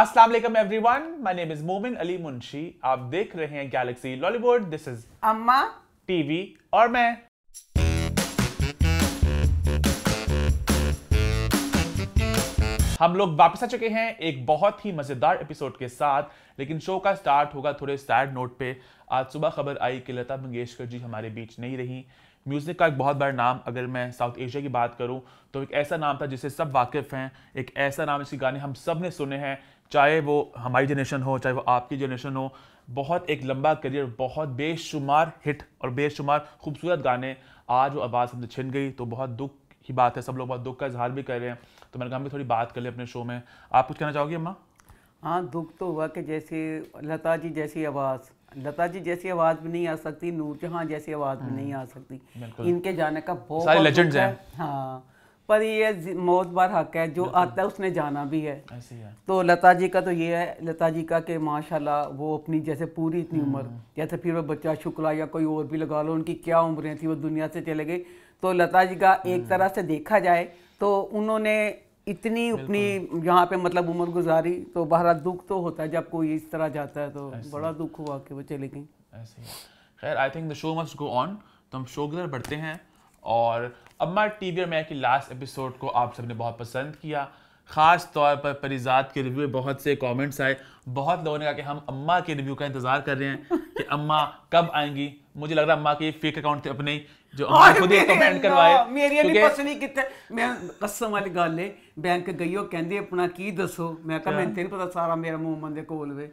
अस्सलाम वालेकुम everyone my name is मोमिन अली मुंशी आप देख रहे हैं Galaxy Lollywood this is Amma TV और मैं हम लोग वापस आ चुके हैं एक बहुत ही मजेदार एपिसोड के साथ लेकिन शो का स्टार्ट होगा थोड़े सैड नोट पे आज सुबह खबर आई कि लता मंगेशकर जी हमारे बीच नहीं रही म्यूज़िक का एक बहुत बड़ा नाम अगर मैं साउथ एशिया की बात करूं तो एक ऐसा नाम था जिसे सब वाकिफ़ हैं एक ऐसा नाम इसके गाने हम सब ने सुने हैं चाहे वो हमारी जनरेशन हो चाहे वो आपकी जनरेशन हो बहुत एक लंबा करियर बहुत बेशुमार हिट और बेशुमार खूबसूरत गाने आज वो आवाज़ हमसे छिन गई तो बहुत दुख की बात है सब लोग बहुत दुख का इजहार भी कर रहे हैं तो मैंने कहा थोड़ी बात कर लें अपने शो में आप कुछ कहना चाहोगी अम्मा हाँ दुख तो हुआ कि जैसे लता जी जैसी आवाज़ लता जी जैसी आवाज़ भी नहीं आ सकती नूरजहां जैसी आवाज़ भी नहीं हम्म, आ सकती इनके जाने का बहुत लेजेंड्स हैं हाँ पर ये मौत बार हक है जो आता है उसने जाना भी है तो लता जी का तो ये है लता जी का कि माशाल्लाह वो अपनी जैसे पूरी इतनी हम्म। उम्र जैसे तो फिर वो बच्चा शुक्ला या कोई और भी लगा लो उनकी क्या उम्रें थी वो दुनिया से चले गए तो लता जी का एक हम्म। तरह से देखा जाए तो उन्होंने इतनी अपनी यहाँ पे मतलब उम्र गुजारी तो बहरा दुख तो होता है जब कोई इस तरह जाता है तो बड़ा दुख हुआ कि वो चले गई खैर I think the show must go on तो हम शो की तरफ बढ़ते हैं और अम्मा टी वी और मैं की लास्ट एपिसोड को आप सबने बहुत पसंद किया ख़ास तौर पर परिजात के रिव्यू में बहुत से कमेंट्स आए बहुत लोगों ने कहा कि हम अम्मा के रिव्यू का इंतज़ार कर रहे हैं कि अम्मा कब आएंगी मुझे लग रहा है अम्मा के फेक अकाउंट थे अपने जो खुद ही कमेंट करवाए मेरी अभी पस नहीं कितने मैं कसम वाली गल है बैंक गई हो कहंदी अपना की दसो मैं कहा मैं तेन पता सारा मेरा मुंह मंदे कोल वे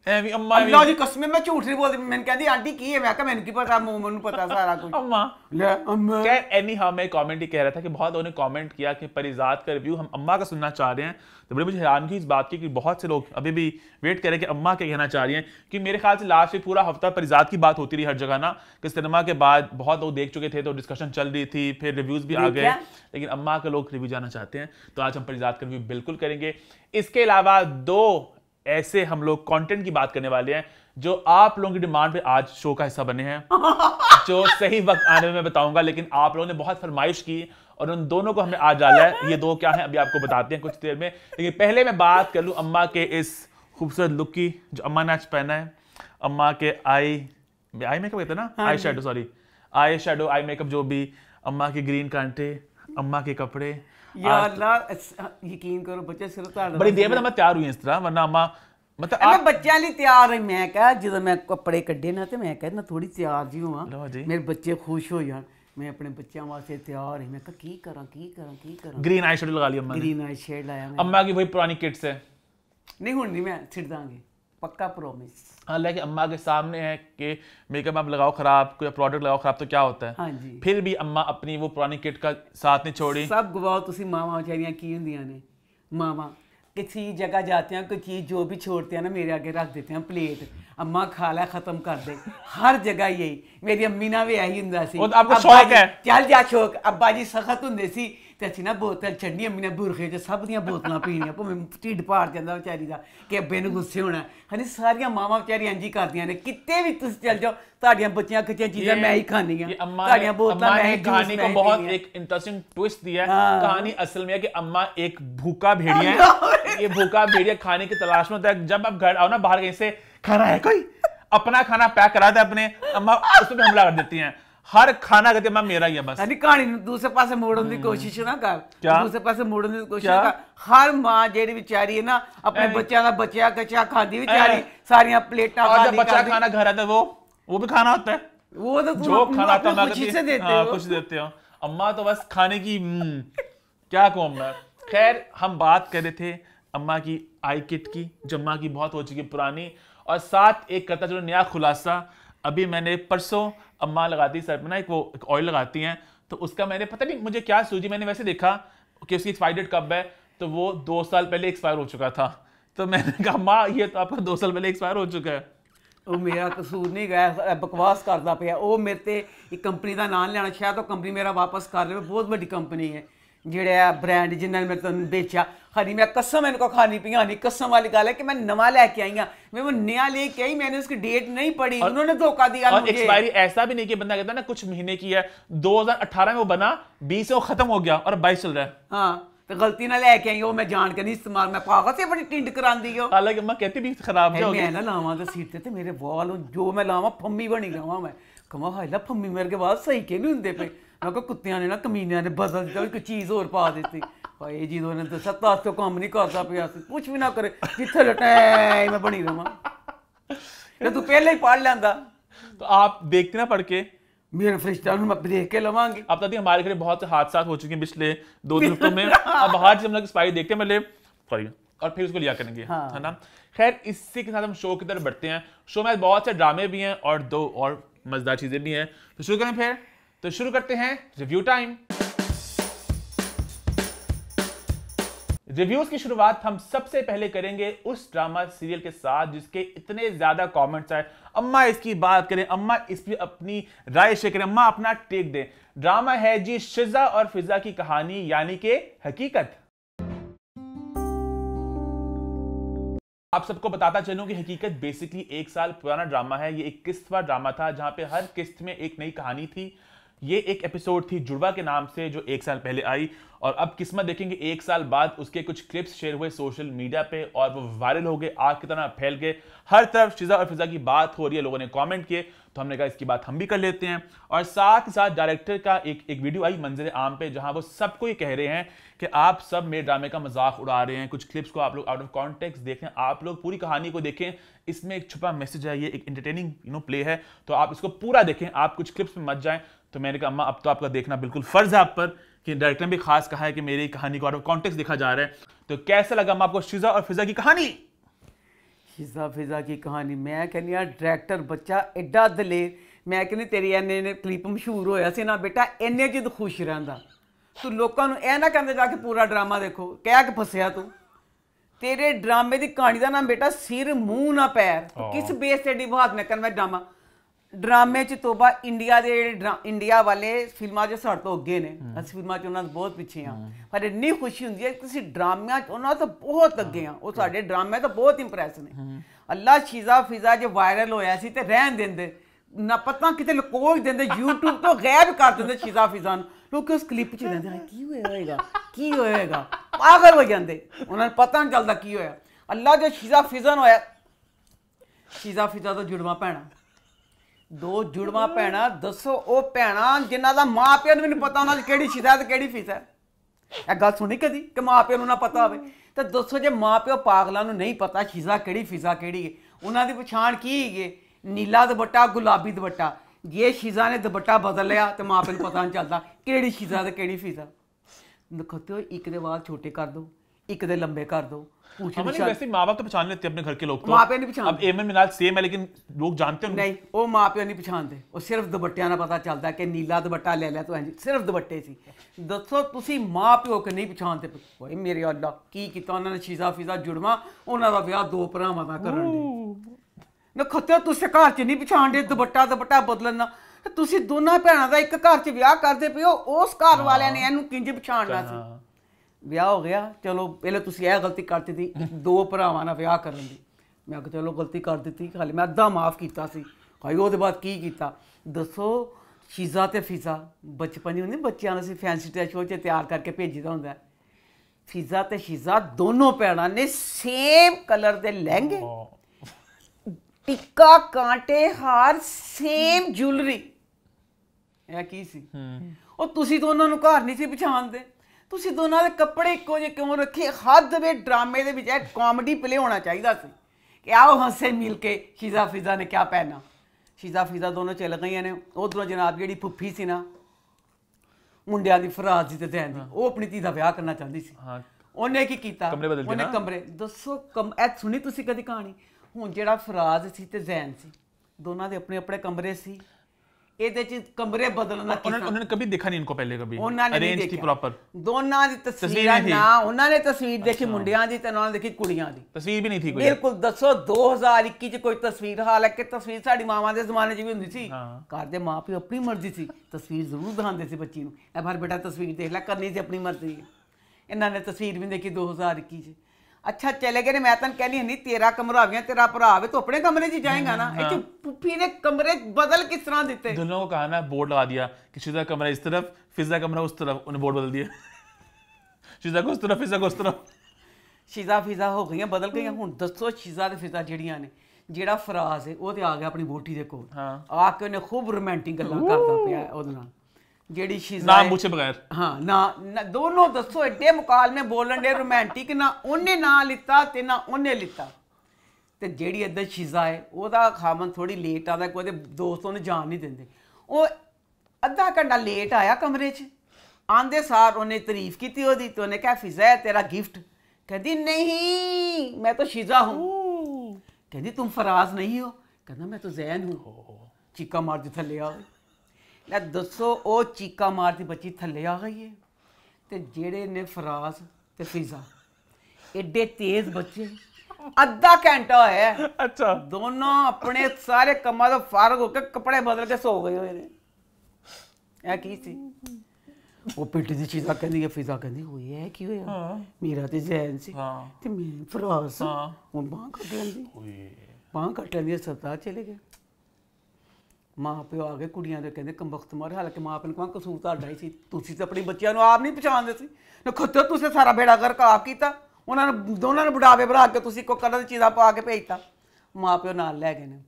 ਐਵੇਂ ਅੰਮਾ ਵੀ ਦੀ ਕਸਮ ਮੈਂ ਝੂਠ ਨਹੀਂ ਬੋਲਦੀ ਮੈਨੂੰ ਕਹਿੰਦੀ ਆਂਟੀ ਕੀ ਹੈ ਮੈਂ ਕਹਾਂ ਮੈਨੂੰ ਕੀ ਪਤਾ ਮੈਨੂੰ ਪਤਾ ਸਾਰਾ ਕੁਝ कहना चाह रही हैं कि मेरे ख्याल से लास्ट पूरा हफ्ता परिजात की बात होती रही हर जगह ना कि सिनेमा के बाद बहुत लोग देख चुके थे तो डिस्कशन चल रही थी फिर रिव्यूज़ भी आ गए लेकिन अम्मा का लोग रिव्यू जाना चाहते हैं तो आज हम परिजात का रिव्यू बिल्कुल करेंगे इसके अलावा दो ऐसे हम लोग कंटेंट की बात करने वाले हैं जो आप लोगों की डिमांड पे आज शो का हिस्सा बने हैं जो सही वक्त आने में बताऊंगा लेकिन आप लोगों ने बहुत फरमाइश की और उन दोनों को हमने आज डाला है ये दो क्या है अभी आपको बताते हैं कुछ देर में लेकिन पहले मैं बात कर लूँ अम्मा के इस खूबसूरत लुक की जो अम्मा ने आज पहना है अम्मा के आई आई मेकअप कहते ना eye shadow sorry eye shadow eye makeup जो भी अम्मा के ग्रीन कांटे अम्मा के कपड़े ਯਾ ਅੱਲਾ ਯਕੀਨ ਕਰੋ ਬੱਚੇ ਸਿਰ ਤੁਹਾਡਾ ਬੜੀ ਦੇਰ ਮੈਂ ਤਿਆਰ ਹੋਈ ਇਸ ਤਰ੍ਹਾਂ ਵਰਨਾ ਮਾਂ ਮਤਲਬ ਮੈਂ ਬੱਚਿਆਂ ਲਈ ਤਿਆਰ ਹਾਂ ਮੈਂ ਕਹਾਂ ਜਦੋਂ ਮੈਂ ਕੱਪੜੇ ਕੱਢੇ ਨਾ ਤੇ ਮੈਂ ਕਹਿੰਦਾ ਥੋੜੀ ਤਿਆਰ ਜੀ ਹੋਵਾਂ ਮੇਰੇ ਬੱਚੇ ਖੁਸ਼ ਹੋ ਜਾਣ ਮੈਂ ਆਪਣੇ ਬੱਚਿਆਂ ਵਾਸਤੇ ਤਿਆਰ ਹਾਂ ਮੈਂ ਕਹਾਂ ਕੀ ਕਰਾਂ ਕੀ ਕਰਾਂ ਕੀ ਕਰਾਂ ਗ੍ਰੀਨ ਆਈ ਸ਼ੇਡ ਲਗਾ ਲਈ ਅੰਮਾ ਨੇ ਗ੍ਰੀਨ ਆਈ ਸ਼ੇਡ ਲਾਇਆ ਮੈਂ ਅੰਮਾ ਕੀ ਬਈ ਪੁਰਾਣੀ ਕਿਟਸ ਹੈ ਨਹੀਂ ਹੁਣ ਨਹੀਂ ਮੈਂ ਛਿੜ ਦਾਂਗੇ पक्का प्रॉमिस हाँ लेकिन अम्मा के सामने है कि मेकअप आप लगाओ खराब कोई प्रोडक्ट लगाओ खराब तो क्या होता है हाँ जी फिर भी अम्मा अपनी वो पुरानी किट का साथ नहीं छोड़ी सब गवाओ तुम ਮਾਵਾ ਵਿਚਾਰੀਆਂ की होंगे ने ਮਾਵਾ किसी जगह जाते हैं कोई चीज़ जो भी छोड़ते हैं ना मेरे आगे रख देते हैं प्लेट अम्मा खा ला खत्म कर दे हर जगह यही मेरी अम्मी ना भी यही हूँ सी आपको शौक है चल जा शौक अब्बा जी सख्त होंगे सी તે તને બોતલ ચણિયા મિને બુરખે દે સબદિયા બોતલા પીની ભમે ઢીડ પાડ કે અચારી દા કે બેન ગુસ્સે હોણા હની સારીયા મામા બિચારી એન્જી કરદિયા ને કિતતે ભી તુસ ચલ જાઓ તારિયા બચ્ચિયા કચે ચીઝ મેઈ ખાનિયા તારિયા બોતલા મેઈ ખાને કો બહોત એક ઇન્ટરેસ્ટિંગ ટ્વિસ્ટ દિયા હે કહાની અસલ મે કે अम्મા એક ભૂખા ભેડિયા હે યે ભૂખા ભેડિયા ખાને કે તલાશ મે થાય જબ અપ ઘર આવના બહાર ગઈ સે ખાના હે કઈ અપના ખાના પેક કરા દે અપને अम्મા ઉસપે હમલા કર દેતી હે हर खाना कहते मैं मेरा ही है बस यानी कहानी दूसरे पास मोड़न की हम्म। कोशिश ना कर क्या दूसरे पास मोड़न की कोशिश ना कर हर मां जेडी बेचारी है ना अपने बच्चा का बचिया कचा खाती बेचारी सारी प्लेटा और जब बच्चा खाना घर आता तो वो वो भी खाना होता है वो तो जो खाना आता मैं कुछ से देते हाँ, हो कुछ देते हो अम्मा तो बस खाने की हम्म, क्या कहूं मैं खैर हम बात कर रहे थे अम्मा की आई किट की जो अम्मा की बहुत हो चुकी पुरानी और साथ एक करता जो नया खुलासा अभी मैंने परसों अम्मा लगाती सर पे ना एक वो एक ऑयल लगाती हैं तो उसका मैंने पता नहीं मुझे क्या सूझी मैंने वैसे देखा कि उसकी एक्सपायरी डेट कब है तो वो दो साल पहले एक्सपायर हो चुका था तो मैंने कहा माँ ये तो आपका दो साल पहले एक्सपायर हो चुका है वो मेरा कसूर नहीं गया बकवास करता ਪਿਆ वो मेरे ते एक कंपनी का नाम लेना ਸ਼ਾਇਦ तो कंपनी मेरा वापस कर ਲਵੇ बहुत बड़ी कंपनी है जेह्ड़ा ऐ ब्रांड जिन्ना मैं तुम बेचा हरी मैं कसम इनको खानी पी पियानी कसम वाली गल है कि मैं नवा लेके आई हूं मैं वो नया लेके आई मैंने उसकी डेट नहीं पढ़ी उन्होंने धोखा दिया और एक्सपायरी ऐसा भी नहीं कि बंदा कहता ना कुछ महीने की है 2018 में वो बना बीस में वो खत्म हो गया और बाईस चल रहा है हाँ गलती ना लेके आई मैं जान के नहीं इस्तेमाल मैं पागल से बड़ी टिंड करांदी हो हालांकि मैं कहती भी खराब है मैं ना लावा तो सीट ते मेरे बाल जो मैं लावा फम्मी बनी लावा मैं कमा हाला फम्मी मेरे के बाद सही के नहीं होंगे पे आपको ने ना कमीनिया ने बदल पढ़ लेंदा तो आप देखते ना पढ़ के मेरा फरिश्ता मैं हमारे घर बहुत हादसा हो चुके हैं पिछले दो दिन में बाहर से हम लोग स्पाई देखते हैं सॉरी और फिर उसको लिया करेंगे हाँ। है ना खैर इसी के साथ हम शो की तरफ बढ़ते हैं शो में बहुत से ड्रामे भी हैं और दो और मजेदार चीजें भी हैं तो शुरू करें फिर तो शुरू करते हैं रिव्यू टाइम रिव्यूज की शुरुआत हम सबसे पहले करेंगे उस ड्रामा सीरियल के साथ जिसके इतने ज्यादा कमेंट्स आए अम्मा इसकी बात करें अम्मा इस पर अपनी राय शेयर करें अम्मा अपना टेक दें ड्रामा है जी शिजा और फिजा की कहानी यानी के हकीकत आप सबको बताता चलूं कि हकीकत बेसिकली एक साल पुराना ड्रामा है ये एक किस्तवा ड्रामा था जहां पे हर किस्त में एक नई कहानी थी ये एक एपिसोड थी जुड़वा के नाम से जो एक साल पहले आई और अब किस्मत देखेंगे एक साल बाद उसके कुछ क्लिप्स शेयर हुए सोशल मीडिया पे और वो वायरल हो गए आग की तरह फैल गए हर तरफ शिजा और फिजा की बात हो रही है लोगों ने कमेंट किए तो हमने कहा इसकी बात हम भी कर लेते हैं और साथ ही साथ डायरेक्टर का एक एक वीडियो आई मंजर आम पे जहां वो सबको ये कह रहे हैं कि आप सब मेरे ड्रामे का मजाक उड़ा रहे हैं कुछ क्लिप्स को आप लोग आउट ऑफ कॉन्टेक्ट देखें आप लोग पूरी कहानी को देखें इसमें एक छुपा मैसेज है ये एक इंटरटेनिंग यू नो प्ले है तो आप इसको पूरा देखें आप कुछ क्लिप्स में मत जाएं तो मैंने कहा अम्मा अब तो आपका देखना बिल्कुल फ़र्ज़ है आप पर कि डायरेक्टर ने भी खास कहा है कि मेरी कहानी को आउट ऑफ कॉन्टेक्स्ट देखा जा रहा है तो कैसा लगा अम्मा आपको शिजा और फिज़ा की कहानी शिजा फिज़ा की कहानी मैं कहनी यार हाँ, डायरेक्टर बच्चा एडा दलेर मैं कहनी तेरी एने क्लिप मशहूर होया ना बेटा इन्ने जिद खुश रहता तू लोगों ए ना कहते जाके पूरा ड्रामा देखो कह के फसया तू तेरे ड्रामे की कहानी का ਕਹਾਣੀ बेटा सिर मूह ना पैर किस बेस से ਬੇਸ ਤੇ ਡਿਵਾਦ ਮੈਂ ਡਰਾਮੇ 'ਚ ਤੋਬਾ ਇੰਡੀਆ ਦੇ ਇੰਡੀਆ ਵਾਲੇ ਫਿਲਮਾਂ 'ਚ ਸਾਡੇ ਤੋਂ ਅੱਗੇ ਨੇ ਅਸੀਂ ਫਿਲਮਾਂ 'ਚ ਉਹਨਾਂ ਤੋਂ ਬਹੁਤ ਪਿੱਛੇ ਆ ਪਰ ਇੰਨੀ ਖੁਸ਼ੀ ਹੁੰਦੀ ਹੈ ਕਿ ਤੁਸੀਂ ਡਰਾਮਿਆਂ 'ਚ ਉਹਨਾਂ ਤੋਂ ਬਹੁਤ ਅੱਗੇ ਆ ਉਹ ਸਾਡੇ ਡਰਾਮੇ ਤਾਂ ਬਹੁਤ ਇੰਪ੍ਰੈਸ ਨੇ ਅੱਲਾ ਸ਼ੀਜ਼ਾ ਫਿਜ਼ਾ ਜੇ ਵਾਇਰਲ ਹੋਇਆ ਸੀ ਤੇ ਰਹਿਣ ਦਿੰਦੇ ਨਾ ਪਤਾ ਕਿਤੇ ਲੋਕ ਦਿੰਦੇ YouTube ਤੋਂ ਗਾਇਬ ਕਰ ਦਿੰਦੇ ਸ਼ੀਜ਼ਾ ਫਿਜ਼ਾ ਨੂੰ ਲੋਕ ਉਸ ਕਲਿੱਪ 'ਚ ਰਹਿੰਦੇ ਕੀ ਹੋਏਗਾ ਕੀ ਹੋਏਗਾ ਪਾਗਲ ਹੋ ਜਾਂਦੇ ਉਹਨਾਂ ਨੂੰ ਪਤਾ ਨਹੀਂ ਚੱਲਦਾ ਕੀ ਹੋਇਆ ਅੱਲਾ ਜੇ ਸ਼ੀਜ਼ਾ ਨੂੰ ਹੋਇਆ ਸ਼ੀਜ਼ਾ ਫਿਜ਼ਾ ਦਾ ਜੁੜਵਾ ਪੈਣਾ ਦੋ ਜੁੜਵਾ ਭੈਣਾ ਦੱਸੋ ਉਹ ਭੈਣਾ ਜਿਨ੍ਹਾਂ ਦਾ ਮਾਪਿਆਂ ਨੂੰ ਵੀ ਨਹੀਂ ਪਤਾ ਉਹਨਾਂ ਦੀ ਕਿਹੜੀ ਸ਼ਿਕਾਇਤ ਕਿਹੜੀ ਫੀਸ ਹੈ ਇਹ ਗੱਲ ਸੁਣੀ ਕਦੀ ਕਿ ਮਾਪਿਆਂ ਨੂੰ ਨਾ ਪਤਾ ਹੋਵੇ ਤੇ ਦੱਸੋ ਜੇ ਮਾਪਿਓ ਪਾਗਲਾਂ ਨੂੰ ਨਹੀਂ ਪਤਾ ਸ਼ਿਜ਼ਾ ਕਿਹੜੀ ਫੀਸਾ ਕਿਹੜੀ ਹੈ ਉਹਨਾਂ ਦੀ ਪਛਾਣ ਕੀ ਹੈਗੇ ਨੀਲਾ ਦੁਪੱਟਾ ਗੁਲਾਬੀ ਦੁਪੱਟਾ ਜੇ ਸ਼ਿਜ਼ਾ ਨੇ ਦੁਪੱਟਾ ਬਦਲ ਲਿਆ ਤੇ ਮਾਪਿਆਂ ਨੂੰ ਪਤਾ ਨਹੀਂ ਚੱਲਦਾ ਕਿਹੜੀ ਸ਼ਿਜ਼ਾ ਤੇ ਕਿਹੜੀ ਫੀਜ਼ਾ ਤੇ ਇੱਕ ਦੇ ਵਾਲ ਛੋਟੇ ਕਰ ਦੋ ਇੱਕ ਦੇ ਲੰਬੇ ਕਰ ਦੋ अमन वैसे माँ बाप तो पहचान लेते हैं अपने घर के लोग तो माँ पहचान मिनाल सेम है लेकिन लोग जानते हैं नहीं वो माँ पे नहीं पहचानते सिर्फ दुपट्टिया पता चलता है कि नीला दुपट्टा ले लिया तो हैं सिर्फ दुपट्टे सी दसो तुम माँ प्यो के नहीं पहचानते ओए मेरे अल्लाह की किया उन्होंने शीजा फीजा जुड़वा उन्होंने ब्याह दो भरावां का कर ਨਖਤਿਆ ਤੁਸੀਂ ਘਰ 'ਚ ਨਹੀਂ ਪਛਾਣਦੇ ਦੁਪੱਟਾ ਦੁਪੱਟਾ ਬਦਲਣਾ ਤੁਸੀਂ ਦੋਨਾਂ ਭੈਣਾਂ ਦਾ ਇੱਕ ਘਰ 'ਚ ਵਿਆਹ ਕਰਦੇ ਪਿਓ ਉਸ ਘਰ ਵਾਲਿਆਂ ਨੇ ਇਹਨੂੰ ਕਿੰਜ ਪਛਾਣਨਾ ਸੀ ਵਿਆਹ ਹੋ ਗਿਆ ਚਲੋ ਪਹਿਲੇ ਤੁਸੀਂ ਇਹ ਗਲਤੀ ਕਰ ਦਿੱਤੀ ਦੋ ਭਰਾਵਾਂ ਨਾਲ ਵਿਆਹ ਕਰਨ ਦੀ ਮੈਂ ਕਿਹਾ ਚਲੋ ਗਲਤੀ ਕਰ ਦਿੱਤੀ ਖਾਲੀ ਮੈਂ ਅੱਧਾ ਮਾਫ ਕੀਤਾ ਸੀ ਖਾਈ ਉਹਦੇ ਬਾਅਦ ਕੀ ਕੀਤਾ ਦੱਸੋ ਸ਼ੀਜ਼ਾ ਤੇ ਫੀਜ਼ਾ ਬਚਪਨ ਹੀ ਹੁੰਦੀ ਬੱਚਿਆਂ ਨੂੰ ਅਸੀਂ ਫੈਂਸੀ ਡਰੈਸ ਹੋ ਚ ਤਿਆਰ ਕਰਕੇ ਭੇਜੀਦਾ ਹੁੰਦਾ ਫੀਜ਼ਾ ਤੇ ਸ਼ੀਜ਼ਾ ਦੋਨੋਂ ਪੈਣਾ ਨੇ ਸੇਮ ਕਲਰ ਦੇ ਲਹਿੰਗੇ ਟਿੱਕਾ ਕਾਂਟੇ ਹਾਰ ਸੇਮ ਜੁਐਲਰੀ ਇਹ ਕੀ ਸੀ ਉਹ ਤੁਸੀਂ ਤਾਂ ਉਹਨਾਂ ਨੂੰ ਘਰ ਨਹੀਂ ਸੀ ਪਛਾਣਦੇ ਤੁਸੀਂ ਦੋਨਾਂ ਦੇ ਕੱਪੜੇ ਇੱਕੋ ਜਿਹੇ ਕਿਉਂ ਰੱਖੇ ਹੱਦ ਵੇ ਡਰਾਮੇ ਦੇ ਵਿੱਚ ਇਹ ਕਾਮੇਡੀ ਪਲੇ ਹੋਣਾ ਚਾਹੀਦਾ ਸੀ ਕਿ ਆਓ ਹੱਸੇ ਮਿਲ ਕੇ ਸ਼ੀਜ਼ਾ ਫਿਜ਼ਾ ਨੇ ਕਿਆ ਪਹਿਨਾ ਸ਼ੀਜ਼ਾ ਫਿਜ਼ਾ ਦੋਨੋਂ ਚੱਲ ਗਈਆਂ ਨੇ ਉਹ ਜਨਾਬ ਜਿਹੜੀ ਫੁੱਫੀ ਸੀ ਨਾ ਮੁੰਡਿਆਂ ਦੀ ਫਰਾਜ਼ ਦੀ ਤੇ ਦੇਣ ਦੀ ਉਹ ਆਪਣੀ ਧੀ ਦਾ ਵਿਆਹ ਕਰਨਾ ਚਾਹੁੰਦੀ ਸੀ ਹਾਂ ਉਹਨੇ ਕੀ ਕੀਤਾ ਉਹਨੇ ਕਮਰੇ ਦੱਸੋ ਕਮ ਐ ਸੁਣੀ ਤੁਸੀਂ ਕਦੀ ਕਹਾਣੀ ਹੁਣ ਜਿਹੜਾ ਫਰਾਜ਼ ਸੀ ਤੇ ਜ਼ੈਨ ਸੀ ਦੋਨਾਂ ਦੇ ਆਪਣੇ ਆਪਣੇ ਕਮਰੇ ਸੀ ਇਹਦੇ ਚ ਕਮਰੇ ਬਦਲਣਾ ਉਹਨਾਂ ਨੇ ਉਹਨਾਂ ਨੇ ਕਦੀ ਦੇਖਾ ਨਹੀਂ ਇਨਕੋ ਪਹਿਲੇ ਕਦੀ ਉਹਨਾਂ ਨੇ ਅਰੇਂਜ ਕੀ ਪ੍ਰੋਪਰ ਦੋਨਾਂ ਦੀ ਤਸਵੀਰਾਂ ਨਾ ਉਹਨਾਂ ਨੇ ਤਸਵੀਰ ਦੇਖੀ ਮੁੰਡਿਆਂ ਦੀ ਤੇ ਉਹਨਾਂ ਨੇ ਦੇਖੀ ਕੁੜੀਆਂ ਦੀ ਤਸਵੀਰ ਵੀ ਨਹੀਂ ਥੀ ਕੋਈ ਬਿਲਕੁਲ ਦੱਸੋ 2021 ਚ ਕੋਈ ਤਸਵੀਰ ਹਾਲ ਹੈ ਕਿ ਤਸਵੀਰ ਸਾਡੀ ਮਾਵਾਂ ਦੇ ਜ਼ਮਾਨੇ ਚ ਵੀ ਹੁੰਦੀ ਸੀ ਘਰ ਦੇ ਮਾਪੇ ਆਪਣੀ ਮਰਜ਼ੀ ਸੀ ਤਸਵੀਰ ਜ਼ਰੂਰ ਦਿਖਾਉਂਦੇ ਸੀ ਬੱਚੀ ਨੂੰ ਇਹ ਭਰ ਬੇਟਾ ਤਸਵੀਰ ਦੇਖ ਲੈ ਕਰਨੀ ਸੀ ਆਪਣੀ ਮਰਜ਼ੀ ਇਹਨਾਂ ਨੇ ਤਸਵੀਰ ਵੀ ਦੇਖੀ 2021 ਚ ਅੱਛਾ ਚਲੇ ਗਏ ਨੇ ਮੈਂ ਤਾਂ ਕਹਿੰਦੀ ਨਹੀਂ ਤੇਰਾ ਕਮਰਾ ਗਿਆ ਤੇਰਾ ਭਰਾ ਆਵੇ ਤੂੰ ਆਪਣੇ ਕਮਰੇ 'ਚ ਜਾਏਗਾ ਨਾ ਇਹ ਚ ਪੁੱਪੀ ਨੇ ਕਮਰੇ ਬਦਲ ਕਿਸ ਤਰ੍ਹਾਂ ਦਿੱਤੇ ਦੋਨੋਂ ਕਹਾ ਨਾ ਬੋਰਡ ਲਾ ਦਿਆ ਕਿਸੇ ਦਾ ਕਮਰਾ ਇਸ ਤਰਫ ਫਿਜ਼ਾ ਕਮਰਾ ਉਸ ਤਰਫ ਉਹਨੇ ਬੋਰਡ ਬਦਲ ਦਿਆ ਸ਼ੀਜ਼ਾ ਕੋ ਉਸ ਤਰਫ ਫਿਜ਼ਾ ਕੋ ਉਸ ਤਰਫ ਸ਼ੀਜ਼ਾ ਫਿਜ਼ਾ ਹੋ ਗਈਆਂ ਬਦਲ ਗਈਆਂ ਹੁਣ ਦੱਸੋ ਸ਼ੀਜ਼ਾ ਤੇ ਫਿਜ਼ਾ ਜਿਹੜੀਆਂ ਨੇ ਜਿਹੜਾ ਫਰਾਜ਼ ਹੈ ਉਹ ਤੇ ਆ ਗਿਆ ਆਪਣੀ ਬੋਟੀ ਦੇ ਕੋਲ ਆ ਕੇ ਉਹਨੇ ਖੂਬ ਰੋਮਾਂਟਿਕ ਗੱਲਾਂ ਕਰਦਾ ਪਿਆ ਉਹਦੇ ਨਾਲ ਜਿਹੜੀ ਸ਼ੀਜ਼ਾ ਨਾ ਪੁੱਛੇ ਬਗੈਰ ਹਾਂ ਨਾ ਦੋਨੋਂ ਦੱਸੋ ਐਡੇ ਮੁਕਾਲਮੇ ਬੋਲਣ ਦੇ ਰੋਮਾਂਟਿਕ ਨਾ ਉਹਨੇ ਨਾ ਲਿੱਤਾ ਤੇ ਨਾ ਉਹਨੇ ਲਿੱਤਾ ਤੇ ਜਿਹੜੀ ਅੱਧਾ ਸ਼ੀਜ਼ਾ ਹੈ ਉਹਦਾ ਖਾਮਨ ਥੋੜੀ ਲੇਟ ਆਦਾ ਕੋਈ ਉਹਦੇ ਦੋਸਤ ਉਹਨੂੰ ਜਾਣ ਨਹੀਂ ਦਿੰਦੇ ਉਹ ਅੱਧਾ ਘੰਟਾ ਲੇਟ ਆਇਆ ਕਮਰੇ 'ਚ ਆਂਦੇ ਸਾਰ ਉਹਨੇ ਤਾਰੀਫ ਕੀਤੀ ਉਹਦੀ ਤੇ ਉਹਨੇ ਕਿਹਾ ਫਿਜ਼ਾ ਤੇਰਾ ਗਿਫਟ ਕਹਿੰਦੀ ਨਹੀਂ ਮੈਂ ਤਾਂ ਸ਼ੀਜ਼ਾ ਹੂੰ ਕਹਿੰਦੀ ਤੂੰ ਫਰਾਜ਼ ਨਹੀਂ ਹੋ ਕਹਿੰਦਾ ਮੈਂ ਤਾਂ ਜ਼ੈਨ ਹੂੰ ਚੀਕਾ ਮਾਰ ਦਿੱਥਾ ਲਿਆ ਲੈ ਦੱਸੋ ਉਹ ਚੀਕਾ ਮਾਰਦੀ ਬੱਚੀ ਥੱਲੇ ਆ ਗਈ ਏ ਤੇ ਜਿਹੜੇ ਨੇ ਫਰਾਜ਼ ਤੇ ਫੀਜ਼ਾ ਐਡੇ ਤੇਜ਼ ਬੱਚੇ ਅੱਧਾ ਘੰਟਾ ਹੋਇਆ ਅੱਛਾ ਦੋਨੋਂ ਆਪਣੇ ਸਾਰੇ ਕੰਮਾਂ ਤੋਂ ਫਾਰਗ ਹੋ ਕੇ ਕੱਪੜੇ ਬਦਲ ਕੇ ਸੌ ਗਏ ਹੋਏ ਨੇ ਇਹ ਕੀ ਸੀ ਉਹ ਪਿੱਟੀ ਦੀ ਚੀਜ਼ਾਂ ਕਹਿੰਦੀ ਹੈ ਫਿਜ਼ਾ ਕਹਿੰਦੀ ਹੋਈ ਹੈ ਕੀ ਹੋਇਆ ਮੇਰਾ ਤੇ ਜ਼ਹਿਨ ਸੀ ਤੇ ਮੈਂ ਫਰਾਸ ਉਹ ਬਾਂਹ ਕੱਟ ਲੈਂਦੀ ਬਾਂਹ ਕੱਟ ਲੈਂਦੀ ਸਤਾ ਚਲੇ ਗਏ ਮਾਂ ਪਿਓ ਆ ਕੇ ਕੁੜੀਆਂ ਦੇ ਕਹਿੰਦੇ ਕੰਬਖਤ ਮਾਰੇ ਹਾਲਾਂਕਿ ਮਾਂ ਪਿਓ ਨੂੰ ਕਹਾਂ ਕਸੂਰ ਤੁਹਾਡਾ ਹੀ ਸੀ ਤੁਸੀਂ ਤਾਂ ਆਪਣੇ ਬੱਚਿਆਂ ਨੂੰ ਆਪ ਨਹੀਂ ਪਛਾਣਦੇ ਸੀ ਨਾ ਖੁਦ ਤੁਸੀਂ ਸਾਰਾ ਬੇੜਾ ਕਰ ਆਪ ਕੀਤਾ ਉਹਨਾਂ ਨੇ ਦੋਨਾਂ ਨੇ ਬੁਢਾਵੇ ਬਣਾ ਕੇ ਤੁਸੀਂ ਕੋ ਕਲਰ ਚੀਜ਼ਾਂ ਪਾ ਕੇ ਭੇਜਤਾ ਮਾਂ ਪਿਓ ਨਾਲ ਲੈ ਗਏ ਨੇ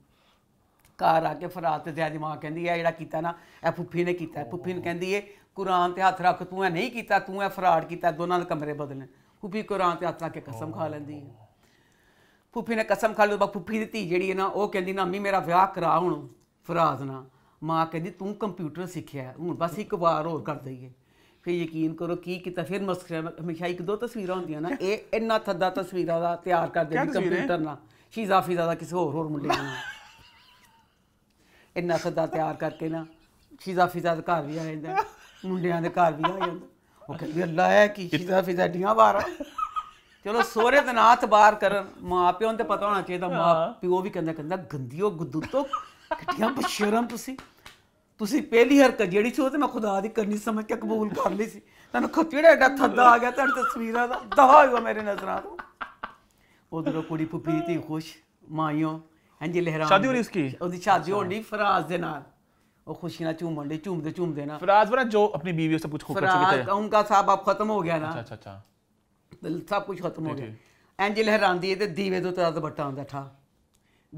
ਘਰ ਆ ਕੇ ਫਰਾਤ ਤੇ ਅੱਜ ਮਾਂ ਕਹਿੰਦੀ ਆ ਜਿਹੜਾ ਕੀਤਾ ਨਾ ਇਹ ਫੁੱਫੀ ਨੇ ਕੀਤਾ ਫੁੱਫੀ ਨੇ ਕਹਿੰਦੀ ਏ ਕੁਰਾਨ ਤੇ ਹੱਥ ਰੱਖ ਤੂੰ ਇਹ ਨਹੀਂ ਕੀਤਾ ਤੂੰ ਇਹ ਫਰਾਡ ਕੀਤਾ ਦੋਨਾਂ ਦੇ ਕਮਰੇ ਬਦਲਣ ਫੁੱਫੀ ਕੁਰਾਨ ਤੇ ਹੱਥ ਰੱਖ ਕੇ ਕਸਮ ਖਾ ਲੈਂਦੀ ਹੈ ਫੁੱਫੀ ਨੇ ਕਸਮ ਖਾ ਲਈ ਬਾ ਫੁੱਫੀ ਦੀ ਧੀ ਜਿਹੜੀ ਹੈ ਨਾ ਉਹ ਕਹਿੰਦੀ ਨਾ ਅੰਮੀ ਮੇਰਾ ਵਿਆਹ ਕਰਾ ਹੁਣ ਫਰਾਦ ਨਾਲ ਮਾਂ ਕਹਿੰਦੀ ਤੂੰ ਕੰਪਿਊਟਰ ਸਿੱਖਿਆ ਹੁਣ ਬਸ ਇੱਕ ਵਾਰ ਹੋਰ ਕਰ ਦਈਏ ਫੇ ਯਕੀਨ ਕਰੋ ਕੀ ਕੀਤਾ ਫਿਰ ਮਸਖਰਾ ਹਮੇਸ਼ਾ ਇੱਕ ਦੋ ਤਸਵੀਰਾਂ ਹੁੰਦੀਆਂ ਨਾ ਇਹ ਇੰਨਾ ਥੱਦਾ ਤਸਵੀਰਾਂ ਦਾ ਤਿਆਰ ਕਰ ਦਿੰਦੀ ਕੰਪਿਊਟਰ ਨਾਲ ਸ਼ੀਜ਼ਾ ਫੀਜ਼ਾ ਦਾ ਕਿਸੇ ਹੋਰ ਹੋਰ ਮੁੰਡੇ ਨਾਲ ਇੰਨਾ ਥੱਦਾ ਤਿਆਰ ਕਰਕੇ ਨਾ ਸ਼ੀਜ਼ਾ ਫੀਜ਼ਾ ਦੇ ਘਰ ਵੀ ਆ ਜਾਂਦਾ ਮੁੰਡਿਆਂ ਦੇ ਘਰ ਵੀ ਆ ਜਾਂਦਾ ਉਹ ਕਹਿੰਦੀ ਅੱਲਾ ਹੈ ਕਿ ਸ਼ੀਜ਼ਾ ਫੀਜ਼ਾ ਡੀਆਂ ਬਾਰਾ ਚਲੋ ਸੋਹਰੇ ਦਿਨਾਂ ਤਬਾਰ ਕਰਨ ਮਾਂ ਨੂੰ ਤੇ ਪਤਾ ਹੋਣਾ ਚਾਹੀਦਾ ਮਾਪਿਓ ਵੀ ਕਹਿੰਦਾ ਕਹਿੰਦਾ ਗੰਦੀਓ ਗੁੱਦੂ ਤੋਂ ਕਿੱਡੀਆਂ ਬਸ਼ਰਮ ਤੁਸੀਂ ਤੁਸੀਂ ਪਹਿਲੀ ਹਰਕਤ ਜਿਹੜੀ ਸੀ ਉਹ ਤੇ ਮੈਂ ਖੁਦਾ ਦੀ ਕਰਨੀ ਸਮਝ ਕੇ ਕਬੂਲ ਕਰ ਲਈ ਸੀ ਤੁਹਾਨੂੰ ਖੱਤੀੜਾ ਐਡਾ ਥੱਦਾ ਆ ਗਿਆ ਤੁਹਾਡੀ ਤਸਵੀਰਾਂ ਦਾ ਦਹਾ ਹੋਇਆ ਮੇਰੇ ਨਜ਼ਰਾਂ ਤੋਂ ਉਧਰੋਂ ਕੁੜੀ ਪੁੱਪੀ ਤੇ ਖੁਸ਼ ਮਾਈਓ ਹਾਂਜੀ ਲਹਿਰਾ ਸ਼ਾਦੀ ਹੋਣੀ ਉਸਕੀ ਉਹਦੀ ਸ਼ਾਦੀ ਹੋਣੀ ਫਰਾਜ਼ ਦੇ ਨਾਲ वो खुशी ना चूमन डे चूमते चूमते ना फराज वाला जो अपनी बीवी से कुछ फराज उनका साहब अब खत्म हो गया ना अच्छा अच्छा सब कुछ खत्म हो गया एंजल हैरान दी ते दीवे तो तेरा दुपट्टा आंदा था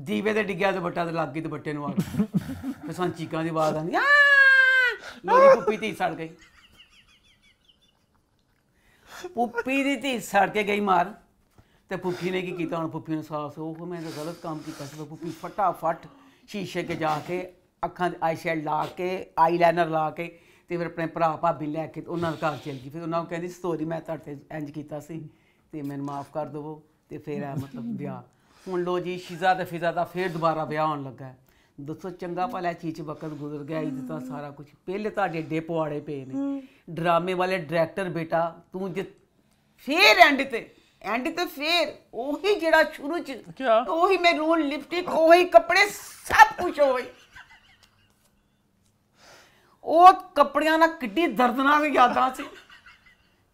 ਦੀਵੇ ਤੇ ਡਿੱਗਿਆ ਦੁਪੱਟਾ ਤੇ ਲੱਗ ਗਈ ਦੁਪੱਟੇ ਨੂੰ ਆ ਫਿਰ ਸਾਨੂੰ ਚੀਕਾਂ ਦੀ ਆਵਾਜ਼ ਆਂਦੀ ਆ ਮੇਰੀ ਪੁੱਪੀ ਧੀ ਸੜ ਗਈ ਪੁੱਪੀ ਦੀ ਧੀ ਸੜ ਕੇ ਗਈ ਮਾਰ ਤੇ ਪੁੱਪੀ ਨੇ ਕੀ ਕੀਤਾ ਹੁਣ ਪੁੱਪੀ ਨੂੰ ਸਾਹਸ ਉਹ ਮੈਂ ਤਾਂ ਗਲਤ ਕੰਮ ਕੀਤਾ ਸੀ ਪੁੱਪੀ ਫਟਾਫਟ ਸ਼ੀਸ਼ੇ ਕੇ ਜਾ ਕੇ ਅੱਖਾਂ ਦੇ ਆਈਸ਼ੈਡ ਲਾ ਕੇ ਆਈਲਾਈਨਰ ਲਾ ਕੇ ਤੇ ਫਿਰ ਆਪਣੇ ਭਰਾ ਭਾਬੀ ਲੈ ਕੇ ਉਹਨਾਂ ਦੇ ਘਰ ਚਲ ਗਈ ਫਿਰ ਉਹਨਾਂ ਨੂੰ ਕਹਿੰਦੀ ਸਟੋਰੀ ਮੈਂ ਤੁਹਾਡੇ ਇੰਜ ਕੀਤਾ ਸੀ ਤੇ ਮੈਨੂੰ ਮਾਫ ਕਰ ਦਵੋ ਤੇ ਫਿਰ ਆ ਮਤਲਬ ਵਿਆਹ ਹੁਣ ਲੋ ਜੀ ਸ਼ਿਜ਼ਾ ਤੇ ਫਿਜ਼ਾ ਦਾ ਫੇਰ ਦੁਬਾਰਾ ਵਿਆਹ ਹੋਣ ਲੱਗਾ ਹੈ ਦੱਸੋ ਚੰਗਾ ਭਲਾ ਚੀਚ ਵਕਤ ਗੁਜ਼ਰ ਗਿਆ ਇਹ ਤਾਂ ਸਾਰਾ ਕੁਝ ਪਹਿਲੇ ਤੁਹਾਡੇ ਡੇ ਪਵਾੜੇ ਪਏ ਨੇ ਡਰਾਮੇ ਵਾਲੇ ਡਾਇਰੈਕਟਰ ਬੇਟਾ ਤੂੰ ਜੇ ਫੇਰ ਐਂਡ ਤੇ ਐਂਡ ਤੇ ਫੇਰ ਉਹੀ ਜਿਹੜਾ ਸ਼ੁਰੂ ਚ ਉਹੀ ਮੈਂ ਰੂਲ ਲਿਪਸਟਿਕ ਉਹੀ ਕੱਪੜੇ ਸਭ ਕੁਝ ਹੋਈ ਉਹ ਕੱਪੜਿਆਂ ਨਾਲ ਕਿੱਡੀ ਦਰਦਨਾਕ ਯਾਦਾਂ ਸੀ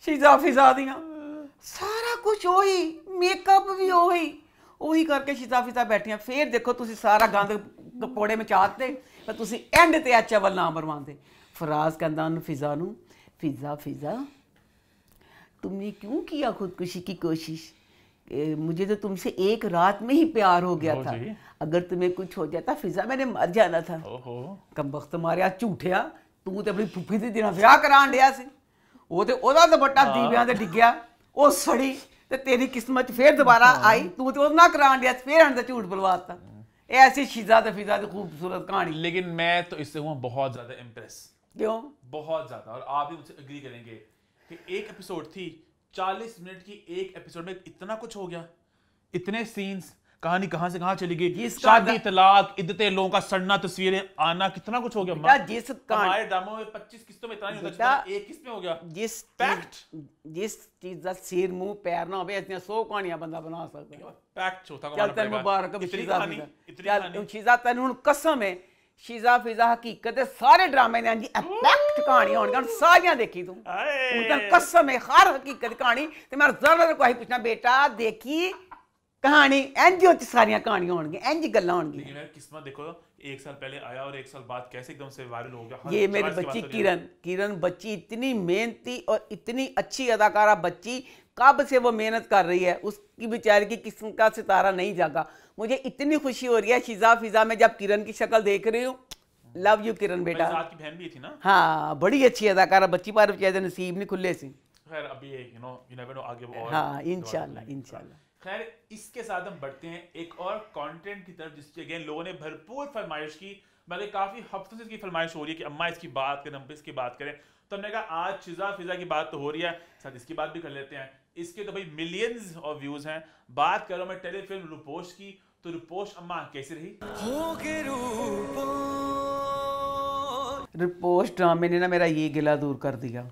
ਸ਼ੀਜ਼ਾ ਫਿਜ਼ਾ ਦੀਆਂ ਸਾਰਾ ਕੁਝ ਉਹੀ ਮੇਕਅਪ ਵੀ ਉਹੀ ਉਹੀ ਕਰਕੇ ਸ਼ੀਤਾ ਫੀਤਾ ਬੈਠੀਆਂ ਫੇਰ ਦੇਖੋ ਤੁਸੀਂ ਸਾਰਾ ਗੰਦ ਕਪੋੜੇ ਮਚਾਤੇ ਪਰ ਤੁਸੀਂ ਐਂਡ ਤੇ ਆ ਚਵਲ ਨਾ ਮਰਵਾਉਂਦੇ ਫਰਾਜ਼ ਕਹਿੰਦਾ ਉਹਨੂੰ ਫਿਜ਼ਾ ਨੂੰ फिज़ा फिज़ा तुमने क्यों किया खुदकुशी की कोशिश ए, मुझे तो तुमसे एक रात में ही प्यार हो गया था अगर तुम्हें कुछ हो जाता फिज़ा मैंने मर जाना था कम वक्त मारे झूठिया तू तो अपनी फुफी की दिन ब्याह करा डिया से वो तो वह दुपट्टा दीव्या से डिग्या वो सड़ी ਤੇ तेरी किस्मत फिर दोबारा हाँ। आई तू तो ना ਨਾ दिया फिर ਫੇਰ ਹਣ ਦਾ ਝੂਠ ਬਲਵਾਤਾ ਇਹ ਐਸੀ ਸ਼ੀਜ਼ਾ ਤੇ ਫਿਜ਼ਾ ਦੀ लेकिन मैं तो इससे हुआ बहुत ज्यादा इम्प्रेस क्यों बहुत ज्यादा और आप भी मुझसे अग्री करेंगे कि एक एपिसोड थी चालीस मिनट की एक एपिसोड में इतना कुछ हो गया इतने सीन्स कहानी कहां से कहां चली गई शादी तलाक इद्दत लोगों का सड़ना तस्वीरें आना कितना कुछ हो गया ये हमारे दामों में 25 किस्तों में इतना नहीं होता एक किस्त में हो गया जिस पैक्ट जिस चीज का सिर मुंह पैर ना होवे इतनी 100 कहानियां बंदा बना सकता है पैक्ट होता कमाल चल मुबारक शीजा इतनी शीजा तन हुन कसम है शीजा फिजा हकीकत सारे ड्रामे ने जी पैक्ट कहानियां होनी सारियां देखी तू कसम है हर हकीकत कहानी ते मैं जरूर कोई पूछना बेटा देखी कहानी इंज उच सारियां कहानियां होंगी इंज गल्ला होंगी लेकिन यार किस्मत देखो एक साल पहले आया और एक साल बाद कैसे एकदम से वायरल हो गया ये मेरी बच्ची किरण किरण बच्ची इतनी मेहनती और इतनी अच्छी अदाकारा बच्ची कब से वो मेहनत कर रही है उसकी बेचारे की किस्म का सितारा नहीं जागा मुझे इतनी खुशी हो रही है शिजा फिजा में जब किरण की शक्ल देख रही हूँ लव यू किरण बेटा की बहन भी थी ना हाँ बड़ी अच्छी अदाकारा बच्ची पर नसीब नहीं खुले सी खैर अभी you know you never know आगे और हाँ इंशाल्लाह इंशाल्लाह खैर इसके साथ हम बढ़ते हैं एक और कंटेंट की तरफ जिसकी अगेन लोगों ने भरपूर फरमाइश की बल्कि मतलब काफ़ी हफ्तों से इसकी फरमाइश हो रही है कि अम्मा इसकी बात करें हम इसकी बात करें तो हमने कहा आज चिजा फिजा की बात तो हो रही है साथ इसकी बात भी कर लेते हैं इसके तो भाई मिलियंस ऑफ व्यूज़ हैं बात करो मैं टेलीफिल्म रुपोश की तो रुपोश अम्मा कैसी रही रिपोर्ट ड्रामे ने ना मेरा ये गिला दूर कर दिया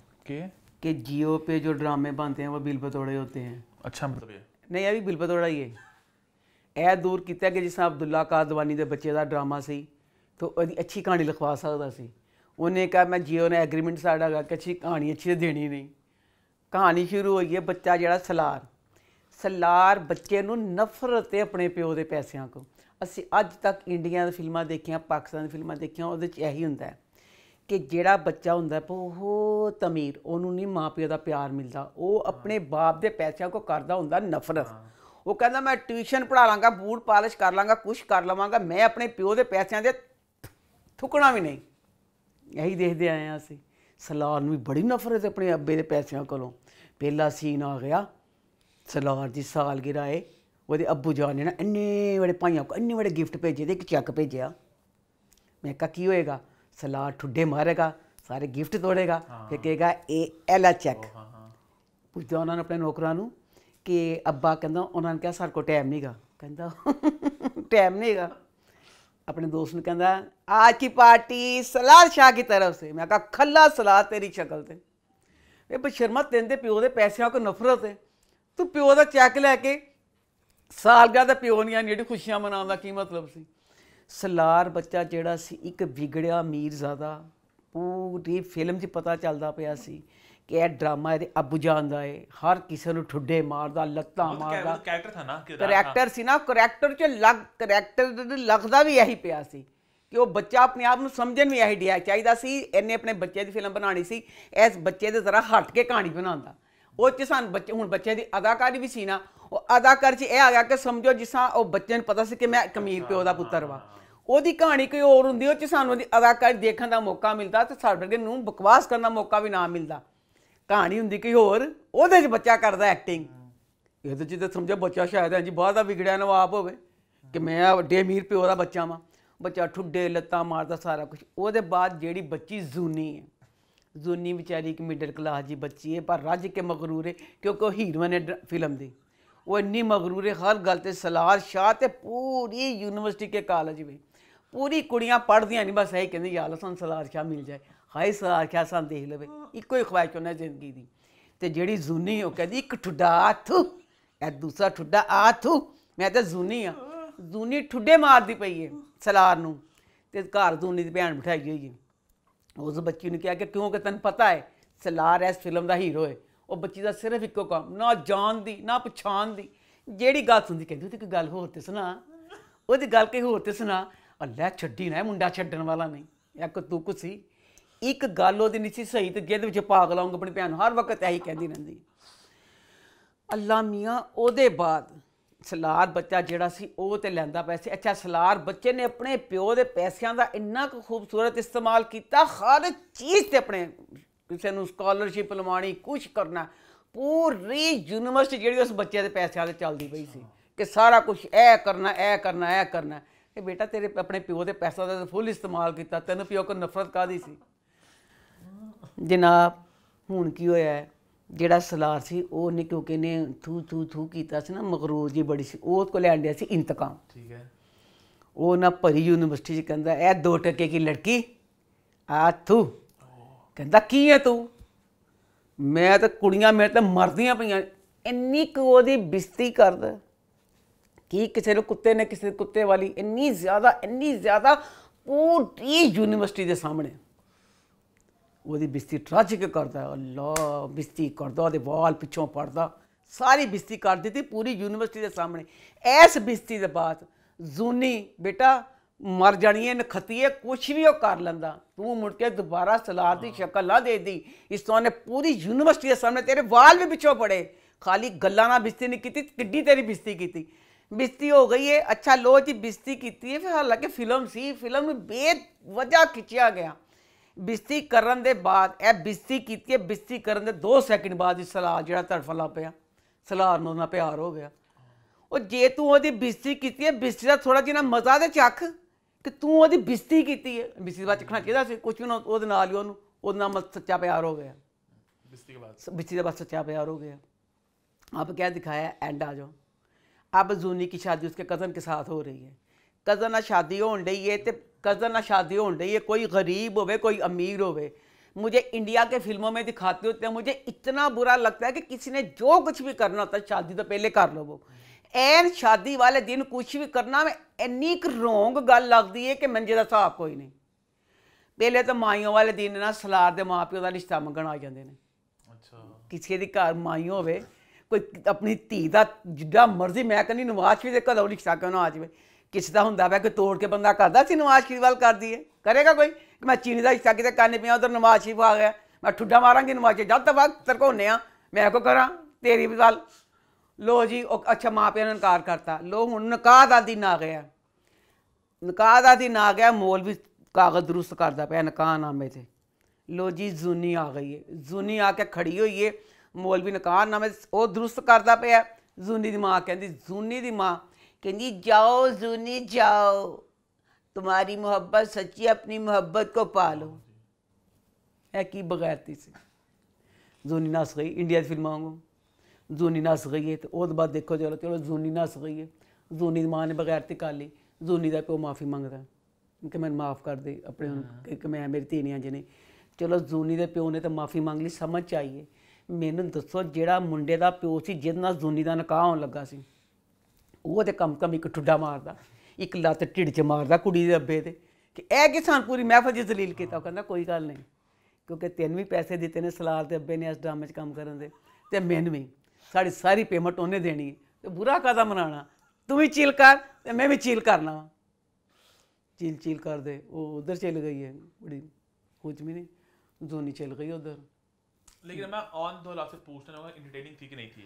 जियो पे जो ड्रामे बनते हैं वो बिल बतोड़े होते हैं अच्छा मतलब ये ਨਹੀਂ ਇਹ ਵੀ ਬਿਲਪਤੋੜਾ ਹੀ ਹੈ ਇਹ ਦੂਰ ਕੀਤਾ ਕਿ ਜਿਸ ਤਰ੍ਹਾਂ ਅਬਦੁੱਲਾ ਕਾਦਵਾਨੀ ਦੇ ਬੱਚੇ ਦਾ ਡਰਾਮਾ ਸੀ ਤੋਂ ਉਹਦੀ ਅੱਛੀ ਕਹਾਣੀ ਲਿਖਵਾ ਸਕਦਾ ਸੀ ਉਹਨੇ ਕਿਹਾ ਮੈਂ ਜੀਓ ਨੇ ਐਗਰੀਮੈਂਟ ਸਾਡਾ ਹੈਗਾ ਕਿ ਅੱਛੀ ਕਹਾਣੀ ਅੱਛੀ ਦੇਣੀ ਨਹੀਂ ਕਹਾਣੀ ਸ਼ੁਰੂ ਹੋਈ ਹੈ ਬੱਚਾ ਜਿਹੜਾ ਸਲਾਰ ਸਲਾਰ ਬੱਚੇ ਨੂੰ ਨਫ਼ਰਤ ਹੈ ਆਪਣੇ ਪਿਓ ਦੇ ਪੈਸਿਆਂ ਕੋ ਅਸੀਂ ਅੱਜ ਤੱਕ ਇੰਡੀਆ ਦੀਆਂ ਫਿਲਮਾਂ ਦੇਖੀਆਂ ਪਾਕਿਸਤਾਨ ਦੀਆਂ ਫਿਲਮਾਂ ਦੇਖੀਆਂ ਉਹਦੇ ਚ ਇਹੀ ਹੁੰਦਾ ਹੈ ਕਿ ਜਿਹੜਾ ਬੱਚਾ ਹੁੰਦਾ ਬਹੁਤ ਅਮੀਰ ਉਹਨੂੰ ਨਹੀਂ ਮਾਪਿਆਂ ਦਾ ਪਿਆਰ ਮਿਲਦਾ ਉਹ ਆਪਣੇ ਬਾਪ ਦੇ ਪੈਸਿਆਂ ਕੋ ਕਰਦਾ ਹੁੰਦਾ ਨਫ਼ਰਤ ਉਹ ਕਹਿੰਦਾ ਮੈਂ ਟਿਊਸ਼ਨ ਪੜਾ ਲਾਂਗਾ ਬੂਟ ਪਾਲਿਸ਼ ਕਰ ਲਾਂਗਾ ਕੁਝ ਕਰ ਲਵਾਂਗਾ ਮੈਂ ਆਪਣੇ ਪਿਓ ਦੇ ਪੈਸਿਆਂ ਦੇ ਥੁਕਣਾ ਵੀ ਨਹੀਂ ਇਹੀ ਦੇਖਦੇ ਆਏ ਆ ਅਸੀਂ ਸਲਾਰ ਨੂੰ ਵੀ ਬੜੀ ਨਫ਼ਰਤ ਆਪਣੇ ਅੱਬੇ ਦੇ ਪੈਸਿਆਂ ਕੋਲੋਂ ਪਹਿਲਾ ਸੀਨ ਆ ਗਿਆ ਸਲਾਰ ਦੀ ਸਾਲਗਿਰਾ ਹੈ ਉਹਦੇ ਅੱਬੂ ਜਾਨ ਨੇ ਨਾ ਇੰਨੇ ਵੱਡੇ ਭਾਈਆਂ ਕੋ ਇੰਨੇ ਵੱਡੇ ਗਿਫਟ ਭੇਜੇ ਤੇ ਇੱਕ ਚੱਕ ਭੇਜਿਆ ਮੈਂ ਕਿਹਾ ਕੀ ਹੋਏਗਾ सलाह ਠੁੱਡੇ ਮਾਰੇਗਾ ਸਾਰੇ ਗਿਫਟ ਤੋੜੇਗਾ ਫਿਰ ਕਹੇਗਾ ਇਹ ਐਲਾ ਚੈੱਕ ਪੁੱਛਦਾ ਉਹਨਾਂ ਨੇ ਆਪਣੇ ਨੌਕਰਾਂ ਨੂੰ ਕਿ ਅੱਬਾ ਕਹਿੰਦਾ ਉਹਨਾਂ ਨੇ ਕਿਹਾ ਸਾਡੇ ਕੋ ਟਾਈਮ ਨਹੀਂਗਾ ਕਹਿੰਦਾ ਟਾਈਮ ਨਹੀਂਗਾ ਆਪਣੇ ਦੋਸਤ ਨੂੰ ਕਹਿੰਦਾ ਆਜ ਕੀ ਪਾਰਟੀ ਸਲਾਦ ਸ਼ਾਹ ਦੀ ਤਰਫ ਸੇ ਮੈਂ ਕਹਾ ਖੱਲਾ ਸਲਾਦ ਤੇਰੀ ਸ਼ਕਲ ਤੇ ਇਹ ਬਸ਼ਰਮਤ ਤੇਂਦੇ ਪਿਓ ਦੇ ਪੈਸਿਆਂ ਕੋ ਨਫ਼ਰਤ ਹੈ ਤੂੰ ਪਿਓ ਦਾ ਚੈੱਕ ਲੈ ਕੇ ਸਾਲਗਾ ਦਾ ਪਿਓ ਨਹੀਂ ਆ ਜਿਹੜੀ ਖੁਸ਼ੀਆਂ ਮਨਾਉਂਦਾ ਕੀ ਮਤਲਬ ਸੀ ਸਲਾਰ ਬੱਚਾ ਜਿਹੜਾ ਸੀ ਇੱਕ ਵਿਗੜਿਆ ਮੀਰਜ਼ਾਦਾ ਪੂਰੀ ਫਿਲਮ 'ਚ ਪਤਾ ਚੱਲਦਾ ਪਿਆ ਸੀ ਕਿ ਇਹ ਡਰਾਮਾ ਇਹਦੇ ਅਬੂ ਜਾਨ ਦਾ ਹੈ ਹਰ ਕਿਸੇ ਨੂੰ ਠੁੱਡੇ ਮਾਰਦਾ ਲੱਤਾਂ ਮਾਰਦਾ ਕੈਰੈਕਟਰ ਥਾ ਨਾ ਕੈਰੈਕਟਰ ਸੀ ਨਾ ਕੈਰੈਕਟਰ 'ਚ ਲੱਗ ਕੈਰੈਕਟਰ ਦੇ ਲੱਗਦਾ ਵੀ ਇਹੀ ਪਿਆ ਸੀ ਕਿ ਉਹ ਬੱਚਾ ਆਪਣੇ ਆਪ ਨੂੰ ਸਮਝਣ ਵੀ ਇਹੀ ਡਿਆ ਚਾਹੀਦਾ ਸੀ ਇਹਨੇ ਆਪਣੇ ਬੱਚੇ ਦੀ ਫਿਲਮ ਬਣਾਣੀ ਸੀ ਇਸ ਬੱਚੇ ਦੇ ਜ਼ਰਾ ਹਟ ਕੇ ਕਹਾਣੀ ਬਣਾਉਂਦਾ ਉਹ ਚ ਸਾਨੂੰ ਬੱਚੇ ਹੁਣ ਬੱਚੇ ਦੀ ਅਦਾਕਾਰੀ ਵੀ ਸੀ ਨਾ ਉਹ ਅਦਾਕਾਰ ਚ ਇਹ ਆ ਗਿਆ ਕਿ ਸਮਝੋ ਜਿਸਾਂ ਉਹ ਬੱਚੇ ਨੂੰ ਪਤਾ ਸੀ ਕਿ ਮੈਂ ਕਮੀਰ ਪਿਓ ਦਾ ਪੁੱਤਰ ਵਾ ਉਹਦੀ ਕਹਾਣੀ ਕੋਈ ਹੋਰ ਹੁੰਦੀ ਉਹ ਚ ਸਾਨੂੰ ਉਹਦੀ ਅਦਾਕਾਰੀ ਦੇਖਣ ਦਾ ਮੌਕਾ ਮਿਲਦਾ ਤੇ ਸਾਡੇ ਵਰਗੇ ਨੂੰ ਬਕਵਾਸ ਕਰਨ ਦਾ ਮੌਕਾ ਵੀ ਨਾ ਮਿਲਦਾ ਕਹਾਣੀ ਹੁੰਦੀ ਕੋਈ ਹੋਰ ਉਹਦੇ ਚ ਬੱਚਾ ਕਰਦਾ ਐਕਟਿੰਗ ਇਹਦੇ ਚ ਜਿੱਦ ਸਮਝੋ ਬੱਚਾ ਸ਼ਾਇਦ ਹੈ ਜੀ ਬਾਹਰ ਦਾ ਵਿਗੜਿਆ ਨਵਾਬ ਹੋਵੇ ਕਿ ਮੈਂ ਆ ਵੱਡੇ ਅਮੀਰ ਪਿਓ ਦਾ ਬੱਚਾ ਵਾਂ ਬੱਚਾ ਠੁੱਡੇ ਲੱਤਾਂ ਮਾਰਦਾ ਸਾਰਾ ਕੁਝ ਉਹਦੇ ਬਾਅਦ ਜਿਹੜੀ ਬੱਚੀ ਜ਼ੂਨੀ ਹੈ ਜ਼ੁਨੀ ਵਿਚਾਰੀ ਇੱਕ ਮਿਡਲ ਕਲਾਸ ਦੀ ਬੱਚੀ ਹੈ ਪਰ ਰੱਜ ਕੇ ਮਗਰੂਰ ਹੈ ਕਿਉਂਕਿ ਉਹ ਹੀਰੋਇਨ ਹੈ ਫਿਲਮ ਦੀ ਉਹ ਇੰਨੀ ਮਗਰੂਰ ਹੈ ਹਰ ਗੱਲ ਤੇ ਸਲਾਰ ਸ਼ਾਹ ਤੇ ਪੂਰੀ ਯੂਨੀਵਰਸਿਟੀ ਕੇ ਕਾਲਜ ਵਿੱਚ ਪੂਰੀ ਕੁੜੀਆਂ ਪੜ੍ਹਦੀਆਂ ਨਹੀਂ ਬਸ ਇਹ ਕਹਿੰਦੀ ਯਾਰ ਸਾਨੂੰ ਸਲਾਰ ਸ਼ਾਹ ਮਿਲ ਜਾਏ ਹਾਏ ਸਲਾਰ ਸ਼ਾਹ ਸਾਨੂੰ ਦੇਖ ਲਵੇ ਇੱਕੋ ਹੀ ਖਵਾਇਸ਼ ਉਹਨਾਂ ਜ਼ਿੰਦਗੀ ਦੀ ਤੇ ਜਿਹੜੀ ਜ਼ੁਨੀ ਉਹ ਕਹਿੰਦੀ ਇੱਕ ਠੁੱਡਾ ਆਥ ਇਹ ਦੂਸਰਾ ਠੁੱਡਾ ਆਥ ਮੈਂ ਤਾਂ ਜ਼ੁਨੀ ਆ ਜ਼ੁਨੀ ਠੁੱਡੇ ਮਾਰਦੀ ਪਈ ਹੈ ਸਲਾਰ ਨੂੰ ਤੇ ਘਰ ਜ਼ੁਨੀ ਦੀ ਭੈਣ ਬਿਠਾਈ ਹੋਈ ਹੈ ਉਸ ਬੱਚੀ ਨੂੰ ਕਿਹਾ ਕਿ ਕਿਉਂ ਕਿ ਤੈਨੂੰ ਪਤਾ ਹੈ ਸਲਾਰ ਇਸ ਫਿਲਮ ਦਾ ਹੀਰੋ ਹੈ ਉਹ ਬੱਚੀ ਦਾ ਸਿਰਫ ਇੱਕੋ ਕੰਮ ਨਾ ਜਾਣ ਦੀ ਨਾ ਪਛਾਣ ਦੀ ਜਿਹੜੀ ਗੱਲ ਸੁਣਦੀ ਕਹਿੰਦੀ ਉਹਦੀ ਕੋਈ ਗੱਲ ਹੋਰ ਤੇ ਸੁਣਾ ਉਹਦੀ ਗੱਲ ਕੋਈ ਹੋਰ ਤੇ ਸੁਣਾ ਅੱਲਾ ਛੱਡੀ ਨਾ ਮੁੰਡਾ ਛੱਡਣ ਵਾਲਾ ਨਹੀਂ ਇੱਕ ਤੂੰ ਸੀ ਇੱਕ ਗੱਲ ਉਹਦੀ ਨਹੀਂ ਸੀ ਸਹੀ ਤੇ ਗੇਦ ਵਿੱਚ ਪਾਗ ਆਉਂਗਾ ਆਪਣੀ ਭੈਣ ਹਰ ਵਕਤ ਇਹੀ ਕਹਿੰਦੀ ਰਹਿੰਦੀ ਅੱਲਾ ਮੀਆਂ ਉਹਦੇ ਬਾਅਦ ਸਲਾਰ ਬੱਚਾ ਜਿਹੜਾ ਸੀ ਉਹ ਤੇ ਲੈਂਦਾ ਪੈਸੇ ਅੱਛਾ ਸਲਾਰ ਬੱਚੇ ਨੇ ਆਪਣੇ ਪਿਓ ਦੇ ਪੈਸਿਆਂ ਦਾ ਇੰਨਾ ਕੁ ਖੂਬਸੂਰਤ ਇਸਤੇਮਾਲ ਕੀਤਾ ਹਰ ਚੀਜ਼ ਤੇ ਆਪਣੇ ਕਿਸੇ ਨੂੰ ਸਕਾਲਰਸ਼ਿਪ ਲਵਾਣੀ ਕੁਝ ਕਰਨਾ ਪੂਰੀ ਯੂਨੀਵਰਸਿਟੀ ਜਿਹੜੀ ਉਸ ਬੱਚੇ ਦੇ ਪੈਸਿਆਂ ਤੇ ਚੱਲਦੀ ਪਈ ਸੀ ਕਿ ਸਾਰਾ ਕੁਝ ਇਹ ਕਰਨਾ ਇਹ ਕਰਨਾ ਇਹ ਕਰਨਾ ਇਹ ਬੇਟਾ ਤੇਰੇ ਆਪਣੇ ਪਿਓ ਦੇ ਪੈਸਾ ਦਾ ਫੁੱਲ ਇਸਤੇਮਾਲ ਕੀਤਾ ਤੈਨੂੰ ਪਿਓ ਕੋ ਨਫ਼ਰਤ ਕਾਦੀ ਸੀ ਜਨਾਬ ਹੁਣ ਕੀ ਹੋਇਆ ਹੈ ਜਿਹੜਾ ਸਲਾਰ ਸੀ ਉਹ ਨੇ ਕਿਉਂਕਿ ਨੇ ਥੂ ਥੂ ਥੂ ਕੀਤਾ ਸੀ ਨਾ ਮਗਰੂਰ ਜੀ ਬੜੀ ਸੀ ਉਹ ਕੋ ਲੈਣ ਸੀ ਇੰਤਕਾਮ ਠੀਕ ਹੈ ਉਹ ਨਾ ਭਰੀ ਯੂਨੀਵਰਸਿਟੀ ਚ ਕਹਿੰਦਾ ਇਹ ਦੋ ਟੱਕੇ ਕੀ ਲੜਕੀ ਆ ਥੂ ਕਹਿੰਦਾ ਕੀ ਹੈ ਤੂੰ ਮੈਂ ਤਾਂ ਕੁੜੀਆਂ ਮੇਰੇ ਤੇ ਮਰਦੀਆਂ ਪਈਆਂ ਇੰਨੀ ਕੁ ਉਹਦੀ ਬਿਸਤੀ ਕਰਦਾ ਕੀ ਕਿਸੇ ਨੂੰ ਕੁੱਤੇ ਨੇ ਕਿਸੇ ਕੁੱਤੇ ਵਾਲੀ ਇੰਨੀ ਜ਼ਿਆਦਾ ਇੰਨੀ ਜ਼ਿਆਦਾ ਪੂਰੀ ਯੂਨੀਵਰਸਿਟੀ ਦੇ ਸਾਹਮਣੇ ਉਹਦੀ ਬਿਸਤੀ ਕੇ ਕਰਦਾ ਅੱਲਾ ਬਿਸਤੀ ਕਰਦਾ ਉਹਦੇ ਵਾਲ ਪਿੱਛੋਂ ਪੜਦਾ ਸਾਰੀ ਬਿਸਤੀ ਕਰ ਦਿੱਤੀ ਪੂਰੀ ਯੂਨੀਵਰਸਿਟੀ ਦੇ ਸਾਹਮਣੇ ਐਸ ਬਿਸਤੀ ਦੇ ਬਾਅਦ ਜ਼ੂਨੀ ਬੇਟਾ ਮਰ ਜਾਣੀ ਹੈ ਨਖਤੀਏ ਕੁਛ ਵੀ ਉਹ ਕਰ ਲੈਂਦਾ ਤੂੰ ਮੁੜ ਕੇ ਦੁਬਾਰਾ ਸਲਾਦ ਦੀ ਸ਼ਕਲ ਨਾ ਦੇਦੀ ਇਸ ਤੋਂ ਨੇ ਪੂਰੀ ਯੂਨੀਵਰਸਿਟੀ ਦੇ ਸਾਹਮਣੇ ਤੇਰੇ ਵਾਲ ਵੀ ਪਿੱਛੋਂ ਪੜੇ ਖਾਲੀ ਗੱਲਾਂ ਨਾਲ ਬਿਸਤੀ ਨਹੀਂ ਕੀਤੀ ਕਿੱਡੀ ਤੇਰੀ ਬਿਸਤੀ ਕੀਤੀ ਬਿਸਤੀ ਹੋ ਗਈ ਏ ਅੱਛਾ ਲੋ ਜੀ ਬਿਸਤੀ ਕੀਤੀ ਹੈ ਫਿਰ ਹਾਲਾਂਕਿ ਫਿਲਮ ਸੀ ਫਿਲਮ ਨੂੰ ਬੇਵਜਾ ਖਿੱਚਿਆ ਗਿਆ ਬਿਸਤੀ ਕਰਨ ਦੇ ਬਾਅਦ ਇਹ ਬਿਸਤੀ ਕੀਤੀ ਹੈ ਬਿਸਤੀ ਕਰਨ ਦੇ 2 ਸੈਕਿੰਡ ਬਾਅਦ ਹੀ ਸਲਾਹ ਜਿਹੜਾ ਤੜਫਲਾ ਪਿਆ ਸਲਾਹ ਨੂੰ ਨਾ ਪਿਆਰ ਹੋ ਗਿਆ ਉਹ ਜੇ ਤੂੰ ਉਹਦੀ ਬਿਸਤੀ ਕੀਤੀ ਹੈ ਬਿਸਤੀ ਦਾ ਥੋੜਾ ਜਿਹਾ ਮਜ਼ਾ ਦੇ ਚੱਖ ਕਿ ਤੂੰ ਉਹਦੀ ਬਿਸਤੀ ਕੀਤੀ ਹੈ ਬਿਸਤੀ ਬਾਅਦ ਚੱਖਣਾ ਕਿਹਦਾ ਸੀ ਕੁਝ ਨਾ ਉਹਦੇ ਨਾਲ ਹੀ ਉਹਨੂੰ ਉਹਦੇ ਨਾਲ ਸੱਚਾ ਪਿਆਰ ਹੋ ਗਿਆ ਬਿਸਤੀ ਦੇ ਬਾਅਦ ਬਿਸਤੀ ਦੇ ਬਾਅਦ ਸੱਚਾ ਪਿਆਰ ਹੋ ਗਿਆ ਆਪ ਕਿਆ ਦਿਖਾਇਆ ਐਂਡ ਆ ਜਾਓ ਅਬ ਜ਼ੂਨੀ ਕੀ ਸ਼ਾਦੀ ਉਸਕੇ ਕਜ਼ਨ ਕੇ ਸਾਥ ਹੋ ਰਹੀ ਹੈ ਕਜ਼ਨ ਆ ਸ਼ਾਦੀ ਹੋਣ रही ਹੈ ਤੇ कज़न ना शादी हो रही है कोई गरीब होवे कोई अमीर होवे मुझे इंडिया के फिल्मों में दिखाते होते हैं मुझे इतना बुरा लगता है कि किसी ने जो कुछ भी करना होता है शादी तो पहले कर लो वो ਐਨ ਸ਼ਾਦੀ ਵਾਲੇ ਦਿਨ ਕੁਝ ਵੀ ਕਰਨਾ ਮੈਂ ਇੰਨੀ ਕੁ ਰੋਂਗ ਗੱਲ ਲੱਗਦੀ ਏ ਕਿ ਮੰਜੇ ਦਾ ਹਿਸਾਬ ਕੋਈ ਨਹੀਂ ਪਹਿਲੇ ਤਾਂ ਮਾਈਓ ਵਾਲੇ ਦਿਨ ਨਾ ਸਲਾਰ ਦੇ ਮਾਪਿਓ ਦਾ ਰਿਸ਼ਤਾ ਮੰਗਣ ਆ ਜਾਂਦੇ ਨੇ ਅੱਛਾ ਕਿਸੇ ਦੀ ਘਰ ਮਾਈਓ ਹੋਵੇ ਕੋਈ ਆਪਣੀ ਧੀ ਦਾ ਜਿੱਡਾ ਮਰਜ਼ੀ ਮੈਂ ਕਹਿੰਦੀ ਨਵਾਜ਼ ਵੀ ਦੇ ਘਰੋਂ ਰਿਸ਼ਤਾ ਕਿਉਂ ਨਾ ਆ ਜਾਵੇ ਕਿਸੇ ਦਾ ਹੁੰਦਾ ਵਾ ਕਿ ਤੋੜ ਕੇ ਬੰਦਾ ਕਰਦਾ ਸੀ ਨਵਾਜ਼ ਸ਼ਰੀਫਾਲ ਕਰਦੀ ਹੈ ਕਰੇਗਾ ਕੋਈ ਕਿ ਮੈਂ ਚੀਨੀ ਦਾ ਹਿੱਸਾ ਕਿਤੇ ਕੰਨ ਪਿਆ ਉਧਰ ਨਵਾਜ਼ ਸ਼ਰੀਫ ਆ ਗਿਆ ਮੈਂ ਠੁੱਡਾ ਮਾਰਾਂਗੀ ਨਮਾਜ਼ ਜਦ ਤੱਕ ਕੋ ਤਰਕੋਨੇ ਆ ਮੈਂ ਕੋ ਕਰਾਂ ਤੇਰੀ ਵੀ ਗੱਲ ਲੋ ਜੀ ਉਹ ਅੱਛਾ ਮਾਪਿਆਂ ਨੇ ਇਨਕਾਰ ਕਰਤਾ ਲੋ ਹੁਣ ਨਿਕਾਹ ਦਾ ਦਿਨ ਆ ਗਿਆ ਨਿਕਾਹ ਦਾ ਦਿਨ ਆ ਗਿਆ ਮੌਲਵੀ ਕਾਗਜ਼ ਦਰੁਸਤ ਕਰਦਾ ਪਿਆ ਨਿਕਾਹ ਨਾਮੇ ਤੇ ਲੋ ਜੀ ਜ਼ੁਨੀ ਆ ਗਈ ਹੈ ਜ਼ੁਨੀ ਆ ਕੇ ਖੜੀ ਹੋਈ ਹੈ ਮੌਲਵੀ ਨਿਕਾਹ ਨਾਮੇ ਉਹ ਦਰੁਸਤ ਕਰਦਾ ਪਿਆ ਜ਼ੁਨੀ ਦੀ ਮਾਂ ਕਹਿੰਦੀ ਜ਼ੁਨੀ ਦੀ ਮਾਂ ਕਹਿੰਦੀ ਜਾਓ ਜੁਨੀ ਜਾਓ ਤੁਹਾਡੀ ਮੁਹੱਬਤ ਸੱਚੀ ਆਪਣੀ ਮੁਹੱਬਤ ਕੋ ਪਾ ਲੋ ਐ ਕੀ ਬਗੈਰਤੀ ਸੀ ਜੁਨੀ ਨਾਸ ਗਈ ਇੰਡੀਆ ਦੀ ਫਿਲਮ ਆਉਂਗੋ ਜੁਨੀ ਨਸ ਗਈ ਤੇ ਉਹਦੇ ਬਾਅਦ ਦੇਖੋ ਜੇ ਚਲੋ ਜੁਨੀ ਨਾਸ ਗਈ ਜੁਨੀ ਦੀ ਮਾਂ ਨੇ ਬਗੈਰਤੀ ਕਰ ਲਈ ਜੁਨੀ ਦਾ ਪਿਓ ਮਾਫੀ ਮੰਗਦਾ ਕਿ ਮੈਂ ਮਾਫ ਕਰ ਦੇ ਆਪਣੇ ਹੁਣ ਕਿ ਮੈਂ ਮੇਰੀ ਤੀਨੀਆਂ ਜਨੇ ਚਲੋ ਜੁਨੀ ਦੇ ਪਿਓ ਨੇ ਤਾਂ ਮਾਫੀ ਮੰਗ ਲਈ ਸਮਝ ਚ ਆਈਏ ਮੈਨੂੰ ਦੱਸੋ ਜਿਹੜਾ ਮੁੰਡੇ ਦਾ ਪਿਓ ਸੀ ਜਿਹਦੇ ਨਾਲ ਜੁਨੀ ਦਾ ਨਿਕਾਹ ਹੋਣ ਲੱਗਾ ਸੀ ਉਹ ਤੇ ਕਮ ਕਮ ਇੱਕ ਠੁੱਡਾ ਮਾਰਦਾ ਇੱਕ ਲੱਤ ਢਿੱਡ 'ਚ ਮਾਰਦਾ ਕੁੜੀ ਦੇ ਅੱਬੇ ਤੇ ਕਿ ਇਹ ਕਿਸਾਨ ਪੂਰੀ ਮਹਿਫਲ 'ਚ ਜ਼ਲੀਲ ਕੀਤਾ ਉਹ ਕਹਿੰਦਾ ਕੋਈ ਗੱਲ ਨਹੀਂ ਕਿਉਂਕਿ ਤੈਨੂੰ ਵੀ ਪੈਸੇ ਦਿੱਤੇ ਨੇ ਸਲਾਰ ਤੇ ਅੱਬੇ ਨੇ ਇਸ ਡਰਾਮੇ 'ਚ ਕੰਮ ਕਰਨ ਦੇ ਤੇ ਮੈਨੂੰ ਵੀ ਸਾਡੀ ਸਾਰੀ ਪੇਮੈਂਟ ਉਹਨੇ ਦੇਣੀ ਤੇ ਬੁਰਾ ਕਾਦਾ ਮਨਾਣਾ ਤੂੰ ਵੀ ਚੀਲ ਕਰ ਤੇ ਮੈਂ ਵੀ ਚੀਲ ਕਰਨਾ ਵਾ ਚੀਲ ਚੀਲ ਕਰਦੇ ਉਹ ਉਧਰ ਚਲ ਗਈ ਹੈ ਬੜੀ ਕੁਝ ਵੀ ਨਹੀਂ धोनी चल गई उधर लेकिन मैं ऑन दो लाख से पूछना चाहूँगा इंटरटेनिंग थी कि नहीं थी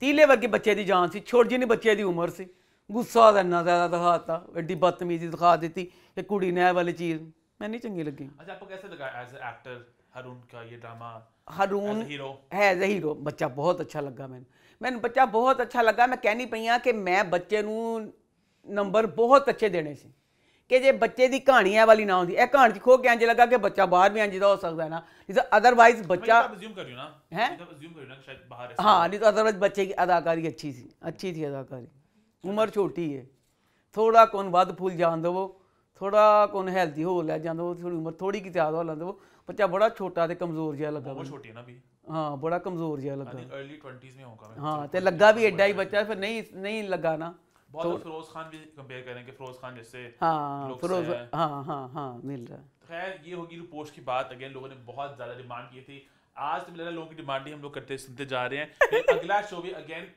ਤੀਲੇ ਵਰਗੇ ਬੱਚੇ ਦੀ ਜਾਨ ਸੀ ਛੋਟੀ ਜਿਹੀ ਬੱਚੇ ਦੀ ਉਮਰ ਸੀ ਗੁੱਸਾ ਦਾ ਇੰਨਾ ਜ਼ਿਆਦਾ ਦਿਖਾਤਾ ਐਡੀ ਬਦਤਮੀਜ਼ੀ ਦਿਖਾ ਦਿੱਤੀ ਕਿ ਕੁੜੀ ਨੇ ਇਹ ਵਾਲੀ ਚੀਜ਼ ਮੈਨੂੰ ਨਹੀਂ ਚੰਗੀ ਲੱਗੀ अच्छा आपको कैसे लगा ਐਜ਼ ਐਕਟਰ ਹਰੂਨ ਦਾ ਇਹ ਡਰਾਮਾ ਹਰੂਨ हीरो ਹੈ ਜ਼ਹੀਰੋ ਬੱਚਾ ਬਹੁਤ ਅੱਛਾ ਲੱਗਾ ਮੈਨੂੰ ਮੈਨੂੰ ਬੱਚਾ ਬਹੁਤ ਅੱਛਾ ਲੱਗਾ ਮੈਂ ਕਹਿਣੀ ਨਹੀਂ ਪਈਆਂ ਕਿ ਮੈਂ ਬੱਚੇ ਨੂੰ ਨੰਬਰ ਬਹੁਤ ਅੱਛੇ ਦੇਣੇ ਸੀ कि जे बच्चे की कहानी है वाली ना होती है कहानी खो के इंज लगा कि बच्चा बाहर भी इंजा का हो सकता है ना नहीं हाँ, तो अदरवाइज बच्चा है हाँ नहीं तो अदरवाइज बच्चे की अदाकारी अच्छी थी अच्छी थी अदाकारी उम्र छोटी है थोड़ा कौन वध फूल जान दो थोड़ा कौन हेल्थी हो लै जान दो थोड़ी उम्र थोड़ी की ज्यादा हो ला दो बच्चा बड़ा छोटा कमजोर जहा लगा छोटी ना भी हाँ बड़ा कमजोर जहा लगा हाँ तो लगा भी एडा ही बच्चा फिर नहीं नहीं लगा ना बहुत तो, फिरोज खान भी कंपेयर करेंगे फिरोज खान जैसे हाँ फिरोज हाँ हाँ हाँ मिल रहा तो खैर ये होगी रिपोर्ट की बात अगेन लोगों ने बहुत ज्यादा डिमांड की थी आज तो मेरा लोगों की डिमांड ही हम लोग करते सुनते जा रहे हैं अगला शो भी अगेन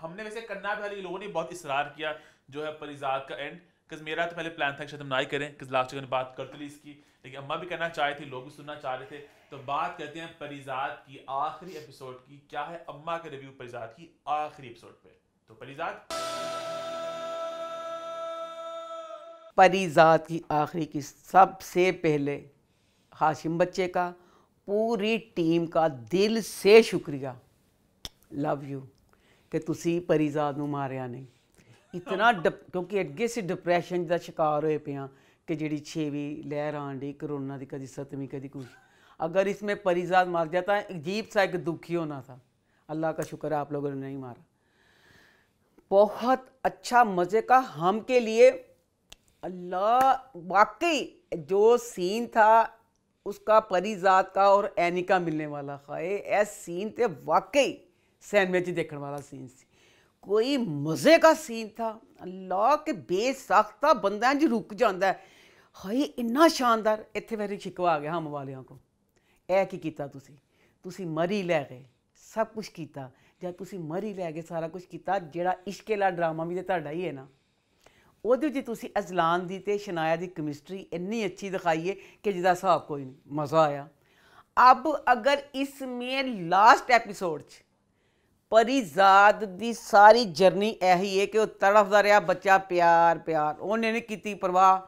हमने वैसे करना भी लोगों ने बहुत इसरार किया जो है परिजात का एंड बिकॉज मेरा तो पहले प्लान था कि हम ना ही करें बिकॉज लास्ट ने बात करते ली इसकी लेकिन अम्मा भी करना चाह रहे थे लोग भी सुनना चाह रहे थे तो बात करते हैं परिजात की आखिरी एपिसोड की क्या है अम्मा के रिव्यू परिजात की आखिरी एपिसोड पे तो परिजात परिजात की आखिरी की सबसे पहले हाशिम बच्चे का पूरी टीम का दिल से शुक्रिया लव यू ਕਿ ਤੁਸੀਂ ਪਰਿਜ਼ਾਦ ਨੂੰ ਮਾਰਿਆ ਨਹੀਂ ਇਤਨਾ ਕਿਉਂਕਿ ਅੱਗੇ ਸੀ ਡਿਪਰੈਸ਼ਨ ਦਾ ਸ਼ਿਕਾਰ ਹੋਏ ਪਿਆ ਕਿ ਜਿਹੜੀ 6ਵੀਂ ਲਹਿਰ ਆਂਡੀ ਕਰੋਨਾ ਦੀ ਕਦੀ 7ਵੀਂ ਕਦੀ ਕੁਝ ਅਗਰ ਇਸ ਮੇ ਪਰਿਜ਼ਾਦ ਮਾਰ ਜਾਤਾ ਅਜੀਬ ਸਾ ਇੱਕ ਦੁਖੀ ਹੋਣਾ ਥਾ ਅੱਲਾਹ ਦਾ ਸ਼ੁਕਰ ਆਪ ਲੋਗों ने नहीं मारा बहुत अच्छा मज़े का हम के लिए अल्लाह वाकई जो सीन था उसका परिजात का और एनिका मिलने वाला खाए ऐस सीन थे वाकई सैंडविच देखने वाला सीन सी कोई मज़े का सीन था अल्लाह के बेसाख्ता बंदा जी रुक जाता है हाई इन्ना शानदार इतने मेरी शिकवा आ गया हम ਵਾਲਿਆਂ को यह ਕੀ ਕੀਤਾ ਤੁਸੀਂ ਤੁਸੀਂ ਮਰੀ ਲੈ ਗਏ ਜਦ ਤੁਸੀਂ ਮਰੀ ਲੈ ਕੇ ਸਾਰਾ ਕੁਝ ਕੀਤਾ ਜਿਹੜਾ ਇਸ਼ਕੇਲਾ ਡਰਾਮਾ ਵੀ ਤੇ ਤੁਹਾਡਾ ਹੀ ਹੈ ਨਾ ਉਹਦੇ ਜੀ ਤੁਸੀਂ ਅਜ਼ਲਾਨ ਦੀ ਤੇ ਸ਼ਨਾਇਆ ਦੀ ਕੈਮਿਸਟਰੀ ਇੰਨੀ ਅੱਛੀ ਦਿਖਾਈ ਹੈ ਕਿ ਜਿਹਦਾ ਹਿਸਾਬ ਕੋਈ ਨਹੀਂ ਮਜ਼ਾ ਆਇਆ ਅਬ ਅਗਰ ਇਸ ਮੇ ਲਾਸਟ ਐਪੀਸੋਡ 'ਚ ਪਰਿਜ਼ਾਦ ਦੀ ਸਾਰੀ ਜਰਨੀ ਇਹੀ ਹੈ ਕਿ ਉਹ ਤੜਫਦਾ ਰਿਹਾ ਬੱਚਾ ਪਿਆਰ ਪਿਆਰ ਉਹਨੇ ਨਹੀਂ ਕੀਤੀ ਪਰਵਾਹ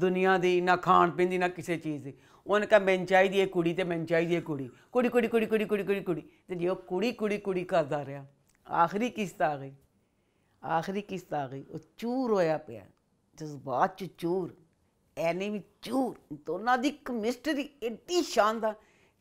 ਦੁਨੀਆ ਦੀ ਨਾ ਖਾਣ ਪੀਣ ਦੀ ਨਾ ਕਿਸੇ ਚੀਜ਼ ਦੀ उनका मैंचाई दी कुड़ी तो मैंचाई दी कुड़ी कुड़ी कुड़ी कुड़ी कुड़ी कुड़ी कुड़ी कुड़ी तो जो कुड़ी कुड़ी कुड़ी करता रहा आखिरी किस्त आ गई आखिरी किस्त आ गई और चूर होया पाया जज्बात च चूर ਐਨੇ ਵੀ ਚੂਰ ਦੋਨਾਂ ਦੀ ਕੈਮਿਸਟਰੀ ਐਡੀ ਸ਼ਾਨਦਾਰ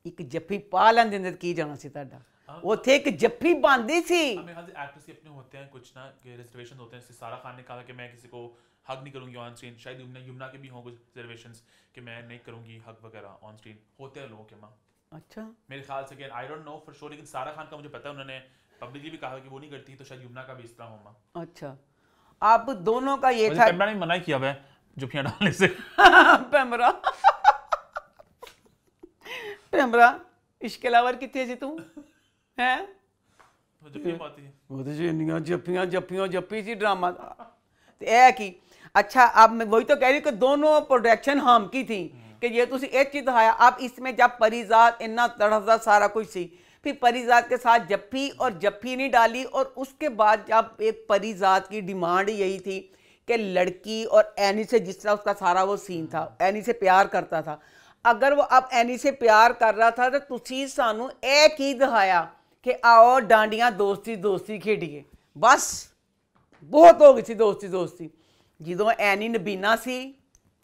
ਇੱਕ ਜੱਫੀ ਪਾ ਲੈਂਦੇ ਨੇ ਕੀ ਜਾਣਾ ਸੀ ਤੁਹਾਡਾ ਉੱਥੇ ਇੱਕ ਜੱਫੀ ਬੰਦੀ ਸੀ हमें एक्टर्स के अपने होते हैं कुछ ना रिजर्वेशन होते हैं सारा खान ने कहा कि मैं किसी को हक नहीं करूँगी ऑन स्क्रीन शायद यमुना यमुना के भी हों कुछ रिजर्वेशन कि मैं नहीं करूँगी हक वगैरह ऑन स्क्रीन होते हैं लोगों के माँ अच्छा मेरे ख्याल से I don't know for sure लेकिन सारा खान का मुझे पता है उन्होंने पब्लिकली भी कहा कि वो नहीं करती तो शायद यमुना का भी इस तरह हो माँ अच्छा आप दोनों का ये था मैंने मना किया हुआ है जुपियाँ डालने से पैमरा पैमरा इसके अलावा कितनी है जी तू हैं वो तो जपियाँ जपियाँ जपियाँ जपियाँ जपी सी ड्रामा तो ਇਹ ਕੀ अच्छा आप वही तो कह रही कि दोनों प्रोडक्शन हम की थी कि ये तुम एक चीज दिखाया अब इसमें जब परिजात इन्ना तड़ा सारा कुछ सी फिर परिजात के साथ जप्फी और जप्फी नहीं डाली और उसके बाद जब एक परिजात की डिमांड यही थी कि लड़की और एनी से जिस तरह उसका सारा वो सीन था हम्म। एनी से प्यार करता था अगर वो अब एनी से प्यार कर रहा था तो तुसी सानू एक ही दिखाया कि आओ डांडियाँ दोस्ती दोस्ती खेडिए बस बहुत हो गई थी दोस्ती दोस्ती ਜਦੋਂ ਐਨੀ ਨਬੀਨਾ ਸੀ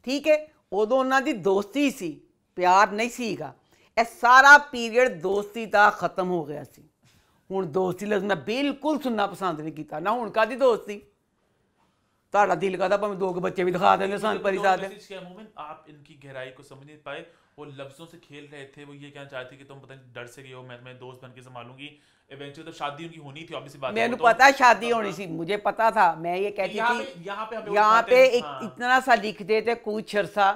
ਠੀਕ ਹੈ ਉਦੋਂ ਉਹਨਾਂ ਦੀ ਦੋਸਤੀ ਸੀ ਪਿਆਰ ਨਹੀਂ ਸੀਗਾ ਇਹ ਸਾਰਾ ਪੀਰੀਅਡ ਦੋਸਤੀ ਦਾ ਖਤਮ ਹੋ ਗਿਆ ਸੀ ਹੁਣ ਦੋਸਤੀ ਲਫ਼ਜ਼ ਮੈਂ ਬਿਲਕੁਲ ਸੁਣਨਾ ਪਸੰਦ ਨਹੀਂ ਕੀਤਾ ਨਾ ਹੁਣ ਕਾਦੀ ਦੋਸਤੀ ਤੁਹਾਡਾ ਦਿਲ ਕਹਦਾ ਭਾਵੇਂ ਦੋ ਬੱਚੇ ਵੀ ਦਿਖਾ ਦੇਣੇ ਸਾਨੂੰ ਪਰਿਸਾਦ ਮੂਮੈਂਟ ਆਪ ਇਨਕੀ ਗਹਿਰਾਈ ਕੋ ਸਮਝ ਨਹੀਂ ਪਾਏ वो लफ्ज़ों से खेल रहे थे वो ये कहना चाहते कि तुम पता नहीं डर से गए हो मैं तुम्हें दोस्त बन के संभालूंगी इवेंचुअली तो शादी उनकी होनी थी ऑब्वियसली बात मैंने तो पता तो, शादी होनी थी मुझे पता था मैं ये कहती थी यहाँ पे यहाँ पे एक हाँ। इतना सा लिख दे थे कुछ अरसा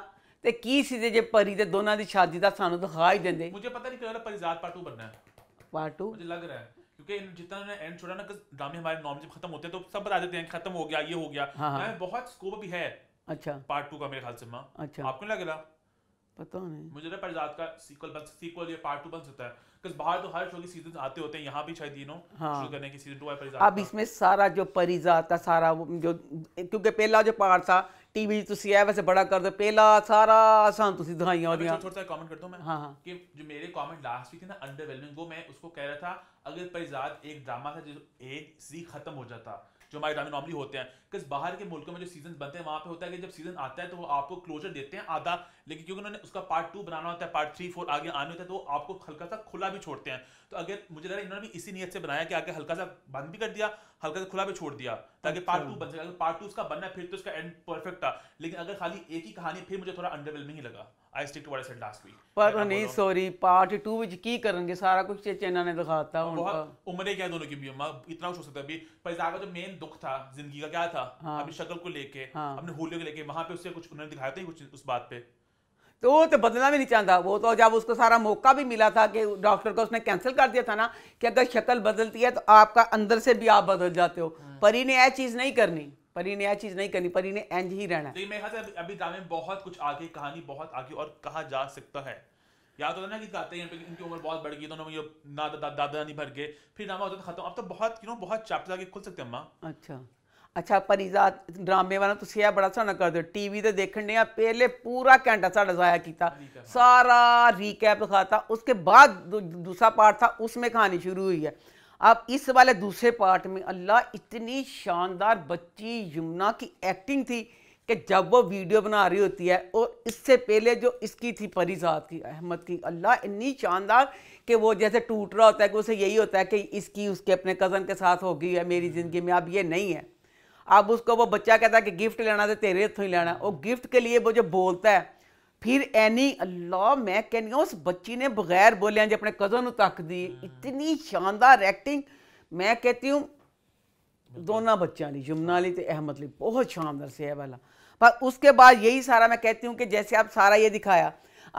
ਤੇ ਕੀ ਸੀ ਜੇ ਪਰੀ ਤੇ ਦੋਨਾਂ ਦੀ ਸ਼ਾਦੀ ਦਾ ਸਾਨੂੰ ਦਿਖਾ ਹੀ ਦਿੰਦੇ मुझे पता नहीं ਕਿਹੜਾ परिजात पार्ट 2 बनना है पार्ट 2 मुझे लग रहा है क्योंकि जितना ने एंड छोड़ा ना ड्रामे हमारे नॉर्म जब खत्म होते हैं तो सब बता देते हैं खत्म हो गया ये हो गया हाँ, हाँ। बहुत स्कोप भी है अच्छा पार्ट टू का मेरे ख्याल से माँ अच्छा आपको लग रहा पता नहीं मुझे ना परजात का सीक्वल बन सीक्वल या पार्ट 2 बन सकता है cuz बाहर तो हर शो की सीजंस आते होते हैं यहां भी शायद यू नो हाँ। शुरू करने की सीजन 2 है परजात अब इसमें सारा जो परजात का सारा जो क्योंकि पहला जो पार्ट था टीवी ਤੁਸੀਂ ਐ ਵੈਸੇ ਬੜਾ ਕਰਦੇ ਪਹਿਲਾ ਸਾਰਾ ਆਸਾਂ ਤੁਸੀਂ ਦਿਖਾਈਆਂ ਉਹਦੀਆਂ ਛੋਟਾ ਕਮੈਂਟ ਕਰਦਾ ਮੈਂ ਹਾਂ ਹਾਂ ਕਿ ਜੋ ਮੇਰੇ ਕਮੈਂਟ ਲਾਸਟ ਵੀਕ ਨਾ ਅੰਡਰਵੈਲਮਿੰਗ ਉਹ ਮੈਂ ਉਸको कह रहा था अगर परिजात एक ड्रामा था जो एक सी खत्म हो जाता जो हमारे ग्रामीण नॉर्मली होते हैं किस बाहर के मुल्कों में जो सीजन बनते हैं वहाँ पे होता है कि जब सीजन आता है तो वो आपको क्लोजर देते हैं आधा लेकिन क्योंकि उन्होंने उसका पार्ट टू बनाना होता है पार्ट थ्री फोर आगे आने होता है तो वो आपको हल्का सा खुला भी छोड़ते हैं तो अगर मुझे लग रहा है इन्होंने भी इसी नीयत से बनाया कि आगे हल्का सा बंद भी कर दिया हल्का सा खुला भी छोड़ दिया ताकि पार्ट अच्छा। टू बन सके अगर पार्ट टू उसका बनना है फिर तो उसका एंड परफेक्ट था लेकिन अगर खाली एक ही कहानी फिर मुझे थोड़ा अंडरवेलमिंग ही लगा I stick to what I said last week पर नहीं सॉरी पार्ट 2 ਵਿੱਚ ਕੀ ਕਰਨਗੇ ਸਾਰਾ ਕੁਝ ਚੇਨਾ ਨੇ ਦਿਖਾਤਾ उनका उम्र क्या दोनों की भी अम्मा इतना कुछ हो सकता है अभी पैसा का जो मेन दुख था जिंदगी का क्या था हाँ। अभी शक्ल को लेके हाँ। अपने होलियो को लेके वहां पे उससे कुछ उन्होंने दिखाया था तो कुछ उस बात पे तो वो तो बदलना भी नहीं चाहता वो तो जब उसको सारा मौका भी मिला था कि डॉक्टर को उसने कैंसिल कर दिया था ना कि अगर शक्ल बदलती है तो आपका अंदर से भी आप बदल जाते हो परी ने यह चीज़ नहीं करनी परी ने यह चीज नहीं करनी परी ने एंज ही रहना है मेरे ख्याल से अभी ड्रामे में बहुत कुछ आगे कहानी बहुत आगे और कहा जा सकता है या तो ना कि गाते हैं इनकी उम्र बहुत बढ़ गई तो ये ना दादा दा, दा नहीं भर गए फिर ड्रामा होता था खत्म अब तो बहुत यू नो बहुत चैप्टर आगे खुल सकते हैं अम्मा अच्छा अच्छा ਪਰਿਜ਼ਾਤ ड्रामे वाला तुम तो यह बड़ा सोना कर दो ਟੀਵੀ ਤੇ ਦੇਖਣ ਦੇ ਆ ਪਹਿਲੇ ਪੂਰਾ ਘੰਟਾ ਸਾਡਾ ਜ਼ਾਇਆ ਕੀਤਾ ਸਾਰਾ ਰੀਕੈਪ ਦਿਖਾਤਾ ਉਸਕੇ ਬਾਅਦ ਦੂਸਰਾ ਪਾਰਟ ਥਾ ਉਸमें ਕਹਾਣੀ ਸ਼ੁਰੂ ਹੋਈ ਹੈ अब इस वाले दूसरे पार्ट में अल्लाह इतनी शानदार बच्ची यमुना की एक्टिंग थी कि जब वो वीडियो बना रही होती है और इससे पहले जो इसकी थी परिजात की अहमद की अल्लाह इतनी शानदार कि वो जैसे टूट रहा होता है कि उसे यही होता है कि इसकी उसके अपने कज़न के साथ हो गई है मेरी ज़िंदगी में अब ये नहीं है अब उसको वो बच्चा कहता है कि गिफ्ट लेना तो तेरे हथों ही लेना वो गिफ्ट के लिए वो जो बोलता है ਫਿਰ ਐਨੀ ਅੱਲਾ ਮੈਂ ਕਹਿੰਦੀ ਉਸ ਬੱਚੀ ਨੇ ਬਗੈਰ ਬੋਲਿਆਂ ਜੇ ਆਪਣੇ ਕਜ਼ਨ तक दी हाँ। इतनी शानदार एक्टिंग मैं कहती हूँ दोनों बच्चों ली यमुना अली तो अहमद अली बहुत शानदार से है वाला पर उसके बाद यही सारा मैं कहती हूँ कि जैसे आप सारा ये दिखाया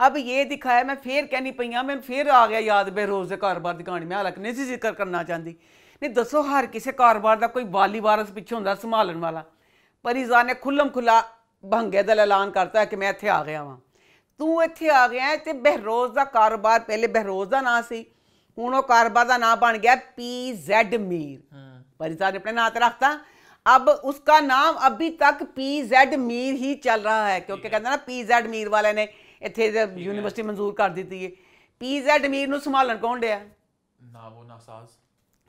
अब ये दिखाया मैं फिर कहनी पई हाँ मैं फिर आ गया याद बे रोज़ कारोबार की कहानी मैं हालांकि नहीं जिक्र करना चाहती नहीं दसो हर किसी कारोबार का कोई बाली बारस पिछे हों संभाल वाला परिजा ने खुल्लम खुला भंगे दल ऐलान करता है कि मैं इतने आ गया वहाँ ਤੂੰ ਇੱਥੇ ਆ ਗਿਆ ਤੇ ਬਹਿਰੋਜ਼ ਦਾ ਕਾਰੋਬਾਰ ਪਹਿਲੇ ਬਹਿਰੋਜ਼ ਦਾ ਨਾਂ ਸੀ ਹੁਣ ਉਹ ਕਾਰੋਬਾਰ ਦਾ ਨਾਂ ਬਣ ਗਿਆ ਪੀ ਜ਼ੈਡ ਮੀਰ परिसर ने अपने नाम रखता अब उसका नाम अभी तक पी जैड मीर ही चल रहा है क्योंकि कहते ना पी जैड मीर वाले ने इतने यूनिवर्सिटी मंजूर कर दी है पी जेड मीर ਨੂੰ ਸੰਭਾਲਣ ਕੌਣ ਡਿਆ ਨਾ ਉਹ ਨਾ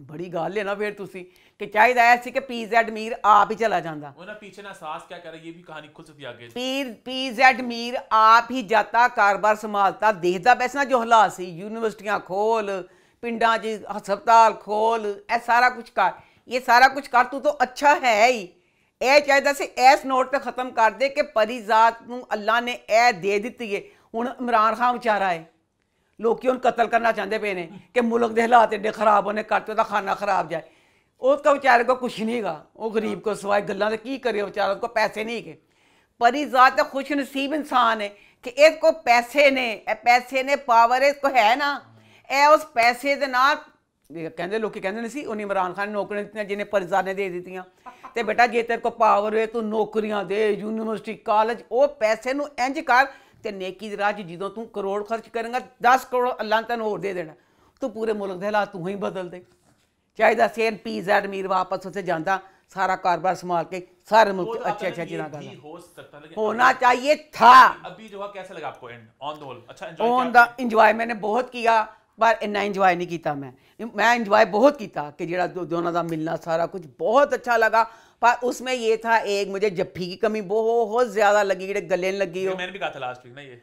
ਬੜੀ ਗੱਲ ਹੈ ਨਾ ਫਿਰ ਤੁਸੀਂ ਕਿ ਚਾਹੀਦਾ ਐ ਸੀ ਕਿ ਪੀਜ਼ੈਡ ਮੀਰ ਆਪ ਹੀ ਚਲਾ ਜਾਂਦਾ ਉਹ ਨਾ ਪਿੱਛੇ ਨਾ ਸਾਸ ਕੀ ਕਰੇ ਇਹ ਵੀ ਕਹਾਣੀ ਖੁਦ ਸਤੀ ਆਗੇ ਪੀਰ ਪੀਜ਼ੈਡ ਮੀਰ ਆਪ ਹੀ ਜਾਤਾ ਕਾਰੋਬਾਰ ਸੰਭਾਲਤਾ ਦੇਖਦਾ ਪੈਸਾ ਜੋ ਹਲਾ ਸੀ ਯੂਨੀਵਰਸਿਟੀਆਂ ਖੋਲ ਪਿੰਡਾਂ 'ਚ ਹਸਪਤਾਲ ਖੋਲ ਇਹ ਸਾਰਾ ਕੁਝ ਕਰ ਇਹ ਸਾਰਾ ਕੁਝ ਕਰ ਤੂੰ ਤਾਂ ਅੱਛਾ ਹੈ ਹੀ ਇਹ ਚਾਹੀਦਾ ਸੀ ਇਸ ਨੋਟ ਤੇ ਖਤਮ ਕਰ ਦੇ ਕਿ ਪਰੀ ਜ਼ਾਤ ਨੂੰ ਅੱਲਾ ਨੇ ਇਹ ਦੇ ਦਿੱਤੀ ਹੈ ਹੁਣ ਇਮਰਾਨ ਖਾਨ ਵਿਚਾਰਾ ਹੈ ਲੋਕੀ ਉਹਨ ਕਤਲ ਕਰਨਾ ਚਾਹੁੰਦੇ ਪਏ ਨੇ ਕਿ ਮੁਲਕ ਦੇ ਹਾਲਾਤ ਇੰਨੇ ਖਰਾਬ ਹੋਣੇ ਕਰਤੇ ਉਹਦਾ ਖਾਣਾ ਖਰਾਬ ਜਾਏ ਉਹ ਤਾਂ ਵਿਚਾਰੇ ਕੋ ਕੁਛ ਨਹੀਂਗਾ ਉਹ ਗਰੀਬ ਕੋ ਸਵਾਇ ਗੱਲਾਂ ਤੇ ਕੀ ਕਰੇ ਵਿਚਾਰੇ ਕੋ ਪੈਸੇ ਨਹੀਂ ਹੈਗੇ ਪਰ ਜ਼ਾਤ ਤਾਂ ਖੁਸ਼ ਨਸੀਬ ਇਨਸਾਨ ਹੈ ਕਿ ਇਹ ਕੋ ਪੈਸੇ ਨੇ ਇਹ ਪੈਸੇ ਨੇ ਪਾਵਰ ਇਸ ਕੋ ਹੈ ਨਾ ਇਹ ਉਸ ਪੈਸੇ ਦੇ ਨਾਲ ਕਹਿੰਦੇ ਲੋਕੀ ਕਹਿੰਦੇ ਨੇ ਸੀ ਉਹ ਇਮਰਾਨ ਖਾਨ ਨੌਕਰੀਆਂ ਦਿੱਤੀਆਂ ਜਿਹਨੇ ਪਰਜ਼ਾਨੇ ਦੇ ਦਿੱਤੀਆਂ ਤੇ ਬੇਟਾ ਜੇ ਤੇਰੇ ਕੋ ਪਾਵਰ ਹੋਏ ਤੂੰ ਨੌਕਰੀਆਂ ਦੇ ਯੂਨੀਵਰਸਿਟੀ ਕਾਲਜ ਉਹ ਪੈਸੇ ਨੂੰ ਇੰਜ ਕਰ तो नेकी राह ਰਾਹ 'ਚ ਜਦੋਂ ਤੂੰ ਕਰੋੜ ਖਰਚ ਕਰੇਗਾ 10 ਕਰੋੜ ਅੱਲਾਹ ਤੈਨੂੰ ਹੋਰ ਦੇ ਦੇਣਾ ਤੂੰ ਪੂਰੇ ਮੁਲਕ ਦੇ ਹਾਲਾਤ ਤੂੰ ਹੀ ਬਦਲ ਦੇ ਚਾਹੀਦਾ ਸੇਨ ਪੀ ਜ਼ੈਡ ਅਮੀਰ ਵਾਪਸ ਉੱਥੇ ਜਾਂਦਾ सारा कारोबार संभाल के सारे मुल्क अच्छे अच्छे चीजें कर हो होना चाहिए था अभी जो कैसे लगा आपको एंड ऑन द होल अच्छा ऑन मैंने बहुत किया पर इन्ना इंजॉय नहीं किया मैं मैं इंजॉय बहुत किया कि जो दोनों का मिलना सारा कुछ बहुत अच्छा लगा पर उसमें ये था एक मुझे जफ्फी की कमी बहुत ज्यादा लगी गले लगी हो मैंने भी कहा था लास्ट वीक ना ये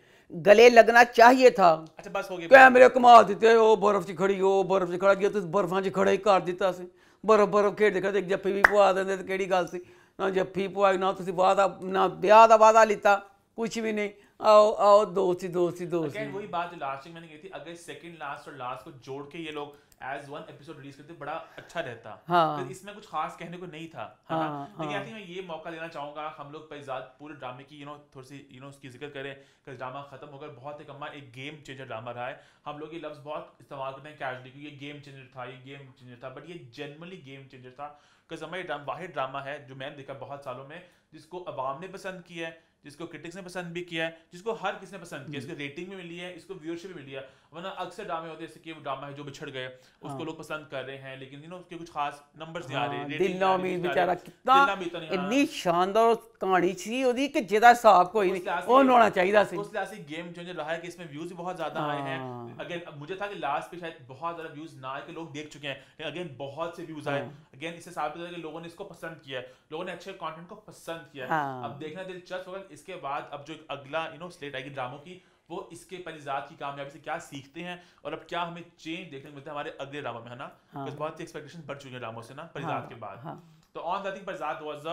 गले लगना चाहिए था अच्छा बस हो गया कैमरे कमा देते हो बर्फ च खड़ी हो बर्फ च खड़ा गया तो बर्फा च खड़ा ही कर दिता से बर्फ बर्फ खेड देखा एक जफ्फी भी पवा दें तो केड़ी गल से ना जफ्फी पवाई ना तुम वादा ना ब्याह का वादा लिता कुछ भी नहीं आओ आओ दोस्ती दोस्ती दोस्ती वही बात जो लास्ट मैंने की थी अगर सेकंड लास्ट और लास्ट को जोड़ के ये लोग एज वन एपिसोड रिलीज करते बड़ा अच्छा रहता हाँ. तो इसमें कुछ खास कहने को नहीं था हाँ, हाँ. लेकिन हाँ। मैं ये मौका लेना चाहूंगा हम लोग पैजाद पूरे ड्रामे की यू नो थोड़ी सी यू नो उसकी जिक्र करें कि ड्रामा खत्म होकर बहुत ही कम्मा एक गेम चेंजर ड्रामा रहा है हम लोग ये लफ्ज बहुत इस्तेमाल करते हैं कैजुअली क्योंकि ये गेम चेंजर था ये गेम चेंजर था बट ये जनरली गेम चेंजर था बिकॉज हमारा वाहिर ड्रामा है जो मैंने देखा बहुत सालों में जिसको अवाम ने पसंद किया है जिसको क्रिटिक्स ने पसंद भी किया है जिसको हर किसी ने पसंद किया इसको रेटिंग भी मिली है इसको व्यूअरशिप भी मिली है वरना अक्सर ड्रामे होते हैं कि वो ड्रामा है जो बिछड़ गए उसको हाँ। लोग पसंद कर रहे हैं लेकिन यू उसके कुछ खास नंबर्स नहीं आ रहे हाँ, दिल ना उम्मीद बेचारा कितना इतनी शानदार कहानी थी ਉਹਦੀ कि ਜਿਹਦਾ ਹਿਸਾਬ कोई नहीं वो होना चाहिए था उस ਲਾਸੀ गेम चेंजर रहा है कि इसमें व्यूज भी बहुत ज्यादा आए हैं हाँ। अगेन मुझे था कि लास्ट पे शायद बहुत ज्यादा व्यूज ना आए कि लोग देख चुके हैं अगेन बहुत से व्यूज आए अगेन इससे साबित होता है कि लोगों ने इसको पसंद किया है लोगों ने अच्छे कंटेंट को पसंद किया है अब देखना दिलचस्प होगा इसके बाद अब जो अगला यू नो स्लेट आएगी ड्रामों की वो इसके परिजात की कामयाबी से क्या सीखते हैं और अब क्या हमें चेंज देखने को मिलता है हमारे अगले ड्रामा में है ना हाँ। बहुत सी एक्सपेक्टेशन बढ़ चुके हैं ड्रामो से ना परिजात हाँ, के बाद हाँ। तो on thing Parijaat was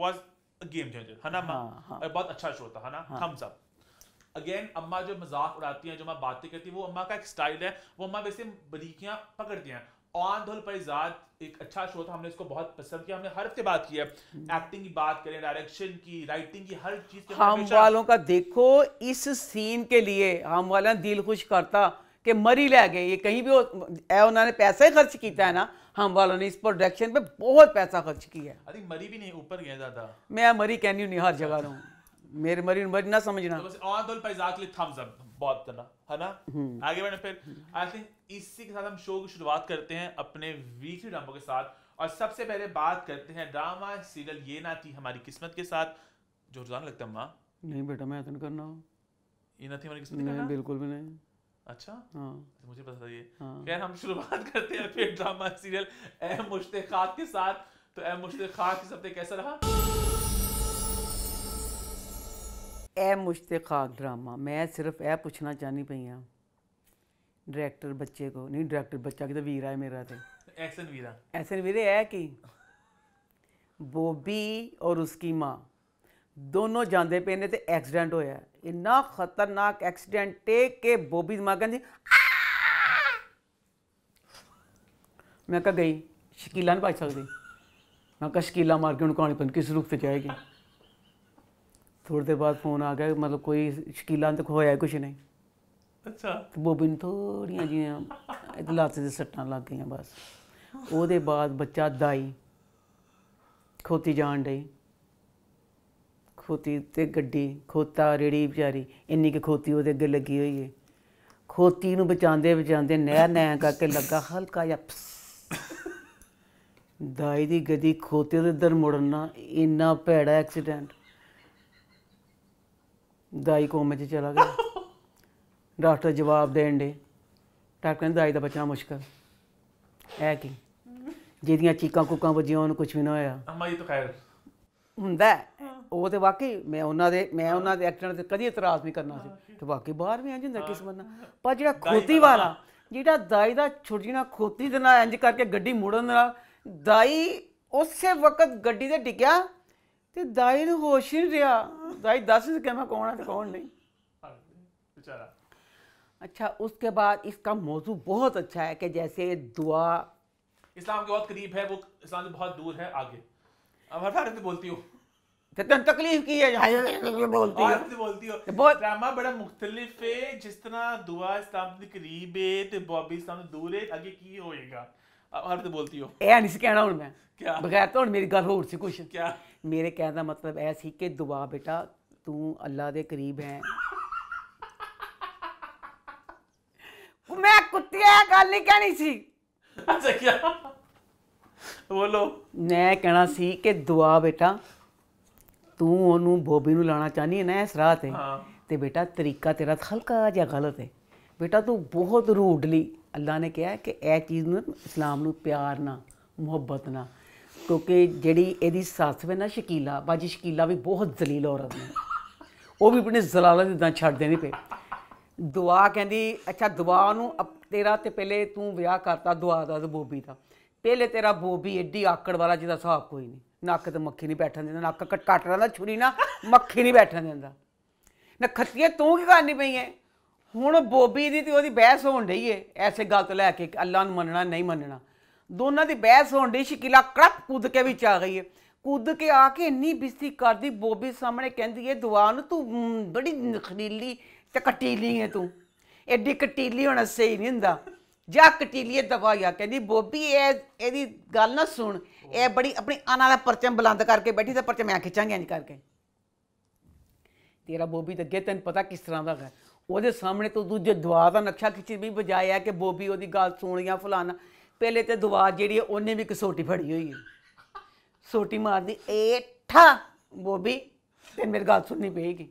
was a game changer है ना हाँ, हाँ। बहुत अच्छा शो था है ना हम सब अगेन अम्मा जो मजाक उड़ाती हैं जो अम्मा बातें करती हैं वो अम्मा का एक स्टाइल है वो अम्मा वैसे बरीकियां पकड़ती हैं ऑन धोल परिजात एक अच्छा शो था हमने इसको बहुत पसंद किया हमने हर हफ्ते बात की है एक्टिंग हम्म। की बात करें डायरेक्शन की राइटिंग की हर चीज हम वालों का देखो इस सीन के लिए हम वाला दिल खुश करता कि मरी ले गए ये कहीं भी उन्होंने पैसा ही खर्च किया है ना हम वालों ने इस प्रोडक्शन पे बहुत पैसा खर्च किया है अरे मरी भी नहीं ऊपर गया ज्यादा मैं मरी कहनी हूँ हर जगह रहा हूँ मेरे मरी मरी ना समझना तो बहुत तना है ना हम्म। आगे बढ़े फिर आई थिंक इसी के साथ हम शो की शुरुआत करते हैं अपने वीकली ड्रामो के साथ और सबसे पहले बात करते हैं ड्रामा सीरियल ये ना थी हमारी किस्मत के साथ जो रोजाना लगता है माँ नहीं बेटा मैं अटेंड तो करना ये ना थी हमारी किस्मत नहीं बिल्कुल भी नहीं अच्छा हाँ तो मुझे पता था ये खैर हाँ। हम शुरुआत करते हैं फिर ड्रामा सीरियल ए मुश्ते के साथ तो ए मुश्ते खाक कैसा रहा ਇਹ ਮੁਸ਼ਤਕਾਕ ਡਰਾਮਾ ਮੈਂ ਸਿਰਫ ਇਹ ਪੁੱਛਣਾ ਚਾਹਨੀ ਪਈ ਆ ਡਾਇਰੈਕਟਰ ਬੱਚੇ ਕੋ ਨਹੀਂ ਡਾਇਰੈਕਟਰ ਬੱਚਾ ਕਿਤੇ ਵੀਰਾ ਹੈ ਮੇਰਾ ਤੇ ਐਕਸ਼ਨ ਵੀਰਾ ਐਕਸ਼ਨ ਵੀਰੇ ਹੈ ਕਿ ਬੋਬੀ ਔਰ ਉਸकी ਮਾਂ ਦੋਨੋਂ ਜਾਂਦੇ ਪਏ ਨੇ ਤੇ ਐਕਸੀਡੈਂਟ ਹੋਇਆ ਇੰਨਾ ਖਤਰਨਾਕ ਐਕਸੀਡੈਂਟ ਹੈ ਕਿ ਬੋਬੀ ਦਿਮਾਗ ਕਹਿੰਦੀ मैं कहा गई शकीला नहीं पाई सकती मैं कहा शकीला मार के उनको आने पन किस रुख से जाएगी ਥੋੜੇ ਦੇ ਬਾਅਦ ਫੋਨ ਆ ਗਿਆ ਮਤਲਬ ਕੋਈ ਸ਼ਕੀਲਾਂ ਤੱਕ ਹੋਇਆ ਕੁਝ ਨਹੀਂ ਅੱਛਾ ਤੇ ਥੋੜੀਆਂ ਜੀਆਂ ਇਹਦੇ ਲੱਤ ਦੇ ਸੱਟਾਂ ਲੱਗ ਗਈਆਂ ਬਸ ਉਹਦੇ ਬਾਅਦ ਬੱਚਾ ਦਾਈ ਖੋਤੀ ਜਾਣ ਡਈ ਖੋਤੀ ਤੇ ਗੱਡੀ ਖੋਤਾ ਰੇੜੀ ਵਿਚਾਰੀ ਇੰਨੀ ਕਿ ਖੋਤੀ ਉਹਦੇ ਅੱਗੇ ਲੱਗੀ ਹੋਈ ਏ ਖੋਤੀ ਨੂੰ ਬਚਾਉਂਦੇ ਬਚਾਉਂਦੇ ਨਹਿ ਨਹਿ ਕਰਕੇ ਲੱਗਾ ਹਲਕਾ ਜਿਹਾ ਦਾਈ ਦੀ ਗੱਡੀ ਖੋਤੇ ਦੇ ਦਰ ਮੁੜਨਾ ਇੰਨਾ ਭੈੜਾ ਐਕਸੀਡੈਂਟ ਦਾਈ ਕੋਮੇ 'ਚ ਚਲਾ ਗਿਆ ਡਾਕਟਰ ਜਵਾਬ ਦੇਣ ਦੇ ਡਾਕਟਰ ਕਹਿੰਦਾ ਦਾਈ ਦਾ ਬਚਣਾ ਮੁਸ਼ਕਲ ਐ ਕੀ ਜਿਹਦੀਆਂ ਚੀਕਾਂ ਕੁਕਾਂ ਵਜੀਆਂ ਉਹਨੂੰ ਕੁਝ ਵੀ ਨਾ ਹੋਇਆ ਅਮਾ ਜੀ ਤਾਂ ਖੈਰ ਹੁੰਦਾ ਉਹ ਤੇ ਵਾਕਈ ਮੈਂ ਉਹਨਾਂ ਦੇ ਮੈਂ ਉਹਨਾਂ ਦੇ ਐਕਟਰਾਂ ਤੇ ਕਦੀ ਇਤਰਾਜ਼ ਨਹੀਂ ਕਰਨਾ ਸੀ ਤੇ ਵਾਕਈ ਬਾਹਰ ਵੀ ਇੰਜ ਹੁੰਦਾ ਕਿਸਮਤ ਨਾਲ ਪਰ ਜਿਹੜਾ ਖੋਤੀ ਵਾਲਾ ਜਿਹੜਾ ਦਾਈ ਦਾ ਛੁਰਜੀ ਨਾਲ ਖੋਤੀ ਦੇ ਨਾਲ ਇੰਜ ਕਰਕੇ ਗੱਡੀ ਮੁੜਨ ਨਾਲ ਦਾਈ ਉਸੇ ਵਕਤ ਗੱਡੀ ਤੇ ਟਿਕਿਆ ਤੇ ਦਾਈ ਨੂੰ ਹੋਸ਼ ਹੀ ਰਿਹਾ ਦਾਈ ਦੱਸ ਸਕੇ ਮੈਂ ਕੌਣ ਆ ਤੇ ਕੌਣ ਨਹੀਂ बेचारा अच्छा उसके बाद इसका मौजू बहुत अच्छा है कि जैसे दुआ इस्लाम के बहुत करीब है वो इस्लाम से बहुत दूर है आगे अब हर फारत बोलती हो कितना तकलीफ की है बोलती हो बोलती हो बहुत ड्रामा बड़ा मुख्तलिफ है जिस तरह दुआ इस्लाम के करीब है तो बॉबी इस्लाम से दूर है आगे की होएगा अब हर बोलती हो ए नहीं कहना हूं मैं क्या बगैर तो मेरी गल हो सी कुछ क्या मेरे कहने का मतलब यह सी कि दुआ बेटा तू अल्लाह के करीब है मैं कुत्तिया गल नहीं कहनी सी अच्छा क्या बोलो मैं कहना सी कि दुआ बेटा ਤੂੰ ਉਹਨੂੰ ਬੋਬੀ ਨੂੰ ਲਾਣਾ ਚਾਹਨੀ ਹੈ ਨਾ ਇਸ ਰਾਹ ਤੇ ਤੇ ਬੇਟਾ ਤਰੀਕਾ ਤੇਰਾ ਹਲਕਾ ਜਿਹਾ ਗਲਤ ਹੈ ਬੇਟਾ ਤੂੰ ਬਹੁਤ ਰੂਡਲੀ ਅੱਲਾ ਨੇ ਕਿਹਾ ਕਿ ਇਹ ਚੀਜ਼ ਨੂੰ ਇਸਲਾਮ ਨੂੰ ਪਿਆਰ ਨਾਲ ਮੁਹੱਬਤ ਨਾਲ ਕਿਉਂਕਿ ਜਿਹੜੀ ਇਹਦੀ ਸੱਸ ਵੇ ਨਾ ਸ਼ਕੀਲਾ ਬਾਜੀ ਸ਼ਕੀਲਾ ਵੀ ਬਹੁਤ ਜ਼ਲੀਲ ਔਰਤ ਹੈ ਉਹ ਵੀ ਆਪਣੇ ਜ਼ਲਾਲਤ ਦੇ ਦੰਦ ਛੱਡ ਦੇਣੀ ਪਏ ਦੁਆ ਕਹਿੰਦੀ ਅੱਛਾ ਦੁਆ ਨੂੰ ਤੇਰਾ ਤੇ ਪਹਿਲੇ ਤੂੰ ਵਿਆਹ ਕਰਤਾ ਦੁਆ ਦਾ ਤੇ ਬੋਬੀ ਦਾ ਪਹਿਲੇ ਤੇਰਾ ਬੋਬੀ ਐਡੀ ਆਕੜ ਵਾਲਾ ਜਿਹਦਾ ਹਿਸਾਬ ਕੋਈ ਨਹੀਂ ਨੱਕ ਤੇ ਮੱਖੀ ਨਹੀਂ ਬੈਠਣ ਦਿੰਦਾ ਨੱਕ ਕੱਟ ਕੱਟ ਰਹਿੰਦਾ ਛੁਰੀ ਨਾ ਮੱਖੀ ਨਹੀਂ ਬੈਠਣ ਦਿੰਦਾ ਨਖਤੀਏ ਤੂੰ ਕੀ ਕਰਨੀ ਪਈ ਐ ਹੁਣ ਬੋਬੀ ਦੀ ਤੇ ਉਹਦੀ ਬਹਿਸ ਹੋਣ ਢਈ ਐ ਐਸੇ ਗੱਲ ਤੋਂ ਲੈ ਕੇ ਅੱਲਾ ਨੂੰ ਮੰਨਣਾ ਨਹੀਂ ਮੰਨਣਾ ਦੋਨਾਂ ਦੀ ਬਹਿਸ ਹੋਣ ਦੀ ਸ਼ਕੀਲਾ ਕੜਪ ਕੁੱਦ ਕੇ ਵਿੱਚ ਆ ਗਈ ਹੈ ਕੁੱਦ ਕੇ ਆ ਕੇ ਇੰਨੀ ਬਿਸਤੀ ਕਰਦੀ ਬੋਬੀ ਸਾਹਮਣੇ ਕਹਿੰਦੀ ਏ ਦੁਆ ਨੂੰ ਤੂੰ ਬੜੀ ਨਖਰੀਲੀ ਤੇ ਕਟੀਲੀ ਹੈ ਤੂੰ ਐਡੀ ਕਟੀਲੀ ਹੋਣਾ ਸਹੀ ਨਹੀਂ ਹੁੰਦਾ ਜਾ ਕਟੀਲੀਏ ਦਵਾਇਆ ਕਹਿੰਦੀ ਬੋਬੀ ਇਹ ਇਹਦੀ ਗੱਲ ਨਾ ਸੁਣ ਇਹ ਬੜੀ ਆਪਣੀ ਆਨਾ ਦਾ ਪਰਚਮ ਬੁਲੰਦ ਕਰਕੇ ਬੈਠੀ ਤੇ ਪਰਚਮ ਮੈਂ ਖਿੱਚਾਂਗੀ ਅੰਜ ਕਰਕੇ ਤੇਰਾ ਬੋਬੀ ਤੇ ਗੇਤਨ ਪਤਾ ਕਿਸ ਤਰ੍ਹਾਂ ਦਾ ਹੈ ਉਹਦੇ ਸਾਹਮਣੇ ਤੂੰ ਦੂਜੇ ਦਵਾ ਦਾ ਨਕਸ਼ਾ ਖਿੱਚੀ ਵੀ ਬਜਾਇਆ ਕਿ ਬੋਬੀ ਉਹਦੀ ਗੱਲ ਸੁਣ ਜਾਂ ਫਲਾਣਾ ਪਹਿਲੇ ਤੇ ਦੁਆ ਜਿਹੜੀ ਹੈ, ਉਹਨੇ ਵੀ ਕਸੋਟੀ ਫੜੀ ਹੋਈ ਹੈ ਸੋਟੀ ਮਾਰਦੀ ਏਠਾ ਬੋਬੀ ਤੇ ਮੇਰੀ ਗੱਲ ਸੁਣਨੀ ਪਏਗੀ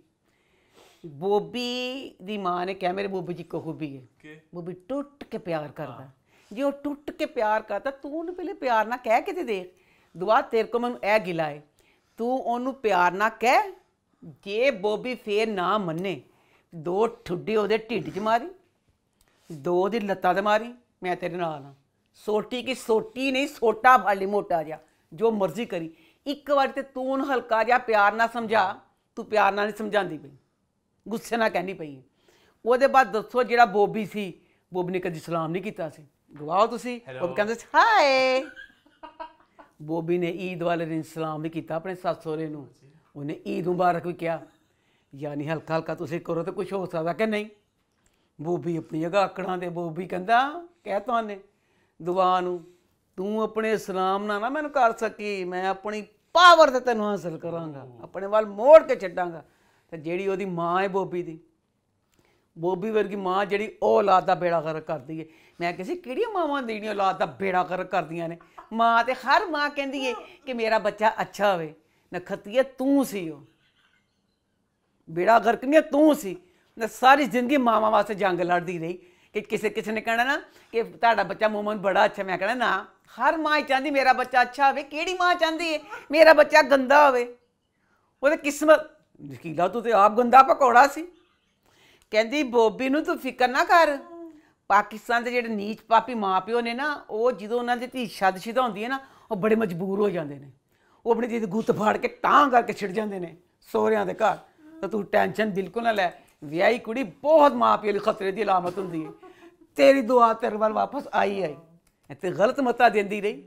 ਬੋਬੀ ਦੀ ਮਾਂ ਨੇ ਕਿਹਾ ਮੇਰੇ ਬੋਬੀ ਜੀ ਕੋ ਵੀ ਹੈ ਬੋਬੀ ਟੁੱਟ ਕੇ ਪਿਆਰ ਕਰਦਾ ਜੇ ਉਹ ਟੁੱਟ ਕੇ ਪਿਆਰ ਕਰਦਾ ਤੂੰ ਉਹਨੂੰ ਪਹਿਲੇ ਪਿਆਰ ਨਾਲ ਕਹਿ ਕੇ ਤੇ ਦੇਖ ਦੁਆ ਤੇਰੇ ਕੋ ਮੈਨੂੰ ਇਹ ਗਿਲਾ ਹੈ ਤੂੰ ਉਹਨੂੰ ਪਿਆਰ ਨਾਲ ਕਹਿ ਜੇ ਬੋਬੀ ਫੇਰ ਨਾ ਮੰਨੇ ਦੋ ਠੁੱਡੇ ਉਹਦੇ ਢਿੱਡ 'ਚ ਮਾਰੀ ਦੋ ਦੀ ਲੱਤਾਂ ਤੇ ਮਾਰੀ ਮੈਂ ਤੇਰੇ ਨਾਲ ਹਾਂ ਸੋਟੀ ਕੀ ਸੋਟੀ ਨਹੀਂ ਸੋਟਾ ਭਾਲੀ ਮੋਟਾ ਜਾ ਜੋ ਮਰਜ਼ੀ ਕਰੀ ਇੱਕ ਵਾਰ ਤੇ ਤੂੰ ਹਲਕਾ ਜਾ ਪਿਆਰ ਨਾਲ ਸਮਝਾ ਤੂੰ ਪਿਆਰ ਨਾਲ ਨਹੀਂ ਸਮਝਾਉਂਦੀ ਪਈ ਗੁੱਸੇ ਨਾਲ ਕਹਿੰਦੀ ਪਈ ਉਹਦੇ ਬਾਅਦ ਦੱਸੋ ਜਿਹੜਾ ਬੋਬੀ ਸੀ ਬੋਬੀ ਨੇ ਕਦੀ ਸਲਾਮ ਨਹੀਂ ਕੀਤਾ ਸੀ ਗਵਾਹ ਤੁਸੀਂ ਉਹ ਕਹਿੰਦੇ ਹਾਏ ਬੋਬੀ ਨੇ ਈਦ ਵਾਲੇ ਦਿਨ ਸਲਾਮ ਵੀ ਕੀਤਾ ਆਪਣੇ ਸੱਸ ਸਹੁਰੇ ਨੂੰ ਉਹਨੇ ਈਦ ਮੁਬਾਰਕ ਵੀ ਕਿਹਾ ਯਾਨੀ ਹਲਕਾ ਹਲਕਾ ਤੁਸੀਂ ਕਰੋ ਤੇ ਕੁਝ ਹੋ ਸਕਦਾ ਕਿ ਨਹੀਂ ਬੋਬੀ ਆਪਣੀ ਜਗ੍ਹਾ ਆਕੜਾਂ ਦੇ ਬੋਬੀ ਕਹਿੰਦਾ ਕਹਿ ਤੁਹਾਨੂੰ ਦੁਆ ਨੂੰ ਤੂੰ ਆਪਣੇ ਸਲਾਮ ਨਾਲ ਨਾ ਮੈਨੂੰ ਕਰ ਸਕੀ ਮੈਂ ਆਪਣੀ ਪਾਵਰ ਤੇ ਤੈਨੂੰ ਹਾਸਲ ਕਰਾਂਗਾ ਆਪਣੇ ਵੱਲ ਮੋੜ ਕੇ ਛੱਡਾਂਗਾ ਤੇ ਜਿਹੜੀ ਉਹਦੀ ਮਾਂ ਹੈ ਬੋਬੀ ਦੀ ਬੋਬੀ ਵਰਗੀ ਮਾਂ ਜਿਹੜੀ ਔਲਾਦ ਦਾ ਬੇੜਾ ਕਰ ਕਰਦੀ ਏ ਮੈਂ ਕਿਸੇ ਕਿਹੜੀਆਂ ਮਾਵਾਂ ਦੀ ਨਹੀਂ ਔਲਾਦ ਦਾ ਬੇੜਾ ਕਰ ਕਰਦੀਆਂ ਨੇ ਮਾਂ ਤੇ ਹਰ ਮਾਂ ਕਹਿੰਦੀ ਏ ਕਿ ਮੇਰਾ ਬੱਚਾ ਅੱਛਾ ਹੋਵੇ ਨਖਤੀਏ ਤੂੰ ਸੀ ਉਹ ਬੇੜਾ ਗਰਕਨੀਆ ਤੂੰ ਸੀ ਨਾ ਸਾਰੀ ਜ਼ਿੰਦਗੀ ਮਾਵਾਂ ਵਾਸਤੇ ਜੰਗ ਲੜਦੀ ਰਹੀ ਕਿ ਕਿਸੇ ਕਿਸੇ ਨੇ ਕਹਿਣਾ ਨਾ ਕਿ ਤੁਹਾਡਾ ਬੱਚਾ ਮੂਮਨ ਬੜਾ ਅੱਛਾ ਮੈਂ ਕਹਿੰਦਾ ਨਾ ਹਰ ਮਾਂ ਚਾਹੁੰਦੀ ਮੇਰਾ ਬੱਚਾ ਅੱਛਾ ਹੋਵੇ ਕਿਹੜੀ ਮਾਂ ਚਾਹੁੰਦੀ ਹੈ ਮੇਰਾ ਬੱਚਾ ਗੰਦਾ ਹੋਵੇ ਉਹਦੇ ਕਿਸਮਤ ਵਕੀਲਾ ਤੂੰ ਤੇ ਆਪ ਗੰਦਾ ਪਕੌੜਾ ਸੀ ਕਹਿੰਦੀ ਬੋਬੀ ਨੂੰ ਤੂੰ ਫਿਕਰ ਨਾ ਕਰ ਪਾਕਿਸਤਾਨ ਦੇ ਜਿਹੜੇ ਨੀਚ ਪਾਪੀ ਮਾਪਿਓ ਨੇ ਨਾ ਉਹ ਜਦੋਂ ਉਹਨਾਂ ਦੀ ਧੀ ਸ਼ਦਸ਼ਿਦਾ ਹੁੰਦੀ ਹੈ ਨਾ ਉਹ ਬੜੇ ਮਜਬੂਰ ਹੋ ਜਾਂਦੇ ਨੇ ਉਹ ਆਪਣੀ ਦੀ ਗੁੱਤ ਫਾੜ ਕੇ ਟਾਂ ਕਰਕੇ ਛਿੜ ਜਾਂਦੇ ਨੇ ਸੋਹਰਿਆਂ ਦੇ ਘਰ ਤਾਂ ਤੂੰ ਟੈਨਸ਼ਨ ਬਿਲਕੁਲ ਨਾ ਲੈ ਵਿਆਹੀ ਕੁੜੀ बहुत माँ ਲਈ ਖਤਰੇ की अलामत होंगी ਹੈ तेरी दुआ तेरे ਵੱਲ वापस आई आई ਤੇ गलत ਮਤਾ ਦਿੰਦੀ रही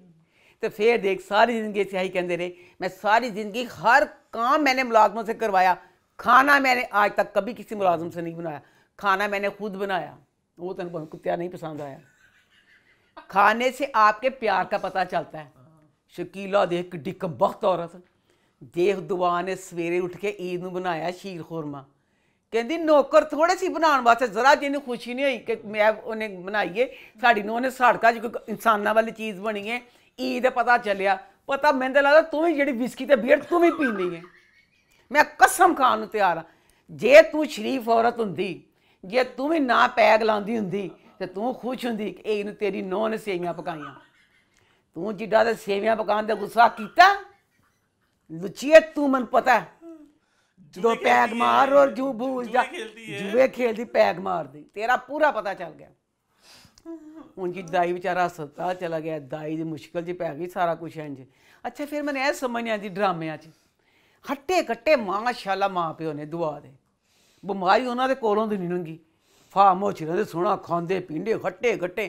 तो फिर देख सारी ज़िंदगी आई कहते रहे मैं सारी ज़िंदगी हर काम मैंने मुलाजमों से करवाया खाना मैंने आज तक कभी किसी मुलाजम से नहीं बनाया खाना मैंने खुद बनाया वो तेन कुत्तिया नहीं पसंद आया खाने से आपके प्यार का पता चलता है शकीला देख डिकम वक्त औरत देख दुआ ने सवेरे उठ के ईद में बनाया शीर खुरमा ਕਹਿੰਦੀ ਨੌਕਰ ਥੋੜੇ ਸੀ ਬਣਾਉਣ ਵਾਸਤੇ ਜ਼ਰਾ ਜਿਹਨੂੰ ਖੁਸ਼ੀ ਨਹੀਂ ਹੋਈ ਕਿ ਮੈਂ ਉਹਨੇ ਬਣਾਈਏ ਸਾਡੀ ਨੂੰ ਉਹਨੇ ਸਾੜਕਾ ਜੀ ਕੋਈ ਇਨਸਾਨਾਂ ਵਾਲੀ ਚੀਜ਼ ਬਣੀ ਹੈ ਈ ਦਾ ਪਤਾ ਚੱਲਿਆ ਪਤਾ ਮੈਨੂੰ ਤਾਂ ਲੱਗਦਾ ਤੂੰ ਵੀ ਜਿਹੜੀ ਵਿਸਕੀ ਤੇ ਬੀਅਰ ਤੂੰ ਵੀ ਪੀਂਦੀ ਹੈ ਮੈਂ ਕਸਮ ਖਾਣ ਨੂੰ ਤਿਆਰ ਆ ਜੇ ਤੂੰ ਸ਼ਰੀਫ ਔਰਤ ਹੁੰਦੀ ਜੇ ਤੂੰ ਵੀ ਨਾ ਪੈਗ ਲਾਉਂਦੀ ਹੁੰਦੀ ਤੇ ਤੂੰ ਖੁਸ਼ ਹੁੰਦੀ ਕਿ ਇਹ ਨੂੰ ਤੇਰੀ ਨੌਂ ਨੇ ਸੇਵੀਆਂ ਪਕਾਈਆਂ ਤੂੰ ਜਿੱਡਾ ਤੇ ਸੇਵੀਆਂ ਪਕਾਉਣ ਦਾ ਗੁੱਸਾ ਕੀਤਾ ਲੁਚੀਏ ਤੂੰ ਮਨ ਪਤਾ ਜਦੋਂ ਪੈਗ ਮਾਰ ਔਰ ਜੂ ਭੂਲ ਜਾ ਜੂਏ ਖੇਲਦੀ ਪੈਗ ਮਾਰਦੀ ਤੇਰਾ ਪੂਰਾ ਪਤਾ ਚੱਲ ਗਿਆ ਹੁਣ ਜੀ ਦਾਈ ਵਿਚਾਰਾ ਹਸਪਤਾਲ ਚਲਾ ਗਿਆ ਦਾਈ ਦੀ ਮੁਸ਼ਕਲ ਜੀ ਪੈ ਗਈ ਸਾਰਾ ਕੁਝ ਇੰਜ ਅੱਛਾ ਫਿਰ ਮੈਨੂੰ ਇਹ ਸਮਝ ਨਹੀਂ ਆਦੀ ਡਰਾਮਿਆਂ 'ਚ ਹੱਟੇ ਕੱਟੇ ਮਾਸ਼ਾਅੱਲਾ ਮਾਪਿਓ ਨੇ ਦੁਆ ਦੇ ਬਿਮਾਰੀ ਉਹਨਾਂ ਦੇ ਕੋਲੋਂ ਦੀ ਨਹੀਂ ਲੰਗੀ ਫਾ ਮੋਚਰਾਂ ਦੇ ਸੋਣਾ ਖਾਂਦੇ ਪਿੰਡੇ ਹੱਟੇ ਕੱਟੇ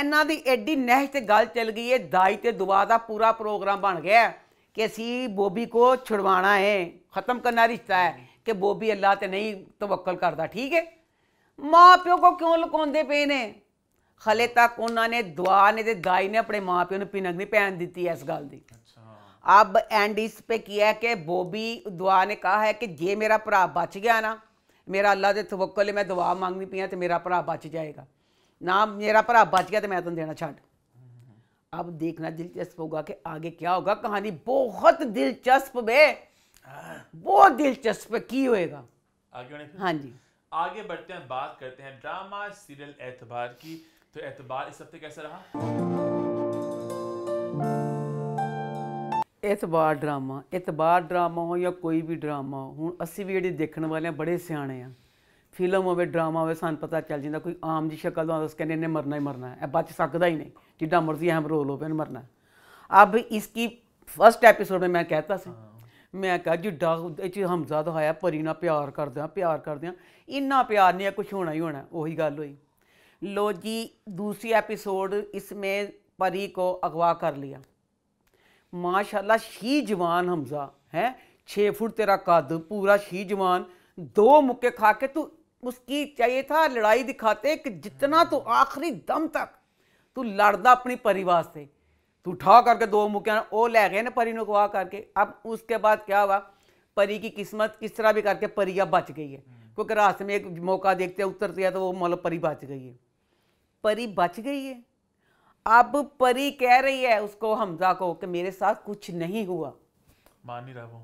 ਇਹਨਾਂ ਦੀ ਐਡੀ ਨਹਿਜ ਤੇ ਗੱਲ ਚੱਲ ਗਈ ਏ ਦਾਈ ਤੇ ਦੁਆ ਦਾ ਪੂਰਾ ਪ੍ਰੋਗਰਾਮ ਬਣ ਗਿਆ कि असी बोबी को छुड़वाना है ख़त्म करना रिश्ता है कि बोबी अल्लाह तो नहीं तवक्ल करता ठीक है माँ प्यो को क्यों लुका पे ने हले तक उन्होंने दुआ ने ते दाई ने अपने माँ प्यो ने पिनक नहीं पहन दी इस गल की अच्छा। अब एंड इस पे किया कि बोबी दुआ ने कहा है कि जे मेरा भरा बच गया ना मेरा अल्लाह के तवक्ल मैं दुआ मांगनी पी तो मेरा भरा बच जाएगा ना मेरा भरा बच गया तो मैं तुम देना छड़ अब देखना दिलचस्प होगा कि आगे क्या होगा कहानी बहुत दिलचस्प में बहुत दिलचस्प की होएगा आगे हाँ जी आगे बढ़ते हैं बात करते हैं ड्रामा सीरियल एतबार की तो एतबार इस हफ्ते कैसा रहा एतबार ड्रामा एतबार ड्रामा हो या कोई भी ड्रामा हो हूँ असी भी जी देखने वाले हैं बड़े स्याने हैं फिल्म होवे ड्रामा होवे सानू पता चल जाता कोई आम जी शक्ल होता कहने इन्हें मरना ही मरना है बच सकता ही नहीं जिन्ना मर्जी अहम रोल होवे मरना अब इसकी फर्स्ट एपीसोड में मैं कहता सी ਮੈਂ ਕਹਾ ਜਿੱਡਾ ਇਹ ਚ ਹਮਜ਼ਾ ਦਾ ਹੋਇਆ ਪਰੀ ਨਾਲ प्यार कर ਪਿਆਰ इन्ना प्यार नहीं है कुछ होना ही होना ਉਹੀ गल हुई लो जी दूसरी एपीसोड इसमें परी को अगवा कर लिया माशाला शी जवान हमजा है छे फुट तेरा कद पूरा शी जवान दो मुक्के खा के तू उसकी चाहिए था लड़ाई दिखाते कि जितना तो आखिरी दम तक तू लड़ता अपनी ਪਰੀ ਵਾਸते तू ठा करके दो मुके वो लै गए ना परी नगवा करके अब उसके बाद क्या हुआ परी की किस्मत किस तरह भी करके परी अब बच गई है हम्म। क्योंकि रास्ते में एक मौका देखते उतर दिया तो वो मतलब परी बच गई है परी बच गई है अब परी कह रही है उसको हमजा को कि मेरे साथ कुछ नहीं हुआ मान नहीं रहा वो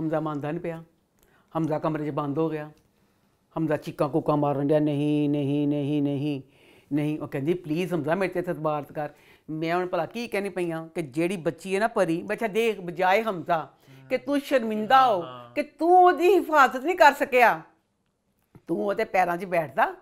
हमजा मानता नहीं पाया हमजा कमरे से बंद हो गया हमजा चिक्का कुका मारन दिया नहीं नहीं नहीं नहीं ਨਹੀਂ ਉਹ ਕਹਿੰਦੀ ਪਲੀਜ਼ ਹਮਜ਼ਾ ਮੇਰੇ ਤੇ ਇਤਬਾਰ ਕਰ ਮੈਂ ਹੁਣ ਭਲਾ ਕੀ ਕਹਿਣੀ ਪਈਆਂ ਕਿ ਜਿਹੜੀ ਬੱਚੀ ਹੈ ਨਾ ਪਰੀ ਬੱਚਾ ਦੇਖ ਬਜਾਏ ਹਮਜ਼ਾ ਕਿ ਤੂੰ ਸ਼ਰਮਿੰਦਾ ਹੋ ਕਿ ਤੂੰ ਉਹਦੀ ਹਿਫਾਜ਼ਤ ਨਹੀਂ ਕਰ ਸਕਿਆ ਤੂੰ ਉਹਦੇ ਪੈਰਾਂ 'ਚ ਬੈਠਦਾ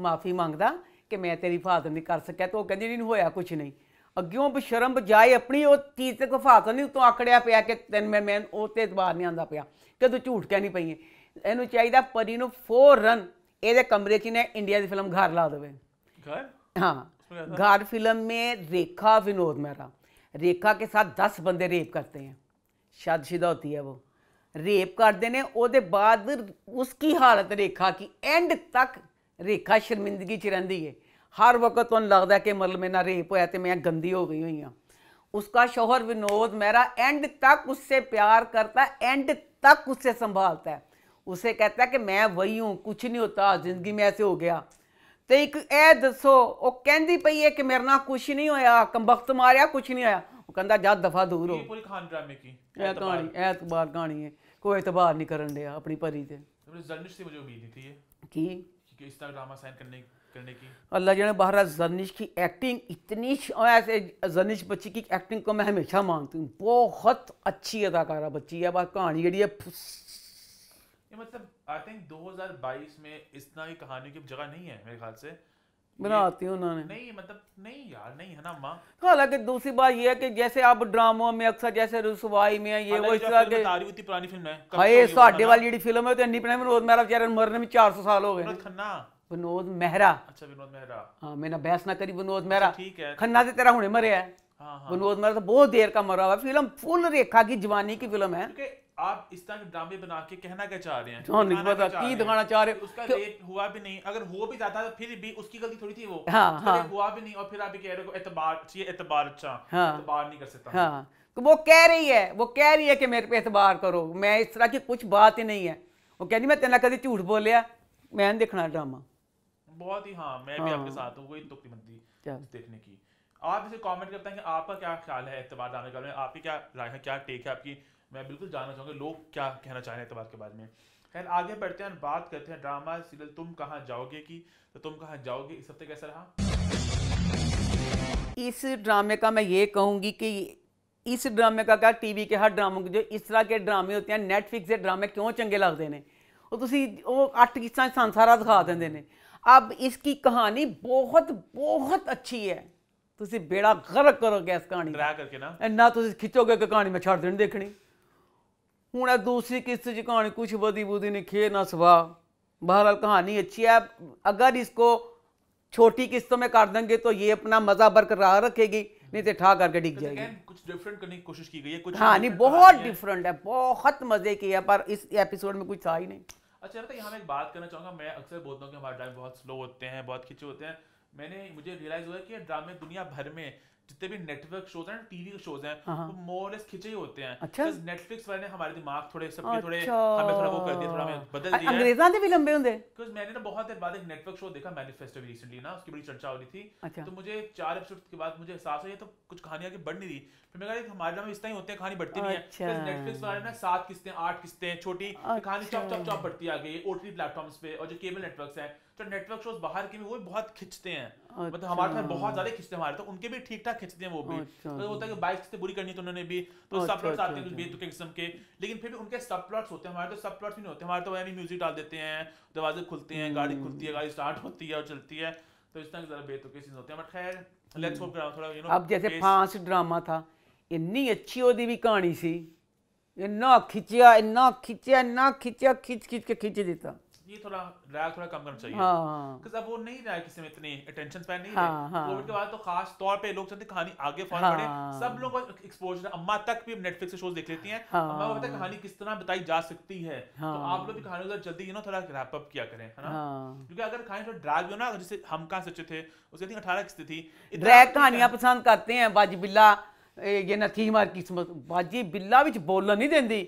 ਮਾਫੀ ਮੰਗਦਾ ਕਿ ਮੈਂ ਤੇਰੀ ਹਿਫਾਜ਼ਤ ਨਹੀਂ ਕਰ ਸਕਿਆ ਤੇ ਉਹ ਕਹਿੰਦੀ ਨਹੀਂ ਹੋਇਆ ਕੁਝ ਨਹੀਂ ਅੱਗਿਓਂ ਬਸ਼ਰਮ ਬਜਾਏ ਆਪਣੀ ਉਹ ਚੀਜ਼ ਤੇ ਹਿਫਾਜ਼ਤ ਨਹੀਂ ਤੂੰ ਆਕੜਿਆ ਪਿਆ ਕਿ ਤੈਨ ਮੈਂ ਮੈਂ ਉਹ ਤੇ ਇਤਬਾਰ ਨਹੀਂ ਆਂਦਾ ਪਿਆ ਕਿ ਤੂੰ ਝੂਠ ਕਹਿਣੀ ਪਈ ਹੈ ਇਹਨੂੰ ਚਾਹੀਦਾ ਪਰੀ ਨੂੰ ਫੌਰਨ ਇਹਦੇ ਕਮਰੇ 'ਚ ਨੇ ਇੰਡੀਆ ਦੀ ਫਿਲਮ ਘਰ ਲਾ ਦੇਵੇ घर हाँ घर फिल्म में रेखा विनोद मेहरा रेखा के साथ दस बंदे रेप करते हैं शादशुदा होती है वो रेप करते ने ਉਹਦੇ ਬਾਅਦ ਉਸकी ਹਾਲਤ ਰੇਖਾ ਕੀ ਐਂਡ ਤੱਕ ਰੇਖਾ ਸ਼ਰਮਿੰਦਗੀ ਚ ਰਹਿੰਦੀ ਏ ਹਰ ਵਕਤ ਉਹਨੂੰ ਲੱਗਦਾ ਕਿ ਮਤਲਬ ਮੇਰਾ ਰੇਪ ਹੋਇਆ ਤੇ ਮੈਂ ਗੰਦੀ ਹੋ ਗਈ ਹੋਈ ਆ उसका शोहर विनोद मेहरा एंड तक उससे प्यार करता है एंड तक उससे संभालता है उसे कहता है कि मैं वही हूँ कुछ नहीं होता ज़िंदगी में ऐसे हो गया ਤੇ ਇੱਕ ਇਹ ਦੱਸੋ ਉਹ ਕਹਿੰਦੀ ਪਈ ਹੈ ਕਿ ਮੇਰੇ ਨਾਲ ਕੁਝ ਨਹੀਂ ਹੋਇਆ ਕੰਬਖਤ ਮਾਰਿਆ ਕੁਝ ਨਹੀਂ ਆਇਆ ਉਹ ਕਹਿੰਦਾ ਜਦ ਦਫਾ ਦੂਰ ਹੋ ਇਹ ਪੂਰੀ ਖਾਨ ਡਰਾਮੇ ਕੀ ਇਹ ਕਹਾਣੀ ਇਹ ਤਬਾਰ ਕਹਾਣੀ ਹੈ ਕੋਈ ਇਤਬਾਰ ਨਹੀਂ ਕਰਨ ਦਿਆ ਆਪਣੀ ਪਰੀ ਤੇ ਜਨਿਸ਼ ਜ਼ਰਨਿਸ਼ ਤੇ ਮੈਨੂੰ ਉਮੀਦ ਦਿੱਤੀ ਹੈ ਕੀ ਕਿ ਇਸ ਡਰਾਮਾ ਸਾਈਨ ਕਰਨੇ ਕਰਨੇ ਕੀ ਅੱਲਾ ਜਿਹੜੇ ਬਾਹਰ ਜਨਿਸ਼ ਕੀ ਐਕਟਿੰਗ ਇਤਨੀ ਐਸੇ ਜਨਿਸ਼ ਬੱਚੀ ਕੀ ਐਕਟਿੰਗ ਕੋ ਮੈਂ ਹਮੇਸ਼ਾ ਮੰਨਤੀ ਹਾਂ ਬਹੁਤ ਅੱਛੀ ਅਦਾਕਾਰਾ ਬੱਚੀ ਹੈ ਬਾ ਕਹਾਣੀ ਜਿਹੜੀ ਹੈ ये मतलब आई थिंक 2022 में इतना ही कहानी की जगह नहीं है मेरे ख्याल से बनाती हूँ उन्होंने नहीं मतलब नहीं यार नहीं है ना माँ हालांकि दूसरी बात यह है कि जैसे आप ड्रामों में अक्सर जैसे रसवाई में ये वो इस तरह के तारीफ पुरानी फिल्म है हाय साडे वाली ਜਿਹੜੀ फिल्म है तो इतनी पुरानी ਵਿਨੋਦ ਮਹਿਰਾ बेचारे मरने में 400 ਸਾਲ ਹੋ ਗਏ ਵਿਨੋਦ ਖੰਨਾ ਵਿਨੋਦ ਮਹਿਰਾ ਅੱਛਾ ਵਿਨੋਦ ਮਹਿਰਾ ਹਾਂ ਮੈਂ ਨਾ ਬਹਿਸ ਨਾ ਕਰੀ ਵਿਨੋਦ ਮਹਿਰਾ ਠੀਕ ਹੈ ਖੰਨਾ ਤੇ ਤੇਰਾ ਹੁਣੇ ਮਰਿਆ ਹੈ ਵਿनोद ਮਹਿਰਾ ਤਾਂ ਬਹੁਤ ਦੇਰ ਦਾ ਮਰਾ ਹੋਇਆ ਫਿਲਮ ਫੁੱਲ ਰੇਖਾ की ਜਵਾਨੀ ਦੀ आप इस तरह के ड्रामे बना के कहना क्या चाह रहे हैं जॉन हाँ, की दिखाना चाह रहे हैं उसका रेप तो- हुआ भी नहीं अगर हो भी जाता तो फिर भी उसकी गलती थोड़ी थी वो हां हां हुआ भी नहीं और फिर आप ये कह रहे हो एतबार चाहिए एतबार अच्छा हाँ, एतबार नहीं कर सकता हां तो वो कह रही है वो कह रही है कि मेरे पे एतबार करो मैं इस तरह की कुछ बात ही नहीं है वो कह रही मैं तेरे ना कभी झूठ बोलया मैं नहीं देखना ड्रामा बहुत ही हां मैं भी आपके हाँ। साथ हूं कोई दुख नहीं देखने की आप इसे कमेंट करते हैं कि आपका क्या ख्याल है एतबार ड्रामे का आपकी क्या राय है क्या टेक है आपकी मैं बिल्कुल जानना चाहूँगा लोग क्या कहना चाह रहे हैं एतबार के बारे में खैर आगे बढ़ते हैं बात करते हैं ड्रामा सीरियल तुम कहाँ जाओगे की तो तुम कहाँ जाओगे इस हफ्ते कैसा रहा इस ड्रामे का मैं ये कहूंगी कि इस ड्रामे का क्या टीवी के हर ड्रामों के जो इस तरह के ड्रामे होते हैं नैटफलिक्स के ड्रामे क्यों चंगे लगते हैं ਉਹ तुम वो ਅੱਠ ਕਿਸਾਂ संसारा दिखा देंगे ने अब इसकी कहानी बहुत बहुत अच्छी है तुम बेड़ा गर्क करोगे इस कहानी ਕਹਾਣੀ ਡਰਾ ਕਰਕੇ ਨਾ ਨਾ ਤੁਸੀਂ ਖਿੱਚੋਗੇ ਕਿ ਕਹਾਣੀ ਮੈਂ हूँ दूसरी किस्त की कहानी कुछ बदी बुदी नहीं खे ना सुभा बहरहाल कहानी अच्छी है अगर इसको छोटी किस्तों में काट देंगे तो ये अपना मजा बरकरार रखेगी नहीं तो ठा करके डिग अच्छा, जाएगी कुछ डिफरेंट करने की कोशिश की गई है कुछ हाँ नहीं बहुत डिफरेंट है बहुत मजे की है पर इस एपिसोड में कुछ था ही नहीं अच्छा रहता तो यहाँ मैं एक बात करना चाहूँगा मैं अक्सर बोलता हूँ कि हमारे ड्रामे बहुत स्लो होते हैं बहुत खिंचे होते हैं मैंने मुझे रियलाइज हुआ कि ड्रामे दुनिया भर में जितने भी नेटवर्क शोज हैं टीवी के शोज हैं हाँ, हाँ। वो मोर लेस खिंचे ही होते हैं अच्छा नेटफ्लिक्स वाले ने हमारे दिमाग थोड़े सबके अच्छा। थोड़े हमें थोड़ा वो कर दिया थोड़ा हमें बदल दिया अंग्रेजां दे भी लंबे होंगे बिकॉज मैंने ना बहुत देर बाद एक नेटवर्क शो देखा मैनिफेस्टो भी रिसेंटली ना उसकी बड़ी चर्चा हो रही थी अच्छा। तो मुझे चार एपिसोड के बाद मुझे एहसास हो तो कुछ कहानियां की बढ़ नहीं रही फिर मैं कहा हमारे में इस तरह होते हैं कहानी बढ़ती नहीं है नेटफ्लिक्स अच्छा। वाले ना सात किस्तें आठ किस्तें छोटी कहानी अच्छा। चौप चौप चौप बढ़ती आ गई ओटीटी प्लेटफॉर्म्स पे और जो केबल नेटवर्क है तो नेटवर्क शोज बाहर के भी वो बहुत खिंचते हैं मतलब अच्छा। हमारे साथ बहुत ज्यादा खिंचते हमारे तो उनके भी ठीक ठाक खिंचते हैं वो भी अच्छा। तो होता है कि बाइक से बुरी करनी तो उन्होंने भी तो सब अच्छा, प्लॉट्स अच्छा, आते हैं कुछ बेतुके किस्म के लेकिन फिर भी उनके सब प्लॉट्स होते हैं हमारे तो सब प्लॉट्स भी नहीं होते हमारे तो वह भी म्यूजिक डाल देते हैं दरवाजे खुलते हैं गाड़ी हम्म। खुलती है गाड़ी स्टार्ट होती है और चलती है तो इस तरह के बेतुके सीन होते हैं बट खैर लेट्स होप थोड़ा यू नो अब जैसे फांस ड्रामा था इतनी अच्छी ओदी भी कहानी सी इन्ना खिंचिया इन्ना खिंचिया इन्ना खिंचिया खिंच खिंच के खिंच देता ये थोड़ा डायल थोड़ा कम करना चाहिए बिकॉज हाँ। अब वो नहीं रहा किसी में इतने अटेंशन स्पैन नहीं हाँ, हाँ। कोविड के बाद तो खास तौर पे लोग चाहते कहानी आगे फॉलो हाँ। करें सब लोग एक्सपोजर अम्मा तक भी नेटफ्लिक्स से शोज देख लेती हैं हाँ। अम्मा पता कहानी किस तरह बताई जा सकती है तो हाँ। तो आप लोग भी कहानी उधर जल्दी ना थोड़ा रैप अप किया करें है ना हाँ। क्योंकि अगर कहानी थोड़ा ड्रैग हो ना जैसे हम कहा सच्चे थे उसके दिन अठारह किस्त थी ड्रैग कहानियां पसंद करते हैं बाजी बिल्ला ये नथी मार किस्मत बाजी बिल्ला ਵਿੱਚ ਬੋਲਣ ਨਹੀਂ ਦਿੰਦੀ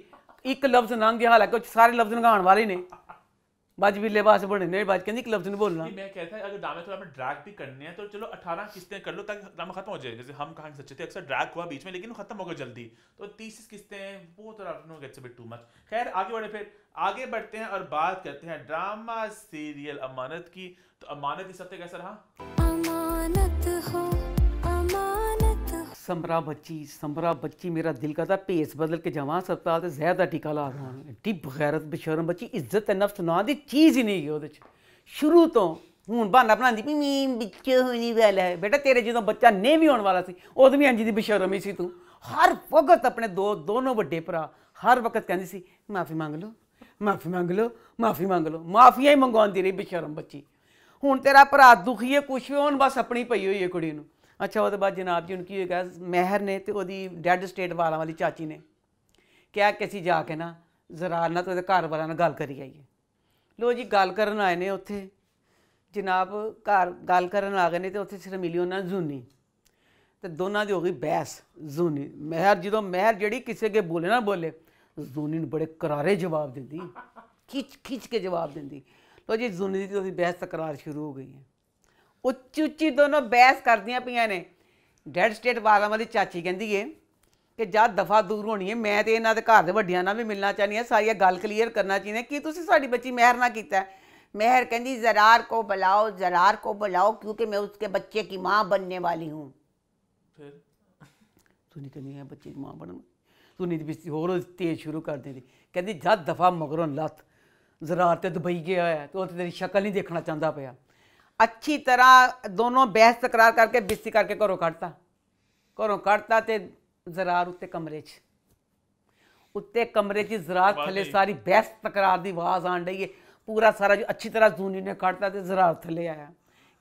ਇੱਕ ਲਫ਼ਜ਼ ਨੰਗ ਗਿਆ ਹਾਲਾਂਕਿ ਸਾਰੇ ਲਫ਼ਜ਼ ਨਗਾਉਣ ਵਾਲੇ ਨੇ बाज भी लेबास बढ़े नहीं बाज के नहीं क्लब नहीं बोलना मैं कहता है अगर ड्रामे थोड़ा हमें ड्रैग भी करने हैं तो चलो 18 किस्तें कर लो ताकि ड्रामा खत्म हो जाए जैसे हम कहानी सच्चे थे अक्सर ड्रैग हुआ बीच में लेकिन खत्म हो गया जल्दी तो तीस किस्तें वो तो no gets a bit too much खैर आगे बढ़े फिर आगे बढ़ते हैं और बात करते हैं ड्रामा सीरियल अमानत की तो अमानत इस हफ्ते कैसा रहा अमानत हो ਸੰਭਰਾ ਬੱਚੀ ਸੰਭਰਾ ਬੱਚੀ ਮੇਰਾ ਦਿਲ ਕਰਦਾ ਭੇਸ ਬਦਲ ਕੇ ਜਾਵਾਂ ਹਸਪਤਾਲ ਤੇ ਜ਼ਹਿਰ ਦਾ ਟੀਕਾ ਲਾ ਦਾਂ ਏਡੀ ਬਗੈਰਤ ਬਿਸ਼ਰਮ ਬੱਚੀ ਇੱਜ਼ਤ ਨਫਸ ਨਾ ਦੀ ਚੀਜ਼ ਹੀ ਨਹੀਂ ਗਈ ਉਹਦੇ ਚ ਸ਼ੁਰੂ ਤੋਂ ਹੁਣ ਬਹਾਨਾ ਬਣਾਉਂਦੀ ਵੀ ਮੀ ਵਿੱਚ ਹੋਣੀ ਵਾਲਾ ਹੈ ਬੇਟਾ ਤੇਰੇ ਜਦੋਂ ਬੱਚਾ ਨਹੀਂ ਵੀ ਹੋਣ ਵਾਲਾ ਸੀ ਉਦੋਂ ਵੀ ਅੰਜੀ ਦੀ ਬਿਸ਼ਰਮ ਹੀ ਸੀ ਤੂੰ ਹਰ ਵਕਤ ਆਪਣੇ ਦੋ ਦੋਨੋਂ ਵੱਡੇ ਭਰਾ ਹਰ ਵਕਤ ਕਹਿੰਦੀ ਸੀ ਮਾਫੀ ਮੰਗ ਲਓ ਮਾਫੀ ਮੰਗ ਲਓ ਮਾਫੀ ਮੰਗ ਲਓ ਮਾਫੀਆਂ ਹੀ ਮੰਗਵਾਉਂਦੀ ਰਹੀ ਬਿਸ਼ਰਮ ਬੱਚੀ ਹੁਣ ਤੇਰਾ ਭਰਾ ਦੁਖੀ ਹੈ ਕੁਛ ਵੀ ਹੋਣ ਬਸ ਆਪਣੀ ਪਈ ਹੋਈ ਹੈ ਕੁੜੀ ਨੂੰ ਅੱਛਾ ਉਹਦੇ ਬਾਅਦ ਜਨਾਬ ਜੀ ਕੀ ਹੋਇਆ ਮਹਿਰ ਨੇ ਤੇ ਉਹਦੀ ਡੈਡ ਸਟੇਟ ਵਾਲਾਂ ਵਾਲੀ ਚਾਚੀ ਨੇ ਕਿਹਾ ਕਿ ਅਸੀਂ ਜਾ ਕੇ ਨਾ ਜ਼ਰਾ ਨਾ ਤੇ ਘਰ ਵਾਲਿਆਂ ਨਾਲ ਗੱਲ ਕਰੀ ਆਈਏ ਲੋ ਜੀ ਗੱਲ ਕਰਨ ਆਏ ਨੇ ਉੱਥੇ ਜਨਾਬ ਘਰ ਗੱਲ ਕਰਨ ਆ ਗਏ ਨੇ ਤੇ ਉੱਥੇ ਸਿਰਫ ਮਿਲੀ ਉਹਨਾਂ ਜ਼ੂਨੀ ਤੇ ਦੋਨਾਂ ਦੀ ਹੋ ਗਈ ਬਹਿਸ ਜ਼ੂਨੀ ਮਹਿਰ ਜਦੋਂ ਮਹਿਰ ਜਿਹੜੀ ਕਿਸੇ ਕੇ ਬੋਲੇ ਨਾ ਬੋਲੇ ਜ਼ੂਨੀ ਨੂੰ ਬੜੇ ਕਰਾਰੇ ਜਵਾਬ ਦਿੰਦੀ ਖਿੱਚ ਖਿੱਚ ਕੇ ਜਵਾਬ ਦਿੰਦੀ ਲੋ ਜੀ ਜ਼ੂਨੀ ਦੀ ਉਹਦੀ ਬਹਿਸ ਤਕਰਾਰ ਸ਼ੁਰੂ ਹੋ ਗਈ ਹੈ ਉੱਚੀ ਉੱਚੀ ਦੋਨੋਂ ਬਹਿਸ ਕਰਦੀਆਂ ਪਈਆਂ ਨੇ ਡੈਡ ਸਟੇਟ ਵਾਲਾਂ ਵਾਲੀ ਚਾਚੀ ਕਹਿੰਦੀ ਏ ਕਿ ਜਾ ਦਫਾ ਦੂਰ ਹੋਣੀ ਏ ਮੈਂ ਤੇ ਇਹਨਾਂ ਦੇ ਘਰ ਦੇ ਵੱਡਿਆਂ ਨਾਲ ਵੀ ਮਿਲਣਾ ਚਾਹਨੀ ਆ ਸਾਰੀਆਂ ਗੱਲ ਕਲੀਅਰ ਕਰਨਾ ਚਾਹੀਦਾ ਕਿ ਤੁਸੀਂ ਸਾਡੀ ਬੱਚੀ ਮਹਿਰ ਨਾ ਕੀਤਾ ਮਹਿਰ ਕਹਿੰਦੀ ਜ਼ਰਾਰ ਕੋ ਬੁਲਾਓ ਜ਼ਰਾਰ ਕੋ ਬੁਲਾਓ ਕਿਉਂਕਿ ਮੈਂ ਉਸਕੇ ਬੱਚੇ ਕੀ ਮਾਂ ਬਣਨੇ ਵਾਲੀ ਹੂੰ ਫਿਰ ਤੂੰ ਨਹੀਂ ਕਹਿੰਦੀ ਹੈ ਬੱਚੇ ਦੀ ਮਾਂ ਬਣਨ ਤੂੰ ਨਹੀਂ ਵੀ ਹੋਰ ਤੇ ਸ਼ੁਰੂ ਕਰ ਦਿੰਦੀ ਕਹਿੰਦੀ ਜਦ ਦਫਾ ਮਗਰੋਂ ਲੱਤ ਜ਼ਰਾਰ ਤੇ ਦੁਬਈ ਗਿਆ ਹੋਇਆ ਤੇ ਤੇਰੀ ਸ਼ਕਲ ਨਹੀਂ ਦੇਖਣਾ ਚਾਹੁੰਦਾ ਪਿਆ ਅੱਛੀ ਤਰ੍ਹਾਂ ਦੋਨੋਂ ਬਹਿਸ ਤਕਰਾਰ ਕਰਕੇ ਬਿਸਤੀ ਕਰਕੇ ਘਰੋਂ ਕੱਢਤਾ ਘਰੋਂ ਕੱਢਤਾ ਤੇ ਜ਼ਰਾਰ ਉੱਤੇ ਕਮਰੇ 'ਚ ਉੱਤੇ ਕਮਰੇ 'ਚ ਜ਼ਰਾਰ ਥੱਲੇ ਸਾਰੀ ਬਹਿਸ ਤਕਰਾਰ ਦੀ ਆਵਾਜ਼ ਆਣ ਰਹੀ ਹੈ ਪੂਰਾ ਸਾਰਾ ਜੋ ਅੱਛੀ ਤਰ੍ਹਾਂ ਜ਼ੂਨੀ ਨੇ ਕੱਢਤਾ ਤੇ ਜ਼ਰਾਰ ਥੱਲੇ ਆਇਆ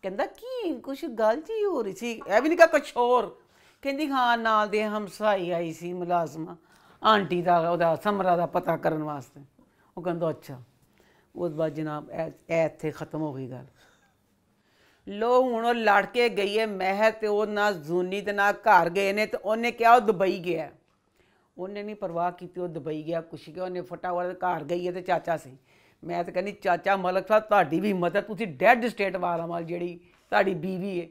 ਕਹਿੰਦਾ ਕੀ ਕੁਛ ਗੱਲ ਜੀ ਹੋ ਰਹੀ ਸੀ ਐ ਵੀ ਨਹੀਂ ਕਾ ਕੁਛ ਹੋਰ ਕਹਿੰਦੀ ਹਾਂ ਨਾਲ ਦੇ ਹਮਸਾਈ ਆਈ ਸੀ ਮੁਲਾਜ਼ਮਾ ਆਂਟੀ ਦਾ ਉਹਦਾ ਸਮਰਾ ਦਾ ਪਤਾ ਕਰਨ ਵਾਸਤੇ ਉਹ ਕਹਿੰਦਾ ਅੱਛਾ ਉਸ ਬਾਅਦ ਜਨਾਬ ਐ ਇੱਥੇ ਖਤਮ ਹੋ ਗਈ ਗੱਲ ਲੋ ਹੁਣ ਉਹ ਲੜ ਕੇ ਗਈ ਹੈ ਮਹਿਰ ਤੇ ਉਹ ਨਾ ਜ਼ੂਨੀ ਤੇ ਨਾ ਘਰ ਗਏ ਨੇ ਤੇ ਉਹਨੇ ਕਿਹਾ ਉਹ ਦੁਬਈ ਗਿਆ ਉਹਨੇ ਨਹੀਂ ਪਰਵਾਹ ਕੀਤੀ ਉਹ ਦੁਬਈ ਗਿਆ ਕੁਛ ਕਿ ਉਹਨੇ ਫਟਾਫਟ ਘਰ ਗਈ ਹੈ ਤੇ ਚਾਚਾ ਸੀ ਮੈਂ ਤਾਂ ਕਹਿੰਦੀ ਚਾਚਾ ਮਲਕ ਸਾਹਿਬ ਤੁਹਾਡੀ ਵੀ ਮਦਦ ਤੁਸੀਂ ਡੈਡ ਸਟੇਟ ਵਾਲਾ ਮਾਲ ਜਿਹੜੀ ਤੁਹਾਡੀ ਬੀਵੀ ਹੈ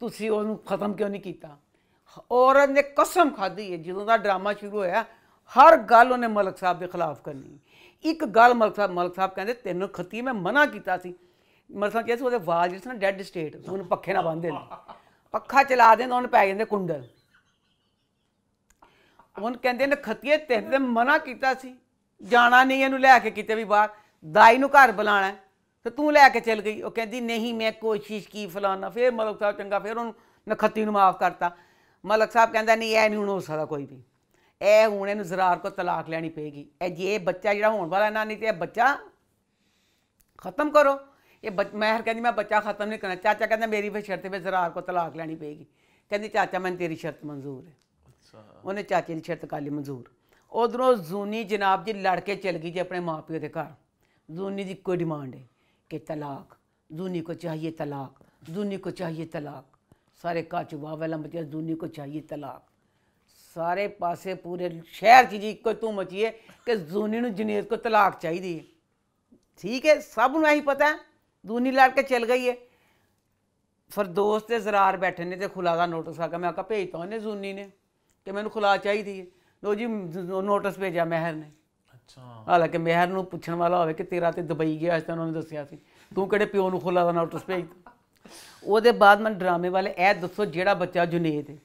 ਤੁਸੀਂ ਉਹਨੂੰ ਖਤਮ ਕਿਉਂ ਨਹੀਂ ਕੀਤਾ ਔਰਤ ਨੇ ਕਸਮ ਖਾਧੀ ਹੈ ਜਦੋਂ ਦਾ ਡਰਾਮਾ ਸ਼ੁਰੂ ਹੋਇਆ ਹਰ ਗੱਲ ਉਹਨੇ ਮਲਕ ਸਾਹਿਬ ਦੇ ਖਿਲਾਫ ਕਰਨੀ ਇੱਕ ਗੱਲ ਮਲਕ ਸਾਹਿਬ ਮਲਕ ਸਾਹਿਬ ਕਹਿੰਦੇ ਤੈਨੂੰ ਖਤੀ ਮੈਂ ਮਨਾ ਕੀਤਾ ਸੀ ਮਰਸਾਂ ਕਿਹਾ ਸੀ ਉਹਦੇ ਵਾਲ ਜਿਹੜੇ ਨਾ ਡੈੱਡ ਸਟੇਟ ਉਹਨੂੰ ਪੱਖੇ ਨਾਲ ਬੰਨਦੇ ਨੇ ਪੱਖਾ ਚਲਾ ਦੇ ਤਾਂ ਉਹਨੂੰ ਪੈ ਜਾਂਦੇ ਕੁੰਡਲ ਉਹਨ ਕਹਿੰਦੇ ਨੇ ਖਤੀਏ ਤੇ ਮਨਾ ਕੀਤਾ ਸੀ ਜਾਣਾ ਨਹੀਂ ਇਹਨੂੰ ਲੈ ਕੇ ਕਿਤੇ ਵੀ ਬਾਹਰ ਦਾਈ ਨੂੰ ਘਰ ਬੁਲਾਣਾ ਤੇ ਤੂੰ ਲੈ ਕੇ ਚਲ ਗਈ ਉਹ ਕਹਿੰਦੀ ਨਹੀਂ ਮੈਂ ਕੋਸ਼ਿਸ਼ ਕੀ ਫਲਾਣਾ ਫੇਰ ਮਲਕ ਸਾਹਿਬ ਚੰਗਾ ਫੇਰ ਉਹਨੂੰ ਨਖਤੀ ਨੂੰ ਮਾਫ ਕਰਤਾ ਮਲਕ ਸਾਹਿਬ ਕਹਿੰਦਾ ਨਹੀਂ ਇਹ ਨਹੀਂ ਹੁਣ ਹੋ ਸਕਦਾ ਕੋਈ ਵੀ ਇਹ ਹੁਣ ਇਹਨੂੰ ਜ਼ਰਾਰ ਕੋ ਤਲਾਕ ਲੈਣੀ ਪਏਗੀ ਇਹ ਜੇ ਬੱਚਾ ਜਿਹੜਾ ਹੋਣ ਵਾਲਾ ਨਾ ਨਹੀਂ ਤੇ ਇਹ ਬੱਚਾ ਖਤਮ ਕਰੋ ਇਹ ਮੈਂ ਹਰ ਕਹਿੰਦੀ ਮੈਂ ਬੱਚਾ ਖਤਮ ਨਹੀਂ ਕਰਨਾ ਚਾਚਾ ਕਹਿੰਦਾ ਮੇਰੀ ਵੀ ਸ਼ਰਤ ਤੇ ਜ਼ਰਾਰ ਕੋ ਤਲਾਕ ਲੈਣੀ ਪਏਗੀ ਕਹਿੰਦੀ ਚਾਚਾ ਮੈਨੂੰ ਤੇਰੀ ਸ਼ਰਤ ਮਨਜ਼ੂਰ ਹੈ ਉਹਨੇ ਚਾਚੇ ਦੀ ਸ਼ਰਤ ਕਰ ਲਈ ਮਨਜ਼ੂਰ ਉਧਰੋਂ ਜ਼ੂਨੀ ਜਨਾਬ ਜੀ ਲੜ ਕੇ ਚਲ ਗਈ ਜੀ ਆਪਣੇ ਮਾਪਿਓ ਦੇ ਘਰ ਜ਼ੂਨੀ ਦੀ ਕੋਈ ਡਿਮਾਂਡ ਹੈ ਕਿ ਤਲਾਕ ਜ਼ੂਨੀ ਕੋ ਚਾਹੀਏ ਤਲਾਕ ਜ਼ੂਨੀ ਕੋ ਚਾਹੀਏ ਤਲਾਕ ਸਾਰੇ ਘਰ ਚ ਵਾਹ ਵਾਲਾ ਮਚਿਆ ਜ਼ੂਨੀ ਕੋ ਚਾਹੀਏ ਤਲਾਕ ਸਾਰੇ ਪਾਸੇ ਪੂਰੇ ਸ਼ਹਿਰ 'ਚ ਜੀ ਇੱਕੋ ਤੂੰ ਮਚੀਏ ਕਿ ਜ਼ੂਨੀ ਨੂੰ ਜਨੀਤ ਕੋ ਤਲਾਕ ਚਾਹੀਦੀ ਹੈ ਠੀਕ ਹੈ ਸਭ ਨੂੰ ਇਹੀ ਪਤਾ ਹੈ ਦੂਨੀ ਲੜ ਕੇ ਚਲ ਗਈ ਏ ਫਰਦੋਸ ਤੇ ਜ਼ਰਾਰ ਬੈਠੇ ਨੇ ਤੇ ਖੁਲਾ ਦਾ ਨੋਟਿਸ ਆ ਗਿਆ ਮੈਂ ਭੇਜ ਤਾ ਉਹਨੇ ਜ਼ੂਨੀ ਨੇ ਕਿ ਮੈਨੂੰ ਖੁਲਾ ਚਾਹੀਦੀ ਏ ਲੋ ਜੀ ਨੋਟਿਸ ਭੇਜਿਆ ਮਹਿਰ ਨੇ ਅੱਛਾ ਹਾਲਾਂਕਿ ਮਹਿਰ ਨੂੰ ਪੁੱਛਣ ਵਾਲਾ ਹੋਵੇ ਕਿ ਤੇਰਾ ਤੇ ਦੁਬਈ ਗਿਆ ਅੱਜ ਤਾਂ ਉਹਨਾਂ ਨੇ ਦੱਸਿਆ ਸੀ ਤੂੰ ਕਿਹੜੇ ਪਿਓ ਨੂੰ ਖੁਲਾ ਦਾ ਨੋਟਿਸ ਭੇਜ ਉਹਦੇ ਬਾਅਦ ਮੈਂ ਡਰਾਮੇ ਵਾਲੇ ਇਹ ਦੱਸੋ ਜਿਹੜਾ ਬੱਚਾ ਜੁਨੇਦ ਹੈ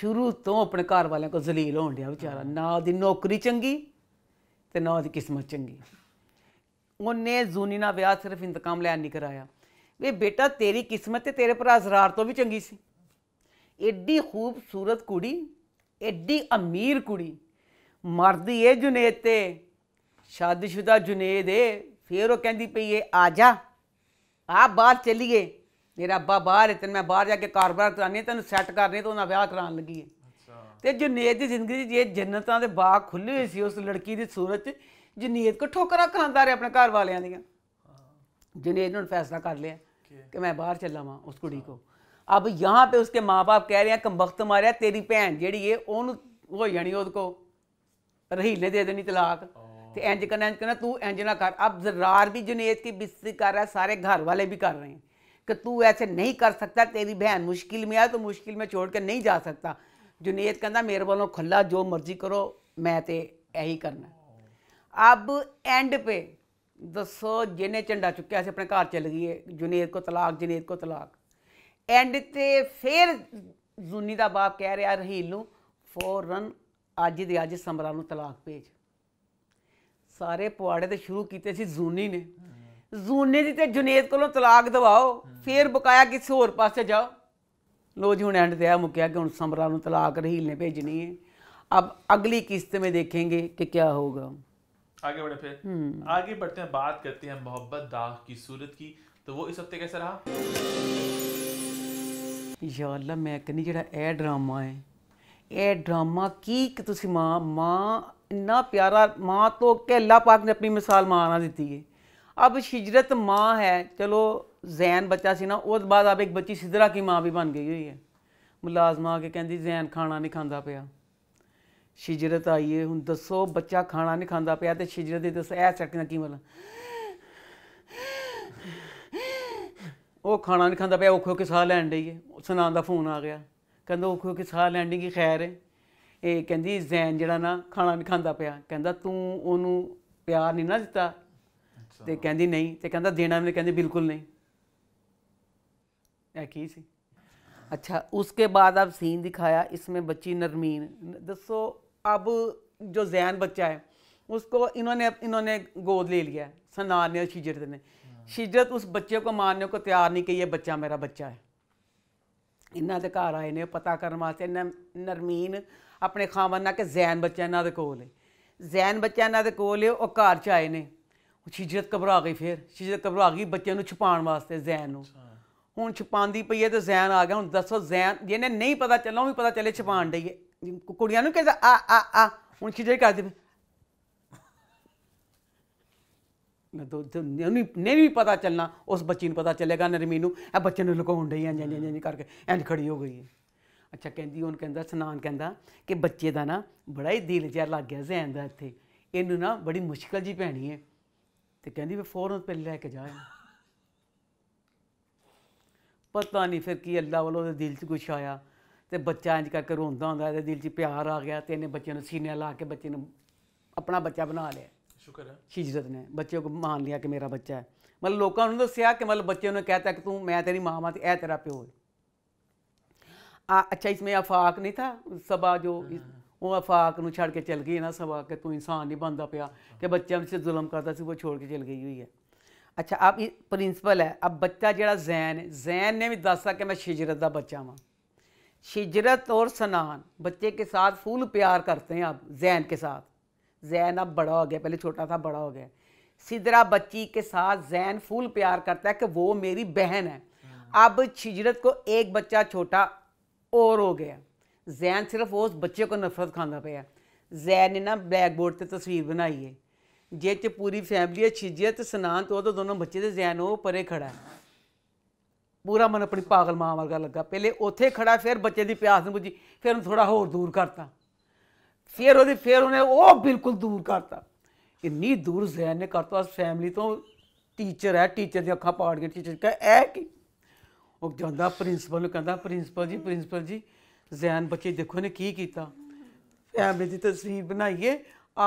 ਸ਼ੁਰੂ ਤੋਂ ਆਪਣੇ ਘਰ ਵਾਲਿਆਂ ਕੋ ਜ਼ਲੀਲ ਹੋਣ ਡਿਆ ਵਿਚਾਰਾ ਨਾ ਉਹਦੀ ਨੌਕਰੀ ਚੰਗੀ ਤੇ ਨਾ ਉਹਦੀ ਕਿਸਮਤ ਚੰਗੀ ਉਹਨੇ ਜ਼ੂਨੀ ਨਾਲ ਵਿਆਹ ਸਿਰਫ ਇੰਤਕਾਮ ਲੈਣ ਨਹੀਂ ਕਰਾਇਆ ਵੇ ਬੇਟਾ ਤੇਰੀ ਕਿਸਮਤ ਤੇ ਤੇਰੇ ਭਰਾ ਜ਼ਰਾਰ ਤੋਂ ਵੀ ਚੰਗੀ ਸੀ ਐਡੀ ਖੂਬਸੂਰਤ ਕੁੜੀ ਐਡੀ ਅਮੀਰ ਕੁੜੀ ਮਰਦੀ ਏ ਜੁਨੇਦ ਤੇ ਸ਼ਾਦੀशुदा ਜੁਨੇਦ ਏ ਫੇਰ ਉਹ ਕਹਿੰਦੀ ਪਈ ਏ ਆ ਜਾ ਆ ਬਾਹਰ ਚਲੀਏ ਮੇਰਾ ਅੱਬਾ ਬਾਹਰ ਹੈ ਤੇ ਮੈਂ ਬਾਹਰ ਜਾ ਕੇ ਕਾਰੋਬਾਰ ਹੈ ਤੈਨੂੰ ਸੈੱਟ ਕਰਨੀ ਤੇ ਉਹਨਾਂ ਵਿਆਹ ਕਰਾਉਣ ਲੱਗੀ ਏ ਤੇ ਜੁਨੇਦ ਦੀ ਜ਼ਿੰਦਗੀ 'ਚ ਜੇ ਜੰਨਤਾਂ ਦੇ ਬਾਗ ਖੁੱਲੇ ਹੋਏ ਸੀ ਉਸ ਲੜਕੀ ਦੀ ਸੂਰਤ 'ਚ ਜਨੀਤ ਕੋ ਠੋਕਰਾਂ ਖਾਂਦਾ ਰਿਹਾ ਆਪਣੇ ਘਰ ਵਾਲਿਆਂ ਦੀਆਂ ने ਨੇ ਫੈਸਲਾ ਕਰ ਲਿਆ कि मैं बाहर चला वहाँ उस कुड़ी को अब यहाँ पे उसके माँ बाप कह रहे हैं कम वक्त मारिया तेरी भैन जी है ओन हो जानी उसको रहीले दे देनी तलाक तो इंज करना इंज करना तू इंज ना कर अब जरार भी जुनेद की बिस्ती कर रहा है सारे घर वाले भी कर रहे हैं कि तू ऐसे नहीं कर सकता तेरी बहन मुश्किल में आ तो मुश्किल में छोड़ के नहीं जा सकता जुनेद कहता मेरे वालों खुला जो मर्जी करो मैं तो यही करना अब एंड पे दसो जिन्हें झंडा चुक्या से अपने घर चल गई है जुनेद को तलाक जुनेद को तलाक एंड ते फिर जूनी का बाप कह रहा रहील ਨੂੰ ਫੌਰਨ ਅੱਜ ਦੇ ਅੱਜ ਸਮਰਾ ਨੂੰ ਤਲਾਕ ਭੇਜ ਸਾਰੇ ਪੁਆੜੇ ਤੇ ਸ਼ੁਰੂ ਕੀਤੇ ਸੀ ਜ਼ੂਨੀ ਨੇ ਜ਼ੂਨੀ ਦੀ ਤੇ ਜੁਨੇਦ ਕੋਲੋਂ ਤਲਾਕ ਦਿਵਾਓ ਫੇਰ ਬਕਾਇਆ ਕਿਸੇ ਹੋਰ ਪਾਸੇ ਜਾਓ ਲੋ ਜੀ ਹੁਣ ਐਂਡ ਤੇ ਆ ਮੁੱਕਿਆ ਕਿ ਹੁਣ ਸਮਰਾ ਨੂੰ ਤਲਾਕ ਰਹੀਲ ਨੇ ਭੇਜਣੀ ਹੈ ਅਬ ਅਗਲੀ ਕਿਸ਼ਤ ਮੇ ਦੇਖेंगे ਕਿ ਕੀ ਹੋਗਾ आगे बढ़े फिर हम्म। आगे बढ़ते हैं बात करते हैं मोहब्बत दाग की सूरत की तो वो इस हफ्ते कैसा रहा ਯਾਲਾ मैं कहनी जो ए ड्रामा है ए ड्रामा की ਕਿ ਤੁਸੀਂ ਮਾਂ ਮਾਂ ਇੰਨਾ ਪਿਆਰਾ ਮਾਂ ਤੋਂ ਕਿ ਅੱਲਾ ਪਾਕ ਨੇ ਆਪਣੀ ਮਿਸਾਲ ਮਾਂ ਨਾਲ ਦਿੱਤੀ ਹੈ अब हिजरत माँ है चलो जैन बच्चा सी ना उस बाद अब एक बच्ची सिदरा की माँ भी बन गई हुई है मुलाजमा के कहती जैन खाना नहीं खाता पाया ਸ਼ਿਜਰਤ ਆਈਏ ਹੁਣ ਦੱਸੋ ਬੱਚਾ ਖਾਣਾ ਨਹੀਂ ਖਾਂਦਾ ਪਿਆ ਤੇ ਸ਼ਿਜਰਤ ਦੇ ਦੱਸ ਇਹ ਚੱਕਣਾ ਕੀ ਮਤਲਬ ਉਹ ਖਾਣਾ ਨਹੀਂ ਖਾਂਦਾ ਪਿਆ ਔਖੇ ਔਖੇ ਸਾਹ ਲੈਣ ਡਈ ਹੈ ਸੁਨਾਨ ਦਾ ਫੋਨ ਆ ਗਿਆ ਕਹਿੰਦਾ ਔਖੇ ਔਖੇ ਸਾਹ ਲੈਣ ਦੀ ਕੀ ਖੈਰ ਹੈ ਇਹ ਕਹਿੰਦੀ ਜ਼ੈਨ ਜਿਹੜਾ ਨਾ ਖਾਣਾ ਨਹੀਂ ਖਾਂਦਾ ਪਿਆ ਕਹਿੰਦਾ ਤੂੰ ਉਹਨੂੰ ਪਿਆਰ ਨਹੀਂ ਨਾ ਦਿੱਤਾ ਤੇ ਕਹਿੰਦੀ ਨਹੀਂ ਤੇ ਕਹਿੰਦਾ ਦੇਣਾ ਮੈਂ ਕਹਿੰਦੀ ਬਿਲਕੁਲ ਨਹੀਂ ਇਹ ਕੀ ਸੀ ਉਸਕੇ ਬਾਅਦ ਆਪ ਸੀਨ ਦਿਖਾਇਆ ਇਸ ਵਿੱਚ ਬੱਚੀ ਨਰਮੀਨ ਦੱਸੋ अब जो जैन बच्चा है उसको इन्होंने इन्होंने गोद ले लिया है सनार ने और शिजरत ने शिजरत उस बच्चे को मारने को तैयार नहीं कि ये बच्चा मेरा बच्चा है ਇਹਨਾਂ ਦੇ ਘਰ ਆਏ ਨੇ ਪਤਾ ਕਰਨ ਵਾਸਤੇ ਨਰਮੀਨ ਆਪਣੇ ਖਾਵਨ ਨਾਲ ਕਿ ਜ਼ੈਨ ਬੱਚਾ ਇਹਨਾਂ ਦੇ ਕੋਲ ਹੈ ਜ਼ੈਨ ਬੱਚਾ ਇਹਨਾਂ ਦੇ ਕੋਲ ਹੈ ਉਹ ਘਰ ਚ ਆਏ ਨੇ ਉਹ ਸ਼ਿਜਰਤ ਘਬਰਾ ਗਈ ਫਿਰ ਸ਼ਿਜਰਤ ਘਬਰਾ ਗਈ ਬੱਚੇ ਨੂੰ ਛੁਪਾਉਣ ਵਾਸਤੇ ਜ਼ੈਨ ਨੂੰ ਹੁਣ ਛੁਪਾਉਂਦੀ ਪਈ ਹੈ ਤੇ ਜ਼ੈਨ ਆ ਗਿਆ ਹੁਣ ਦੱਸੋ ਜ਼ੈਨ ਜਿਹਨੇ ਨਹੀਂ ਪਤਾ ਚੱਲਾ ਉਹ ਵੀ ਪਤਾ ਚੱਲੇ ਛੁਪਾਉਣ ਡਈ ਹੈ ਕੁੜੀਆਂ ਨੂੰ ਕਹਿੰਦਾ ਆ ਆ ਆ ਹੁਣ ਖਿਜੇ ਕਰ ਦੇਵੇ ਨਾ ਤੋ ਨਹੀਂ ਨੇ ਵੀ ਪਤਾ ਚੱਲਣਾ ਉਸ ਬੱਚੀ ਨੂੰ ਪਤਾ ਚੱਲੇਗਾ ਨਰਮੀ ਨੂੰ ਇਹ ਬੱਚੇ ਨੂੰ ਲੁਕਾਉਣ ਡਈ ਐਂ ਜਾਂ ਜਾਂ ਕਰਕੇ ਐਂ ਖੜੀ ਹੋ ਗਈ ਹੈ ਅੱਛਾ ਕਹਿੰਦੀ ਹੁਣ ਕਹਿੰਦਾ ਸਨਾਨ ਕਹਿੰਦਾ ਕਿ ਬੱਚੇ ਦਾ ਨਾ ਬੜਾ ਹੀ ਦਿਲ ਜਿਹਾ ਲੱਗ ਗਿਆ ਜ਼ੈਨ ਦਾ ਇੱਥੇ ਇਹਨੂੰ ਨਾ ਬੜੀ ਮੁਸ਼ਕਲ ਜੀ ਪੈਣੀ ਹੈ ਤੇ ਕਹਿੰਦੀ ਵੇ ਫੌਰਨ ਤੇ ਲੈ ਕੇ ਜਾ ਪਤਾ ਨਹੀਂ ਫਿਰ ਕੀ ਅੱਲਾ ਵੱਲੋਂ ਦੇ ਦਿਲ 'ਚ ਕੁਛ ਆਇਆ ਤੇ ਬੱਚਾ ਇੰਜ ਕਰਕੇ ਰੋਂਦਾ ਹੁੰਦਾ ਤੇ ਦਿਲ 'ਚ ਪਿਆਰ ਆ ਗਿਆ ਤੇ ਇਹਨੇ ਬੱਚੇ ਨੂੰ ਸੀਨੇ ਲਾ ਕੇ ਬੱਚੇ ਨੂੰ ਆਪਣਾ ਬੱਚਾ ਬਣਾ ਲਿਆ ਸ਼ੁਕਰ ਹੈ ਸ਼ੀਜਤ ਨੇ ਬੱਚੇ ਨੂੰ ਮਾਨ ਲਿਆ ਕਿ ਮੇਰਾ ਬੱਚਾ ਹੈ ਮਤਲਬ ਲੋਕਾਂ ਨੂੰ ਦੱਸਿਆ ਕਿ ਮਤਲਬ ਬੱਚੇ ਨੂੰ ਕਹਤਾ ਕਿ ਤੂੰ ਮੈਂ ਤੇਰੀ ਮਾਂ ਮਾਂ ਤੇ ਇਹ ਤੇਰਾ ਪਿਓ ਹੈ ਆ ਅੱਛਾ ਇਸ ਵਿੱਚ ਆਫਾਕ ਨਹੀਂ ਥਾ ਸਭਾ ਜੋ ਉਹ ਆਫਾਕ ਨੂੰ ਛੱਡ ਕੇ ਚਲ ਗਈ ਨਾ ਸਭਾ ਕਿ ਤੂੰ ਇਨਸਾਨ ਨਹੀਂ ਬੰਦਾ ਪਿਆ ਕਿ ਬੱਚਿਆਂ ਵਿੱਚ ਜ਼ੁਲਮ ਕਰਦਾ ਸੀ ਉਹ ਛੋੜ ਕੇ ਚਲ ਗਈ ਹੋਈ ਹੈ ਅੱਛਾ ਆਪ ਪ੍ਰਿੰਸੀਪਲ ਹੈ ਅਬ ਬੱਚਾ ਜਿਹੜਾ ਜ਼ੈਨ ਜ਼ੈਨ ਨੇ ਵੀ ਦੱਸਦਾ ਕਿ ਮੈਂ ਸ਼ਿਜਰਤ ਦਾ ਬੱਚਾ ਹਾਂ शजरत और सनान बच्चे के साथ फुल प्यार करते हैं अब जैन के साथ जैन अब बड़ा हो गया पहले छोटा था बड़ा हो गया सिदरा बच्ची के साथ जैन फुल प्यार करता है कि वो मेरी बहन है अब शिजरत को एक बच्चा छोटा और हो गया जैन सिर्फ उस बच्चे को नफरत खाना पे है जैन ने ना ब्लैक बोर्ड पर तस्वीर बनाई है जे पूरी फैमिली है शिजरत सनान तो, तो दोनों बच्चे से जैन वो परे खड़ा है ਪੂਰਾ ਮਨ ਆਪਣੀ ਪਾਗਲ ਮਾਂ ਵਰਗਾ ਲੱਗਾ ਪਹਿਲੇ ਉੱਥੇ ਖੜਾ ਫਿਰ ਬੱਚੇ ਦੀ ਪਿਆਸ ਨੂੰ ਬੁਝੀ ਫਿਰ ਉਹਨੂੰ ਥੋੜਾ ਹੋਰ ਦੂਰ ਕਰਤਾ ਫਿਰ ਉਹਦੀ ਫਿਰ ਉਹਨੇ ਉਹ ਬਿਲਕੁਲ ਦੂਰ ਕਰਤਾ ਇੰਨੀ ਦੂਰ ਜ਼ੈਨ ਨੇ ਕਰਤਾ ਉਸ ਫੈਮਿਲੀ ਤੋਂ ਟੀਚਰ ਹੈ ਟੀਚਰ ਦੀਆਂ ਅੱਖਾਂ ਪਾੜ ਕੇ ਟੀਚਰ ਕਹੇ ਐ ਕੀ ਉਹ ਜਾਂਦਾ ਪ੍ਰਿੰਸੀਪਲ ਨੂੰ ਕਹਿੰਦਾ ਪ੍ਰਿੰਸੀਪਲ ਜੀ ਪ੍ਰਿੰਸੀਪਲ ਜੀ ਜ਼ੈਨ ਬੱਚੇ ਦੇਖੋ ਨੇ ਕੀ ਕੀਤਾ ਫੈਮਿਲੀ ਦੀ ਤਸਵੀਰ ਬਣਾਈਏ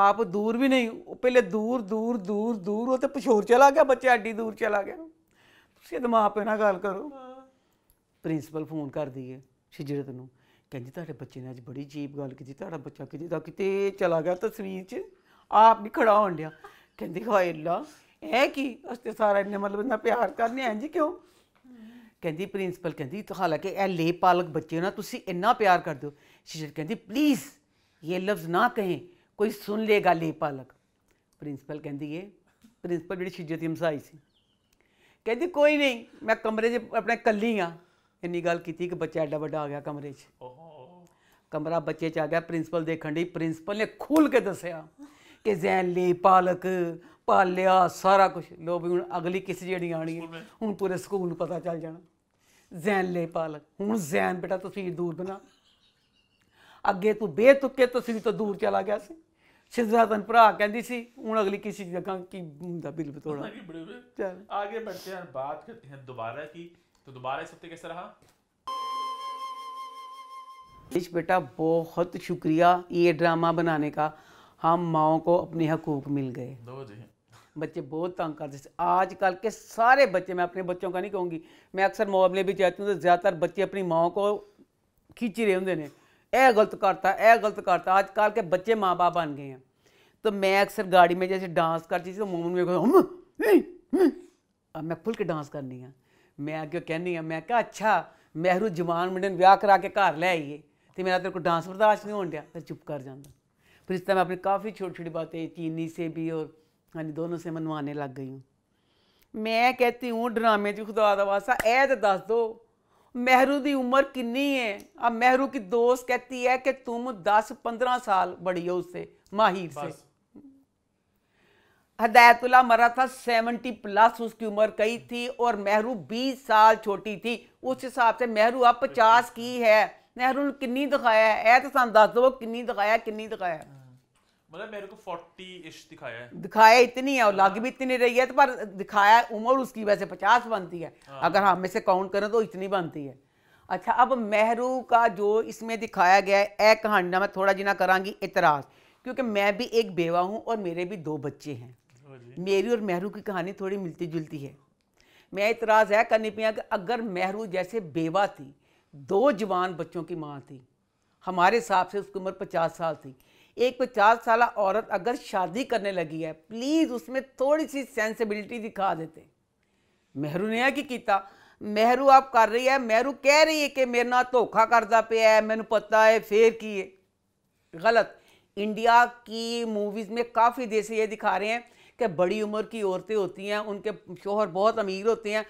ਆਪ ਦੂਰ ਵੀ ਨਹੀਂ ਪਹਿਲੇ ਦੂਰ ਦੂਰ ਦੂਰ ਦੂਰ ਉਹ ਤੇ ਪਛੋਰ ਚਲਾ ਗਿਆ ਬੱਚਾ ਐਡੀ ਦੂਰ ਚਲਾ ਗਿਆ ਤੁਸੀਂ ਇਹਦੇ ਮਾਪੇ ਨਾਲ ਗੱਲ ਕਰੋ ਪ੍ਰਿੰਸੀਪਲ ਫੋਨ ਕਰਦੀ ਹੈ ਸ਼ਿਜਰਤ ਨੂੰ ਕਹਿੰਦੀ ਤੁਹਾਡੇ ਬੱਚੇ ਨੇ ਅੱਜ ਬੜੀ ਜੀਬ ਗੱਲ ਕੀਤੀ ਤੁਹਾਡਾ ਬੱਚਾ ਕਿਤੇ ਦਾ ਕਿਤੇ ਚਲਾ ਗਿਆ ਤਸਵੀਰ 'ਚ ਆਪ ਵੀ ਖੜਾ ਹੋਣ ਡਿਆ ਕਹਿੰਦੀ ਹਾਏ ਅੱਲਾ ਇਹ ਕੀ ਅਸਤੇ ਸਾਰਾ ਇਹਨੇ ਮਤਲਬ ਨਾ ਪਿਆਰ ਕਰਨੇ ਐਂ ਜੀ ਕਿਉਂ ਕਹਿੰਦੀ ਪ੍ਰਿੰਸੀਪਲ ਕਹਿੰਦੀ ਹਾਲਾਂਕਿ ਇਹ ਲੇ ਪਾਲਕ ਬੱਚੇ ਨਾ ਤੁਸੀਂ ਇੰਨਾ ਪਿਆਰ ਕਰਦੇ ਹੋ ਸ਼ਿਜਰਤ ਕਹਿੰਦੀ ਪਲੀਜ਼ ਇਹ ਲਫ਼ਜ਼ ਨਾ ਕਹੇ ਕੋਈ ਸੁਣ ਲੇਗਾ ਲੇ ਪਾਲਕ ਪ੍ਰਿੰਸੀਪਲ ਕਹਿੰਦੀ ਏ ਪ੍ਰਿੰਸੀਪਲ ਜਿਹੜੀ ਸ਼ਿਜਰਤ ਦੀ ਹਮਸਾਈ ਸੀ ਕਹਿੰਦੀ ਕੋਈ ਨਹੀਂ ਮੈਂ ਕਮਰੇ 'ਚ ਆਪਣੇ ਕੱਲੀ ਆ ਇੰਨੀ ਗੱਲ ਕੀਤੀ ਕਿ ਬੱਚਾ ਐਡਾ ਵੱਡਾ ਆ ਗਿਆ ਕਮਰੇ 'ਚ ਕਮਰਾ ਬੱਚੇ 'ਚ ਆ ਗਿਆ ਪ੍ਰਿੰਸੀਪਲ ਦੇਖਣ ਦੀ ਪ੍ਰਿੰਸੀਪਲ ਨੇ ਖੁੱਲ ਕੇ ਦੱਸਿਆ ਕਿ ਜ਼ੈਨ ਲਈ ਪਾਲਕ ਪਾਲਿਆ ਸਾਰਾ ਕੁਝ ਲੋ ਵੀ ਹੁਣ ਅਗਲੀ ਕਿਸ ਜਿਹੜੀ ਆਣੀ ਹੈ ਹੁਣ ਪੂਰੇ ਸਕੂਲ ਨੂੰ ਪਤਾ ਚੱਲ ਜਾਣਾ ਜ਼ੈਨ ਲੈ ਪਾਲਕ ਹੁਣ ਜ਼ੈਨ ਬੇਟਾ ਤੁਸੀਂ ਦੂਰ ਬਣਾ ਅੱਗੇ ਤੂੰ ਬੇਤੁਕੇ ਤੁਸੀਂ ਤੋਂ ਦੂਰ ਚਲਾ ਗਿਆ ਸੀ सिद्ध साधन भरा कहती सी हूँ अगली किसी जगह की बिल बतौना आगे बढ़ते हैं बात करते हैं दोबारा की तो दोबारा इस हफ्ते कैसा रहा इस बेटा बहुत शुक्रिया ये ड्रामा बनाने का हम माओ को अपने हकूक मिल गए बच्चे बहुत तंग करते थे कल के सारे बच्चे मैं अपने बच्चों का नहीं कहूँगी मैं अक्सर मुआवले भी चाहती हूँ तो ज़्यादातर बच्चे अपनी माओ को खींच रहे होंगे ने ए गलत करता ए गलत करता आजकल के बच्चे माँ बाप बन गए हैं तो मैं अक्सर गाड़ी में जैसे डांस करती थी तो मोमन में हम अब मैं खुल के डांस करनी हाँ मैं आगे कहनी हाँ मैं क्या अच्छा मेहरू जवान मुंडे ब्याह करा के घर ले आइए तो मेरा तेरे को डांस बर्दाश्त नहीं हो दिया फिर तो चुप कर जाता फिर इस तरह मैं अपनी काफ़ी छोटी छोटी बातें चीनी से भी और हाँ दोनों से मनवाने लग गई हूँ मैं कहती हूँ ड्रामे जी खुदा दवासा ए तो दस दो महरू की उम्र किन्नी है अब मेहरू की दोस्त कहती है कि तुम दस पंद्रह साल बड़ी हो उससे माहिर से हदायतुल्ला मरा था सेवनटी प्लस उसकी उम्र कई थी और मेहरू बीस साल छोटी थी उस हिसाब से मेहरू अब पचास की है नेहरू ने कि दिखाया है तो सू दस दो कि दिखाया किन्नी दिखाया मतलब मेरे को 40 दिखाया है दिखाया इतनी है और हाँ। लग भी इतनी रही है तो पर दिखाया उम्र उसकी वैसे 50 बनती है हाँ। अगर हम में से काउंट करें तो इतनी बनती है अच्छा अब मेहरू का जो इसमें दिखाया गया है एक कहानी ना मैं थोड़ा जिना करांगी इतराज़ क्योंकि मैं भी एक बेवा हूँ और मेरे भी दो बच्चे हैं हाँ मेरी और मेहरू की कहानी थोड़ी मिलती जुलती है मैं इतराज़ है करनी पिया कि अगर मेहरू जैसे बेवा थी दो जवान बच्चों की माँ थी हमारे हिसाब से उसकी उम्र पचास साल थी एक पचास तो साल औरत अगर शादी करने लगी है प्लीज़ उसमें थोड़ी सी सेंसिबिलिटी दिखा देते मेहरू ने कि किया मेहरू आप कर रही है मेहरू कह रही है कि मेरे ना धोखा करता पे है मैं पता है फिर की है गलत इंडिया की मूवीज़ में काफ़ी देश ये दिखा रहे हैं कि बड़ी उम्र की औरतें होती हैं उनके शोहर बहुत अमीर होते हैं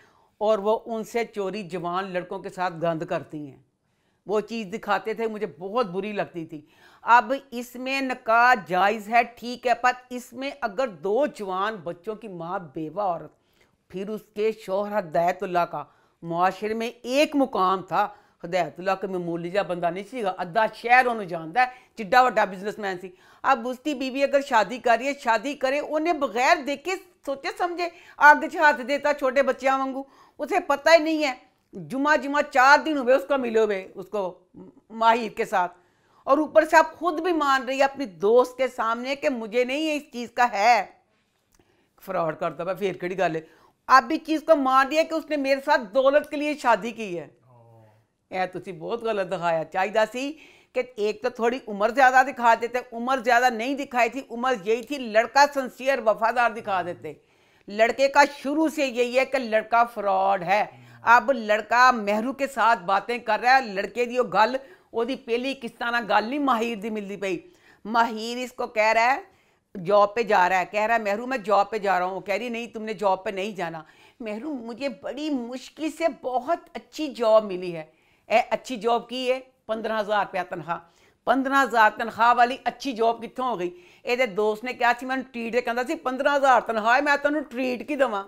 और वो उनसे चोरी जवान लड़कों के साथ गंद करती हैं वो चीज़ दिखाते थे मुझे बहुत बुरी लगती थी अब इसमें नका जायज़ है ठीक है पर इसमें अगर दो जवान बच्चों की माँ बेवा औरत फिर उसके शोहर हदायतुल्ला का माशरे में एक मुकाम था हदायतुल्ला का मामूली जहा बंदा नहीं सीगा अद्धा शहर उन्होंने जानता है चिड्डा वड्डा बिजनेसमैन सी अब उसकी बीवी अगर शादी कर रही है शादी करे उन्हें बगैर देखे सोचे समझे आग च हाथ देता छोटे बच्चा वागू उसे पता ही नहीं है जुमा जुमा चार दिन हुए उसको मिले हुए उसको माहिर के साथ और ऊपर से आप खुद भी मान रही है अपनी दोस्त के सामने कि मुझे नहीं है इस चीज़ का है फ्रॉड करता फिर कड़ी गल है आप भी चीज़ को मान रही है कि उसने मेरे साथ दौलत के लिए शादी की है यह तुम बहुत गलत दिखाया चाहिए सी कि एक तो थोड़ी उम्र ज़्यादा दिखा देते उम्र ज़्यादा नहीं दिखाई थी उम्र यही थी लड़का सन्सियर वफादार दिखा देते लड़के का शुरू से यही है कि लड़का फ्रॉड है अब लड़का मेहरू के साथ बातें कर रहा है लड़के की गल ਉਹਦੀ पहली किस्त ਨਾਲ ਗੱਲ ਨਹੀਂ ਮਾਹੀਰ ਦੀ ਮਿਲਦੀ माहिर इसको कह रहा है जॉब पे जा रहा है कह रहा है मेहरू मैं जॉब पे जा रहा हूँ कह रही नहीं तुमने जॉब पे नहीं जाना मेहरू मुझे बड़ी मुश्किल से बहुत अच्छी जॉब मिली है ए, अच्छी जॉब की है पंद्रह हज़ार रुपया तनख्वाह पंद्रह हज़ार तनख्वाह वाली अच्छी जॉब कितों हो गई ये दोस्त ने कहा मैं ट्रीट कहता पंद्रह हज़ार तनख्वाह मैं तेन ट्रीट की देव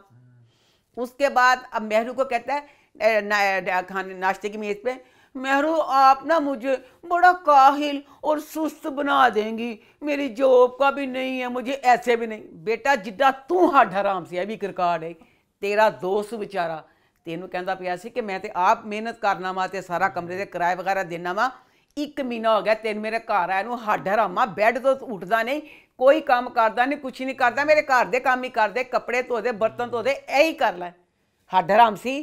उसके बाद अब मेहरू को कहता है ना, ना, ना, नाश्ते की मेज़ पर मेहरू आप ना मुझे बड़ा काहिल और सुस्त बना देंगी मेरी जॉब का भी नहीं है मुझे ऐसे भी नहीं बेटा जिदा तू हड आराम से भी किरकार है तेरा दोस्त बेचारा तेन कहता पाया कि मैं ते आप मेहनत करना वा तो सारा कमरे के किराए वगैरह देना वा ਇੱਕ ਮਹੀਨਾ ਹੋ ਗਿਆ ਤੈਨੂੰ ਮੇਰੇ ਘਰ ਆਇਆ ਨੂੰ ਹੱਡ ਹਰਾਮਾ ਬੈੱਡ ਤੋਂ ਉੱਠਦਾ ਨਹੀਂ ਕੋਈ नहीं ਕਰਦਾ ਨਹੀਂ ਕੁਛ ਨਹੀਂ ਕਰਦਾ ਮੇਰੇ ਘਰ ਦੇ ਕੰਮ ਹੀ ਕਰਦੇ ਕੱਪੜੇ ਧੋਦੇ ਬਰਤਨ ਧੋਦੇ दे ਕਰ कर लड ਹਰਾਮ सी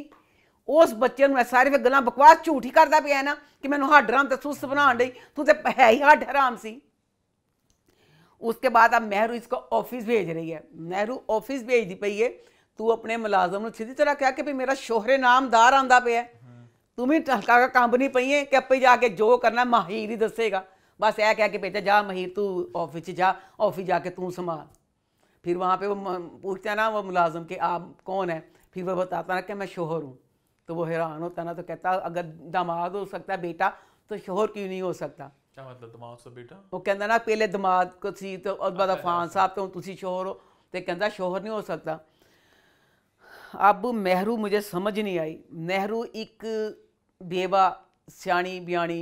उस बच्चे सारी फिर गलत बकवास झूठ ही करता पे ना कि मैं हड हराम तो सुस्त बना दी तू तो है ही हड हराम से उसके बाद अब नहरू इसको ऑफिस भेज रही है नहरू ऑफिस भेज दी पई है तू अपने मुलाजम सीधी तरह कह के भी मेरा शोहरे नामदार आंदा पे है तू भी ढलका कंब नहीं पई है कि आप जाके जो करना माहिर ही दसेगा बस यह कह के बेटा जा माहिर तू ऑफिस जा ऑफिस जाके तू संभाल फिर वहाँ पर वो पूछता ना वो मुलाजम के आप कौन है फिर वह बताता ना कि मैं शोहर हूँ तो वो हैरान होता ना तो कहता अगर दामाद हो सकता है बेटा तो शोहर क्यों नहीं ਹੋ ਸਕਦਾ क्या मतलब ਦਿਮਾਗ ਸੋ ਬੇਟਾ ਉਹ ਕਹਿੰਦਾ ਨਾ ਪਹਿਲੇ ਦਿਮਾਗ ਕੋ ਸੀ ਤੇ ਉਹ ਬਾਅਦ ਅਫਾਨ ਸਾਹਿਬ ਤੋਂ ਤੁਸੀਂ ਸ਼ੋਹਰ ਹੋ ਤੇ ਕਹਿੰਦਾ ਸ਼ੋਹਰ ਨਹੀਂ ਹੋ ਸਕਦਾ ਅਬ ਮਹਿਰੂ ਮੁਝੇ ਸਮਝ ਨਹੀਂ ਆਈ ਨਹਿਰੂ ਇੱਕ ਬੇਵਾ ਸਿਆਣੀ ਬਿਆਣੀ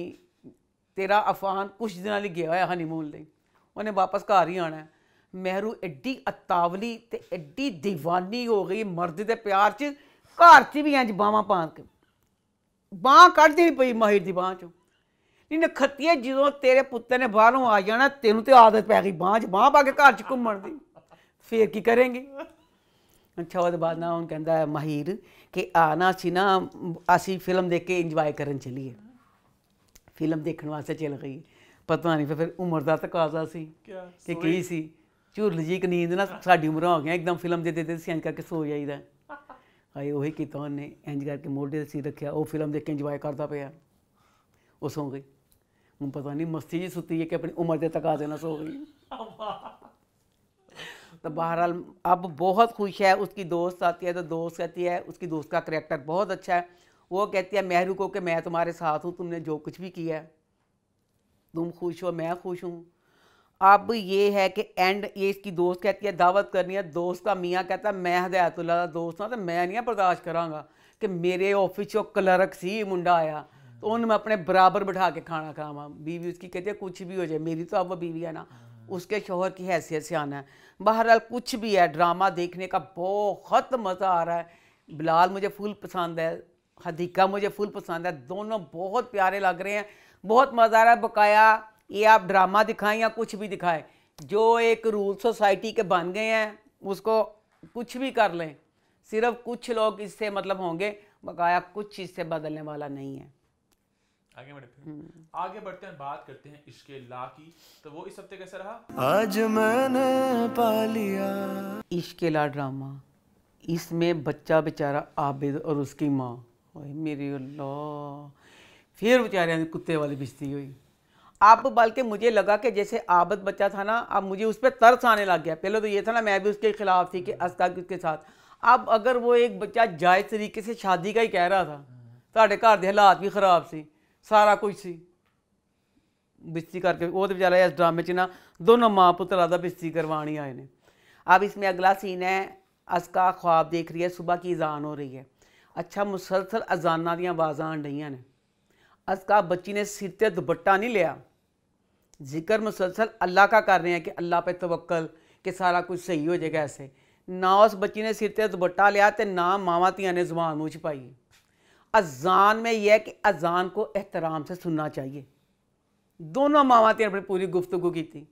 ਤੇਰਾ ਅਫਾਨ ਕੁਝ ਦਿਨਾਂ ਲਈ ਗਿਆ ਹੋਇਆ ਹਨੀਮੂਨ ਲਈ ਉਹਨੇ ਵਾਪਸ ਘਰ ਹੀ ਆਣਾ ਮਹਿਰੂ ਐਡੀ ਅਤਾਵਲੀ ਤੇ ਐਡੀ دیਵਾਨੀ ਹੋ ਗਈ ਮਰਦ ਦੇ ਪਿਆਰ 'ਚ ਘਰ 'ਚ ਵੀ ਇੰਜ ਬਾਹਾਂ ਪਾਣ ਕੇ ਬਾਹ ਕੱਢ ਪਈ ਮਾਹਿਰ ਦੀ ਬਾਹ ਚੋਂ ਨਹੀਂ ਖੱਤੀਏ ਜਦੋਂ ਤੇਰੇ ਪੁੱਤਰ ਨੇ ਬਾਹਰੋਂ ਆ ਜਾਣਾ ਤੈਨੂੰ ਤੇ ਆਦਤ ਪੈ ਗਈ ਬਾਹ 'ਚ ਬਾਹ ਪਾ ਕੇ ਘਰ 'ਚ ਘੁੰਮਣ ਦੀ ਫੇਰ ਕੀ ਕਰੇਂਗੀ ਅੱਛਾ ਉਹਦੇ ਬਾਅਦ ਨਾ ਉਹ ਕਹਿੰਦਾ ਮਾਹਿਰ ਕਿ ਆਣਾ ਸੀ ਨਾ ਅਸੀਂ ਫਿਲਮ ਦੇਖ ਕੇ ਇੰਜੋਏ ਕਰਨ ਚਲੀਏ ਫਿਲਮ ਦੇਖਣ ਵਾਸਤੇ ਚਲ ਗਈ ਪਤਾ ਨਹੀਂ ਫਿਰ ਉਮਰ ਦਾ ਤਕਾਜ਼ਾ ਸੀ ਕਿ ਕੀ ਸੀ ਝੁਰਲ ਜੀ ਕਨੀਂਦ ਨੀਂਦ ਨਾ ਸਾਡੀ ਉਮਰ ਹੋ ਗਿਆ ਇੱਕਦਮ ਫਿਲਮ ਦੇ ਦੇ ਦੇ ਸਿਆਂ ਕਰਕੇ ਸੋ ਜਾਈਦਾ ਹਾਏ ਉਹੀ ਕੀਤਾ ਉਹਨੇ ਇੰਜ ਕਰਕੇ ਮੋਢੇ ਤੇ ਸੀ ਰੱਖਿਆ ਉਹ ਫਿਲਮ ਦੇਖ ਕੇ ਇੰਜੋਏ ਕਰਦਾ ਪਿਆ ਉਹ ਸੌ ਗਈ ਹੁਣ ਪਤਾ ਨਹੀਂ ਮਸਤੀ ਜੀ ਸੁੱਤੀ ਹੈ ਕਿ ਆਪਣੀ ਉਮਰ ਦੇ ਤਕਾ ਦੇਣਾ ਸੌ ਗਈ तो बहरहाल अब बहुत खुश है उसकी दोस्त आती है तो दोस्त कहती है उसकी दोस्त का करेक्टर बहुत अच्छा है वो कहती है मेहरू को कि मैं तुम्हारे साथ हूँ तुमने जो कुछ भी किया है तुम खुश हो मैं खुश हूँ अब ये है कि एंड ये इसकी दोस्त कहती है दावत करनी है दोस्त का मियाँ कहता है मैं हदायतुल्ला का दोस्त हाँ तो मैं नहीं हाँ बर्दाश्त कराँगा कि मेरे ऑफिस चो क्लर्क सी मुंडा आया तो उन्होंने मैं अपने बराबर बैठा के खाना खावा बीवी उसकी कहती है कुछ भी हो जाए मेरी तो अब वो बीवी है ना उसके शोहर की हैसियत से आना है बहरहाल कुछ भी है ड्रामा देखने का बहुत मज़ा आ रहा है बिलाल मुझे फुल पसंद है हदीका मुझे फुल पसंद है दोनों बहुत प्यारे लग रहे हैं बहुत मज़ा आ रहा है बकाया ये आप ड्रामा दिखाएं या कुछ भी दिखाएं जो एक रूल सोसाइटी के बन गए हैं उसको कुछ भी कर लें सिर्फ कुछ लोग इससे मतलब होंगे बकाया कुछ इससे बदलने वाला नहीं है आगे बढ़ते आगे बढ़ते हैं बात करते हैं इश्क ला की तो वो इस हफ्ते कैसा रहा आज मैंने पा लिया इश्क ला ड्रामा इसमें बच्चा बेचारा आबिद और उसकी माँ मेरी अल्लाह फिर बेचारे कुत्ते वाली बिजती हुई आप बल्कि मुझे लगा कि जैसे आबद बच्चा था ना अब मुझे उस पर तरस आने लग गया पहले तो ये था ना मैं भी उसके खिलाफ थी कि अस्का उसके साथ अब अगर वो एक बच्चा जायज़ तरीके से शादी का ही कह रहा था साढ़े घर के हालात भी खराब सी सारा कुछ सी बिस्ती करके वो तो बेचारा इस ड्रामे च ना दोनों माँ पुत्र आदा बिस्ती करवानी आए ने अब इसमें अगला सीन है असका ख्वाब देख रही है सुबह की अजान हो रही है अच्छा मुसलसल अजाना आवाज़ आ रही ने असका बच्ची ने सिर ते दुपट्टा नहीं लिया जिक्र मुसलसल अल्लाह का कर रहे हैं कि अल्लाह पे तवक्कल कि सारा कुछ सही हो जाएगा ऐसे ना उस बच्ची ने सिर ते दुपट्टा लिया तो ना मावा तिया ने जुबान मुँह छपाई अजान में यह है कि अजान को एहतराम से सुनना चाहिए दोनों मावा तिया अपनी पूरी गुफ्तगु की थी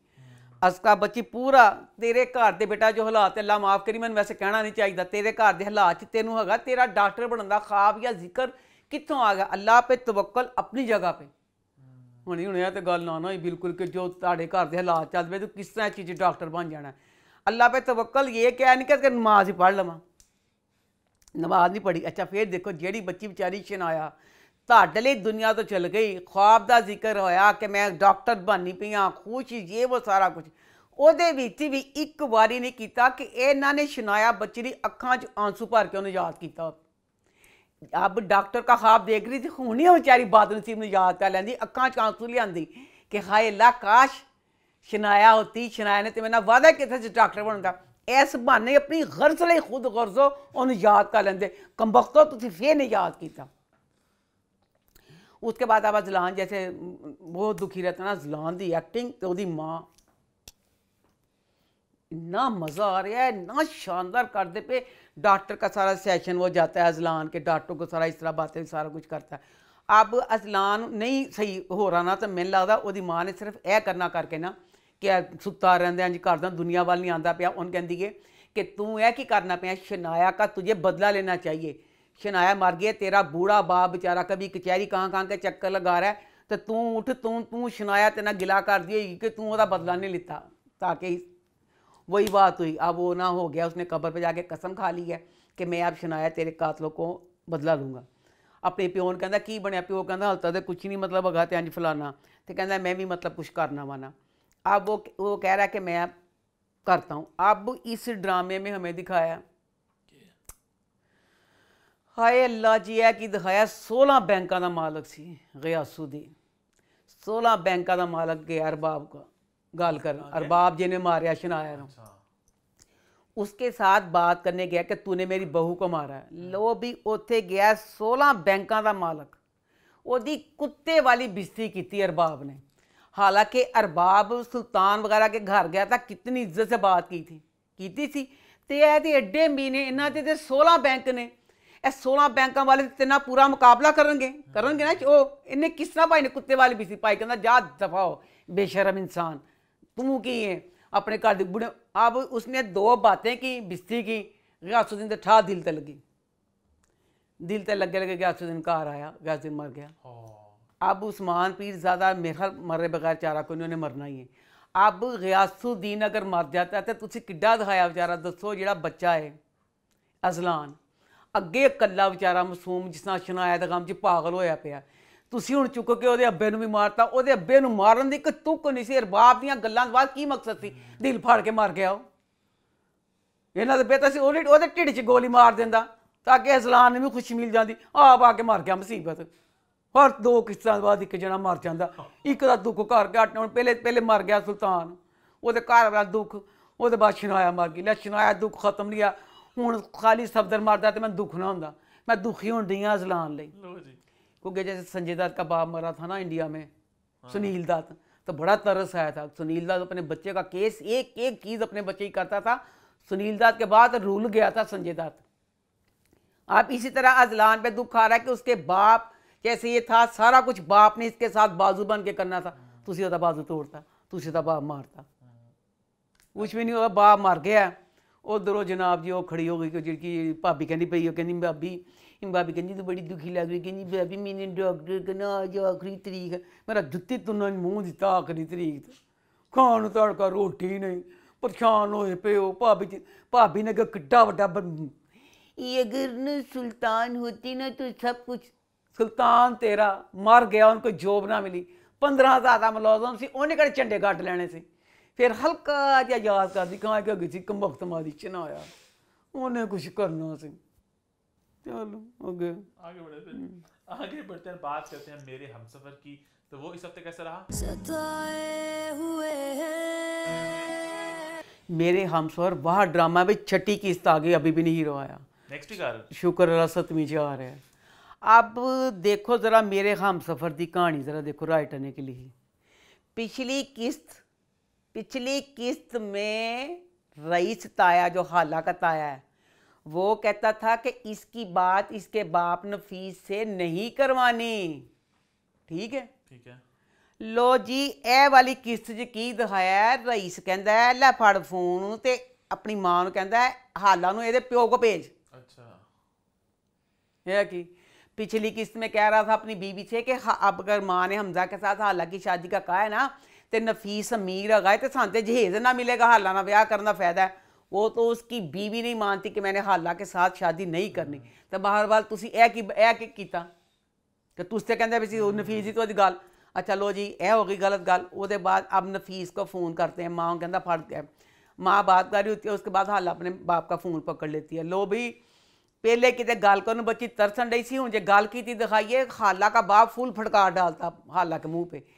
असका बच्ची पूरा तेरे घर के बेटा जो हालात अल्लाह माफ़ करी मैंने वैसे कहना नहीं चाहिए तेरे घर के हालात तेनों है तेरा डॉक्टर बनने का ख्वाब या जिक्र ਕਿੱਥੋਂ ਆ ਗਿਆ ਅੱਲਾਹ ਪੇ ਤਵੱਕਲ ਆਪਣੀ ਜਗ੍ਹਾ ਪੇ ਹੁਣੀ ਹੁਣੇ ਤੇ ਗੱਲ ਨਾ ਨਾ ਹੀ ਬਿਲਕੁਲ ਕਿ ਜੋ ਤੁਹਾਡੇ ਘਰ ਦੇ ਹਾਲਾਤ ਚੱਲ ਪਏ ਤੂੰ ਕਿਸ ਤਰ੍ਹਾਂ ਚੀਜ਼ ਡਾਕਟਰ ਬਣ ਜਾਣਾ ਅੱਲਾਹ ਪੇ ਤਵੱਕਲ ਇਹ ਕਹਿ ਨਹੀਂ ਕਿ ਨਮਾਜ਼ ਹੀ ਪੜ੍ਹ ਲਵਾਂ ਨਮਾਜ਼ ਨਹੀਂ ਪੜੀ ਅੱਛਾ ਫੇਰ ਦੇਖੋ ਜਿਹੜੀ ਬੱਚੀ ਵਿਚਾਰੀ ਸ਼ਨਾਇਆ ਤੁਹਾਡੇ ਲਈ ਦੁਨੀਆ ਤੋਂ ਚਲ ਗਈ ਖੁਆਬ ਦਾ ਜ਼ਿਕਰ ਹੋਇਆ ਕਿ ਮੈਂ ਡਾਕਟਰ ਬਣਨੀ ਪਈ ਆ ਖੁਸ਼ੀ ਇਹ ਉਹ ਸਾਰਾ ਕੁਝ ਉਹਦੇ ਵਿੱਚ ਵੀ ਇੱਕ ਵਾਰੀ ਨਹੀਂ ਕੀਤਾ ਕਿ ਇਹਨਾਂ ਨੇ ਸ਼ਨਾਇਆ ਬੱਚੀ ਦੀ ਅੱਖਾਂ 'ਚ ਆਂਸੂ ਭਰ ਕੇ ਉਹਨੂੰ ਯਾਦ ਕੀਤਾ अब डॉक्टर का खाब देख रही थी हुने बेचारी बात नसीब में याद कर अखा च चांसू लिया कि हाए ला काश शनाया होती शनाया ने तो मेरे वादा किया था डॉक्टर बनता इस बहाने अपनी गर्ज लिए खुद गर्जो उन्हें याद कर लेंगे कंबको तुम फिर नहीं याद किया उसके बाद आप जलान जैसे बहुत दुखी रहता ना जलान की एक्टिंग तो माँ ਇੰਨਾ ਮਜ਼ਾ ਆ ਰਿਹਾ ਹੈ इतना ਸ਼ਾਨਦਾਰ ਕਰਦੇ ਪਏ ਡਾਕਟਰ ਦਾ ਸਾਰਾ ਸੈਸ਼ਨ ਉਹ जाता ਹੈ ਅਜ਼ਲਾਨ ਕੇ ਡਾਕਟਰ ਕੋ ਸਾਰਾ ਇਸ ਤਰ੍ਹਾਂ ਬਾਤਾਂ ਸਾਰਾ ਕੁਝ ਕਰਤਾ ਅਬ ਅਜ਼ਲਾਨ ਨਹੀਂ ਸਹੀ ਹੋ ਰਹਾ ਨਾ ਤਾਂ ਮੈਨ ਲੱਗਦਾ ਉਹਦੀ ਮਾਂ ਨੇ ਸਿਰਫ ਇਹ ਕਰਨਾ ਕਰਕੇ ਨਾ ਕਿ ਸੁੱਤਾ ਰਹਿੰਦੇ ਅੰਜ ਕਰਦਾ ਦੁਨੀਆ ਵੱਲ ਨਹੀਂ ਆਂਦਾ ਪਿਆ ਉਹਨ ਕਹਿੰਦੀ ਏ ਕਿ ਤੂੰ ਇਹ ਕੀ ਕਰਨਾ ਪਿਆ ਸ਼ਨਾਇਆ ਦਾ ਤੁਝੇ ਬਦਲਾ ਲੈਣਾ ਚਾਹੀਏ ਸ਼ਨਾਇਆ ਮਰ ਗਿਆ ਤੇਰਾ ਬੂੜਾ ਬਾਪ ਵਿਚਾਰਾ ਕਦੀ ਕਚਹਿਰੀ ਕਾਂ ਕਾਂ ਕੇ ਚੱਕਰ ਲਗਾ ਰਿਹਾ ਤੇ ਤੂੰ ਉਠ ਤੂੰ ਤੂੰ ਸ਼ਨਾਇਆ ਤੇ ਨਾ ਗਿਲਾ ਕਰਦੀ ਏ ਕਿ ਤੂੰ ਉਹਦਾ ਬਦਲਾ ਨਹੀਂ ਲਿੱਤਾ ਤਾਂ ਕਿ वही बात हुई अब वो ना हो गया उसने कब्र पर जाके कसम खा ली है कि मैं अब शनाया तेरे कातलों को बदला ਲੂੰਗਾ अपने ਪਿਓ कहता की ਕੀ प्यो कहता हल तक कुछ नहीं मतलब अगर ਹੈਗਾ ਤੇ तो कहना मैं भी मतलब कुछ करना ਕੁਝ ਕਰਨਾ अब वो वो कह रहा है कि मैं करता हूँ अब इस ड्रामे में हमें दिखाया हाय अल्लाह जी है कि दिखाया सोलह बैंकों का मालक सी गयासुद्दीन सोलह बैंकों का मालक गया अरबाब का गाल कर अरबाब जी ने मारिया शनाया अच्छा। उसके साथ बात करने गया कि तूने मेरी बहू को मारा है लो भी ਉੱਥੇ ਗਿਆ 16 ਬੈਂਕਾਂ ਦਾ ਮਾਲਕ ਉਹਦੀ ਕੁੱਤੇ ਵਾਲੀ ਬਿਸਤੀ ਕੀਤੀ ਅਰਬਾਬ ਨੇ ਹਾਲਾਂਕਿ ਅਰਬਾਬ ਸੁਲਤਾਨ ਵਗੈਰਾ ਕੇ ਘਰ ਗਿਆ ਤਾਂ ਕਿਤਨੀ ਇੱਜ਼ਤ ਸੇ ਬਾਤ ਕੀ ਥੀ ਕੀਤੀ ਸੀ ਤੇ ਇਹ ਤੇ ਐਡੇ ਮਹੀਨੇ ਇਹਨਾਂ ਦੇ ਤੇ 16 ਬੈਂਕ ਨੇ ਇਹ 16 ਬੈਂਕਾਂ ਵਾਲੇ ਤੇ ਨਾ ਪੂਰਾ ਮੁਕਾਬਲਾ ਕਰਨਗੇ ਕਰਨਗੇ ਨਾ ਉਹ ਇਹਨੇ ਕਿਸ ਤਰ੍ਹਾਂ ਭਾਈ ਨੇ ਕੁੱਤੇ ਵਾਲੀ ਬਿਸਤੀ ਪਾਈ ਕਹਿੰਦਾ ਜਾ ਦਫਾ ਹੋ ਬੇਸ਼ਰਮ ਇਨਸਾਨ तू ਕੀ ਹੈ अपने घर के बुढ़े अब उसने दो बातें की बिस्ती की गयासुद्दीन तो ठा दिल तक लगी दिल तक लगे लगे गयासुद्दीन घर आया गयासुद्दीन मर गया हाँ। अब उस्मान पीर ज़्यादा मेरे ख्याल मरे बगैर चारा कोई उन्हें मरना ही है अब गयासुद्दीन अगर मर जाता है तो तुम किड्डा दिखाया बेचारा दसो जो बच्चा है अजलान अगे कला बेचारा मासूम जिसना शनाया दम च पागल होया पाया ਤੁਸੀਂ ਹੁਣ ਚੁੱਕ ਕੇ ਉਹਦੇ ਅੱਬੇ ਨੂੰ ਵੀ ਮਾਰਤਾ ਉਹਦੇ ਅੱਬੇ ਨੂੰ ਮਾਰਨ ਦੀ ਇੱਕ ਤੁੱਕ ਨਹੀਂ ਸੀ ਰਬਾਬ ਦੀਆਂ ਗੱਲਾਂ ਦੇ ਬਾਅਦ ਕੀ ਮਕਸਦ ਸੀ ਦਿਲ ਫਾੜ ਕੇ ਮਾਰ ਗਿਆ ਉਹ ਇਹਨਾਂ ਦੇ ਬੇਤਾ ਸੀ ਉਹਦੇ ਉਹਦੇ ਢਿੱਡ 'ਚ ਗੋਲੀ ਮਾਰ ਦਿੰਦਾ ਤਾਂ ਕਿ ਅਸਲਾਨ ਨੂੰ ਵੀ ਖੁਸ਼ੀ ਮਿਲ ਜਾਂਦੀ ਆਪ ਆ ਕੇ ਮਾਰ ਗਿਆ ਮੁਸੀਬਤ ਹਰ ਦੋ ਕਿਸ਼ਤਾਂ ਬਾਅਦ ਇੱਕ ਜਣਾ ਮਰ ਜਾਂਦਾ ਇੱਕ ਦਾ ਦੁੱਖ ਘਰ ਗਿਆ ਹੁਣ ਪਹਿਲੇ ਪਹਿਲੇ ਮਰ ਗਿਆ ਸੁਲਤਾਨ ਉਹਦੇ ਘਰ ਦਾ ਦੁੱਖ ਉਹਦੇ ਬਾਅਦ ਸ਼ਨਾਇਆ ਮਰ ਗਈ ਲੈ ਸ਼ਨਾਇਆ ਦੁੱਖ ਖਤਮ ਨਹੀਂ ਆ ਹੁਣ ਖਾਲੀ ਸਬਦਰ ਮਰਦਾ ਤੇ ਮੈਂ ਦੁੱਖ ਨਾ ਹੁੰਦਾ ਮੈਂ ਦੁਖੀ ਹੁੰਦੀ ਆ ਇਸਲਾਮ ਲਈ ਲੋ ਜੀ क्योंकि जैसे संजय दत्त का बाप मरा था ना इंडिया में हाँ। सुनील दत्त तो बड़ा तरस आया था सुनील दत्त अपने बच्चे का केस एक एक चीज़ अपने बच्चे की करता था सुनील दत्त के बाद रूल गया था संजय दत्त आप इसी तरह अजलान पे दुख आ रहा है कि उसके बाप जैसे ये था सारा कुछ बाप ने इसके साथ बाजू बन के करना था हाँ। तुझे तो बाजू तोड़ता तुझे तो बाप मारता हाँ। कुछ भी नहीं होगा बाप मार गया उधर जनाब जी वो खड़ी हो गई जिनकी भाभी कहनी पई कहनी भाभी भाभी कहती तो बड़ी दुखी लग रही कहती भाभी मैंने डॉक्टर कहना आज आखिरी तरीक है मेरा जुत्ते तो ना दिता आखिरी तरीक तो खान तड़का रोटी नहीं परेशान होए पे हो भाभी भाभी ने कहा किड्डा वा अगर न सुल्तान होती ना तो सब कुछ सुल्तान तेरा मर गया उनको जॉब ना मिली पंद्रह ज़्यादा मुलाजम से उन्हें कड़े झंडे काट लेने से फिर हल्का जहा याद कर दी कहाँ क्या किसी कम वक्त मारी चना आया उन्हें कुछ करना से चलो ओके आगे बढ़ते हैं हम्म। आगे बढ़ते हैं बात करते हैं मेरे हमसफर की तो वो इस हफ्ते कैसा रहा सताए हुए मेरे हमसफर वह ड्रामा में छठी किस्त आ गई अभी भी नहीं रोया नेक्स्ट वीक आ रहा है शुक्र रसत मीजे आ रहा है अब देखो ज़रा मेरे हम सफ़र की कहानी ज़रा देखो राइटर ने के लिए पिछली किस्त पिछली किस्त में रईस ताया जो हाला का ताया है वो कहता था कि इसकी बात इसके बाप नफीस से नहीं करवानी ठीक है ठीक है ਲੋ ਜੀ ਇਹ ਵਾਲੀ ਕਿਸ਼ਤ 'ਚ ਕੀ ਦਿਖਾਇਆ ਰਈਸ ਕਹਿੰਦਾ ਹੈ ਲੈ ਫੜ ਫੋਨ ਤੇ ਆਪਣੀ ਮਾਂ ਨੂੰ ਕਹਿੰਦਾ ਹਾਲਾ ਨੂੰ ਇਹਦੇ ਪਿਓ ਕੋ ਭੇਜ ਅੱਛਾ ਇਹ पिछली किस्त में कह रहा था अपनी बीवी से कि अब अगर माँ ने हमजा के साथ हाला की शादी का कहा है ना तो नफीस अमीर है तो सानते जहेज ना मिलेगा हाला ना ब्याह करना फायदा है वो तो उसकी बीवी नहीं मानती कि मैंने हाला के साथ शादी नहीं करनी तो बार बार तुम ਇਹ ਕੀ ਇਹ ਕੀ ਕੀਤਾ नफीस ਤੁਸੀਂ तो ਕਹਿੰਦੇ ਵੀ ਸੀ ਨਫੀਸ ਦੀ ਤੋਂ ਗੱਲ गलत गल ਜੀ ਇਹ ਹੋ ਗਈ ਗਲਤ ਗੱਲ ਉਹਦੇ ਬਾਅਦ ਅਬ ਨਫੀਸ ਕੋ ਫੋਨ माँ बात कर रही होती है उसके बाद हाल अपने बाप का फोन पकड़ लेती है लो भी पहले कितने गाल को बच्ची तरसन रही सी हूँ जो गल की थी दिखाइए खाला का बाप फूल फटकार डालता हाला के मुँह पर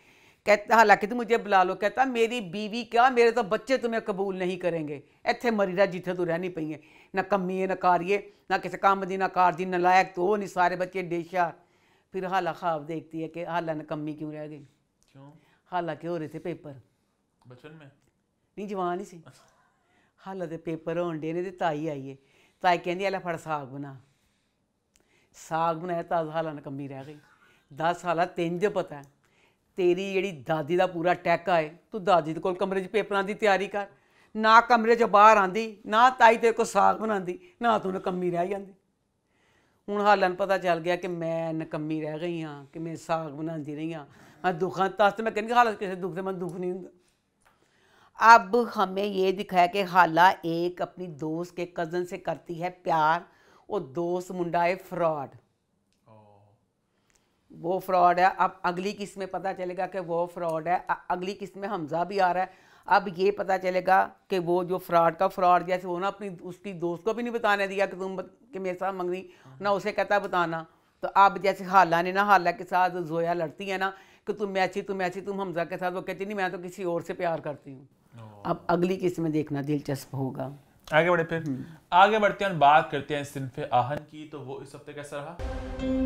कहता हालांकि तू मुझे बुला लो कहता मेरी बीवी क्या मेरे तो बच्चे तुम्हें कबूल नहीं करेंगे इतने मरी रहा जिथे तू रह नहीं पई है ना कमी है ना कारीए ना किसी काम की ना कार दी ना लायक तो नहीं सारे बच्चे डेशा फिर हाला खाब देखती है कि हाल हाला नकमी क्यों रह गई हाला के हो रहे थे पेपर बचपन में नहीं जवान ही सी हाला तो पेपर होने डे ने ताई आई है ताई कहती अला फट साग बना साग बनाया तो हाला नकमी रह गई दस हाला तीन जो पता है ਤੇਰੀ ਜਿਹੜੀ ਦਾਦੀ ਦਾ ਪੂਰਾ ਟੈਕ ਆਏ ਤੂੰ ਦਾਦੀ ਦੇ ਕੋਲ ਕਮਰੇ 'ਚ ਪੇਪਰਾਂ ਦੀ ਤਿਆਰੀ ਕਰ ਨਾ ਕਮਰੇ 'ਚ ਬਾਹਰ ਆਂਦੀ ਨਾ ਤਾਈ ਤੇ ਕੋ ਸਾਗ ਬਣਾਉਂਦੀ ਨਾ ਤੂੰ ਨਕੰਮੀ ਰਹਿ ਜਾਂਦੀ ਹੁਣ ਹਾਲਾਂ ਪਤਾ ਚੱਲ ਗਿਆ ਕਿ ਮੈਂ ਨਕੰਮੀ ਰਹਿ ਗਈ ਹਾਂ ਕਿ ਮੈਂ ਸਾਗ ਬਣਾਉਂਦੀ ਰਹੀ ਹਾਂ ਮੈਂ ਦੁੱਖਾਂ ਤਸਤ ਮੈਂ ਕਹਿੰਦੀ ਹਾਲਤ ਕਿਸੇ ਦੁੱਖ ਦੇ ਮਨ ਦੁੱਖ ਨਹੀਂ ਹੁੰਦਾ ਅਬ ਹਮੇ ਇਹ ਦਿਖਾਇਆ ਕਿ ਹਾਲਾ ਇੱਕ ਆਪਣੀ ਦੋਸਤ ਕੇ ਕਜ਼ਨ ਸੇ ਕਰਤੀ ਹੈ ਪਿਆਰ ਉਹ ਦੋਸਤ ਮੁੰਡਾ ਹੈ ਫਰਾਡ वो फ्रॉड है अब अगली किस्त में पता चलेगा कि वो फ्रॉड है अगली किस्त में हमजा भी आ रहा है अब ये पता चलेगा कि वो जो फ्रॉड का फ्रॉड जैसे वो ना अपनी उसकी दोस्त को भी नहीं बताने दिया कि तुम कि मेरे साथ मंगनी ना उसे कहता बताना तो अब जैसे हाला ने ना हाला के साथ जोया लड़ती है ना कि तुम मैची तुम मैची तुम हमजा के साथ वो कहती नहीं मैं तो किसी और से प्यार करती हूँ अब अगली किस्त में देखना दिलचस्प होगा आगे बढ़े फिर हम्म। आगे बढ़ते हैं बात करते हैं सिर्फ आहन की तो वो इस हफ्ते कैसा रहा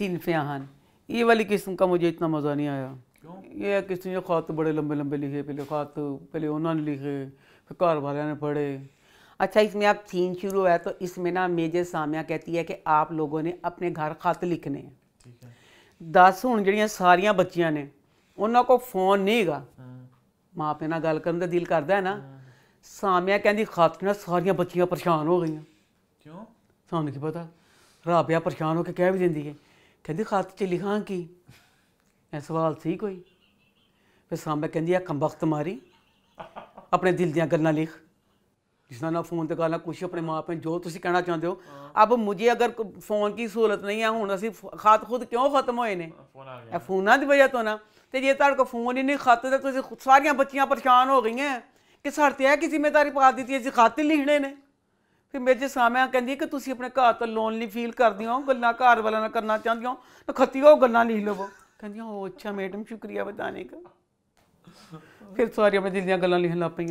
सिनफें आहन ये वाली किस्म का मुझे इतना मज़ा नहीं आया ये किस्म ये ख़ात बड़े लंबे लंबे लिखे पहले ख़ात पहले उन्होंने लिखे फिर घर वाले ने पढ़े अच्छा इसमें आप सीन शुरू हुआ है तो इसमें ना मेजर सामिया कहती है कि आप लोगों ने अपने घर खत लिखने हैं दस हूँ जड़िया सारिया बच्चिया ने उन्हों को फोन नहीं है हाँ। माँ पे ना गल कर दिल करता है ना हाँ। सामिया कहती खत ना सारिया बच्चिया परेशान हो गई क्यों सामने की पता राबिया परेशान होकर कह भी देंदी है ਕਹਿੰਦੀ ਖਤ 'ਚ ਲਿਖਾਂ ਕੀ ਇਹ ਸਵਾਲ ਸੀ ਕੋਈ ਫਿਰ ਸਾਹਮਣੇ ਕਹਿੰਦੀ ਆ ਕੰਬਖਤ ਮਾਰੀ ਆਪਣੇ ਦਿਲ ਦੀਆਂ ਗੱਲਾਂ ਲਿਖ ਜਿਸ ਨਾਲ ਨਾ ਫੋਨ ਤੇ ਗੱਲਾਂ ਕੁਛ ਆਪਣੇ ਮਾਪੇ ਜੋ ਤੁਸੀਂ ਕਹਿਣਾ ਚਾਹੁੰਦੇ ਹੋ ਅਬ ਮੁਝੇ ਅਗਰ ਫੋਨ ਕੀ ਸਹੂਲਤ ਨਹੀਂ ਆ ਹੁਣ ਅਸੀਂ ਖਾਤ ਖੁਦ ਕਿਉਂ ਖਤਮ ਹੋਏ ਨੇ ਫੋਨ ਆ ਗਿਆ ਇਹ ਫੋਨਾਂ ਦੀ ਵਜ੍ਹਾ ਤੋਂ ਨਾ ਤੇ ਜੇ ਤੁਹਾਡੇ ਕੋ ਫੋਨ ਹੀ ਨਹੀਂ ਖਾਤ ਤੇ ਤੁਸੀਂ ਸਾਰੀਆਂ ਬੱਚੀਆਂ ਪਰੇਸ਼ਾਨ ਹੋ ਗਈਆਂ ਕਿ ਸਾਡੇ ਤੇ ਇਹ ਕਿ ਜ਼ਿੰਮੇਵਾਰੀ ਪਾ ਦਿੱਤੀ ਹੈ ਜੀ ਖਾਤੇ ਲਿਖਣੇ ਨੇ ਫਿਰ ਮੇਰੇ ਸਾਹਮਣੇ ਕਹਿੰਦੀ ਕਿ ਤੁਸੀਂ ਆਪਣੇ ਘਰ ਤੋਂ ਲੋਨਲੀ फील कर दी हो ਘਰ घर वाले ਕਰਨਾ ਚਾਹੁੰਦੇ ਹੋ ਤਾਂ ਖੱਤੀ ਉਹ ਗੱਲਾਂ ਲਿਖ ਲਵੋ ਕਹਿੰਦੀਆਂ ਹੋ अच्छा मैडम शुक्रिया बताने का फिर सारी अपने दिल दिन गल लिखन लग पई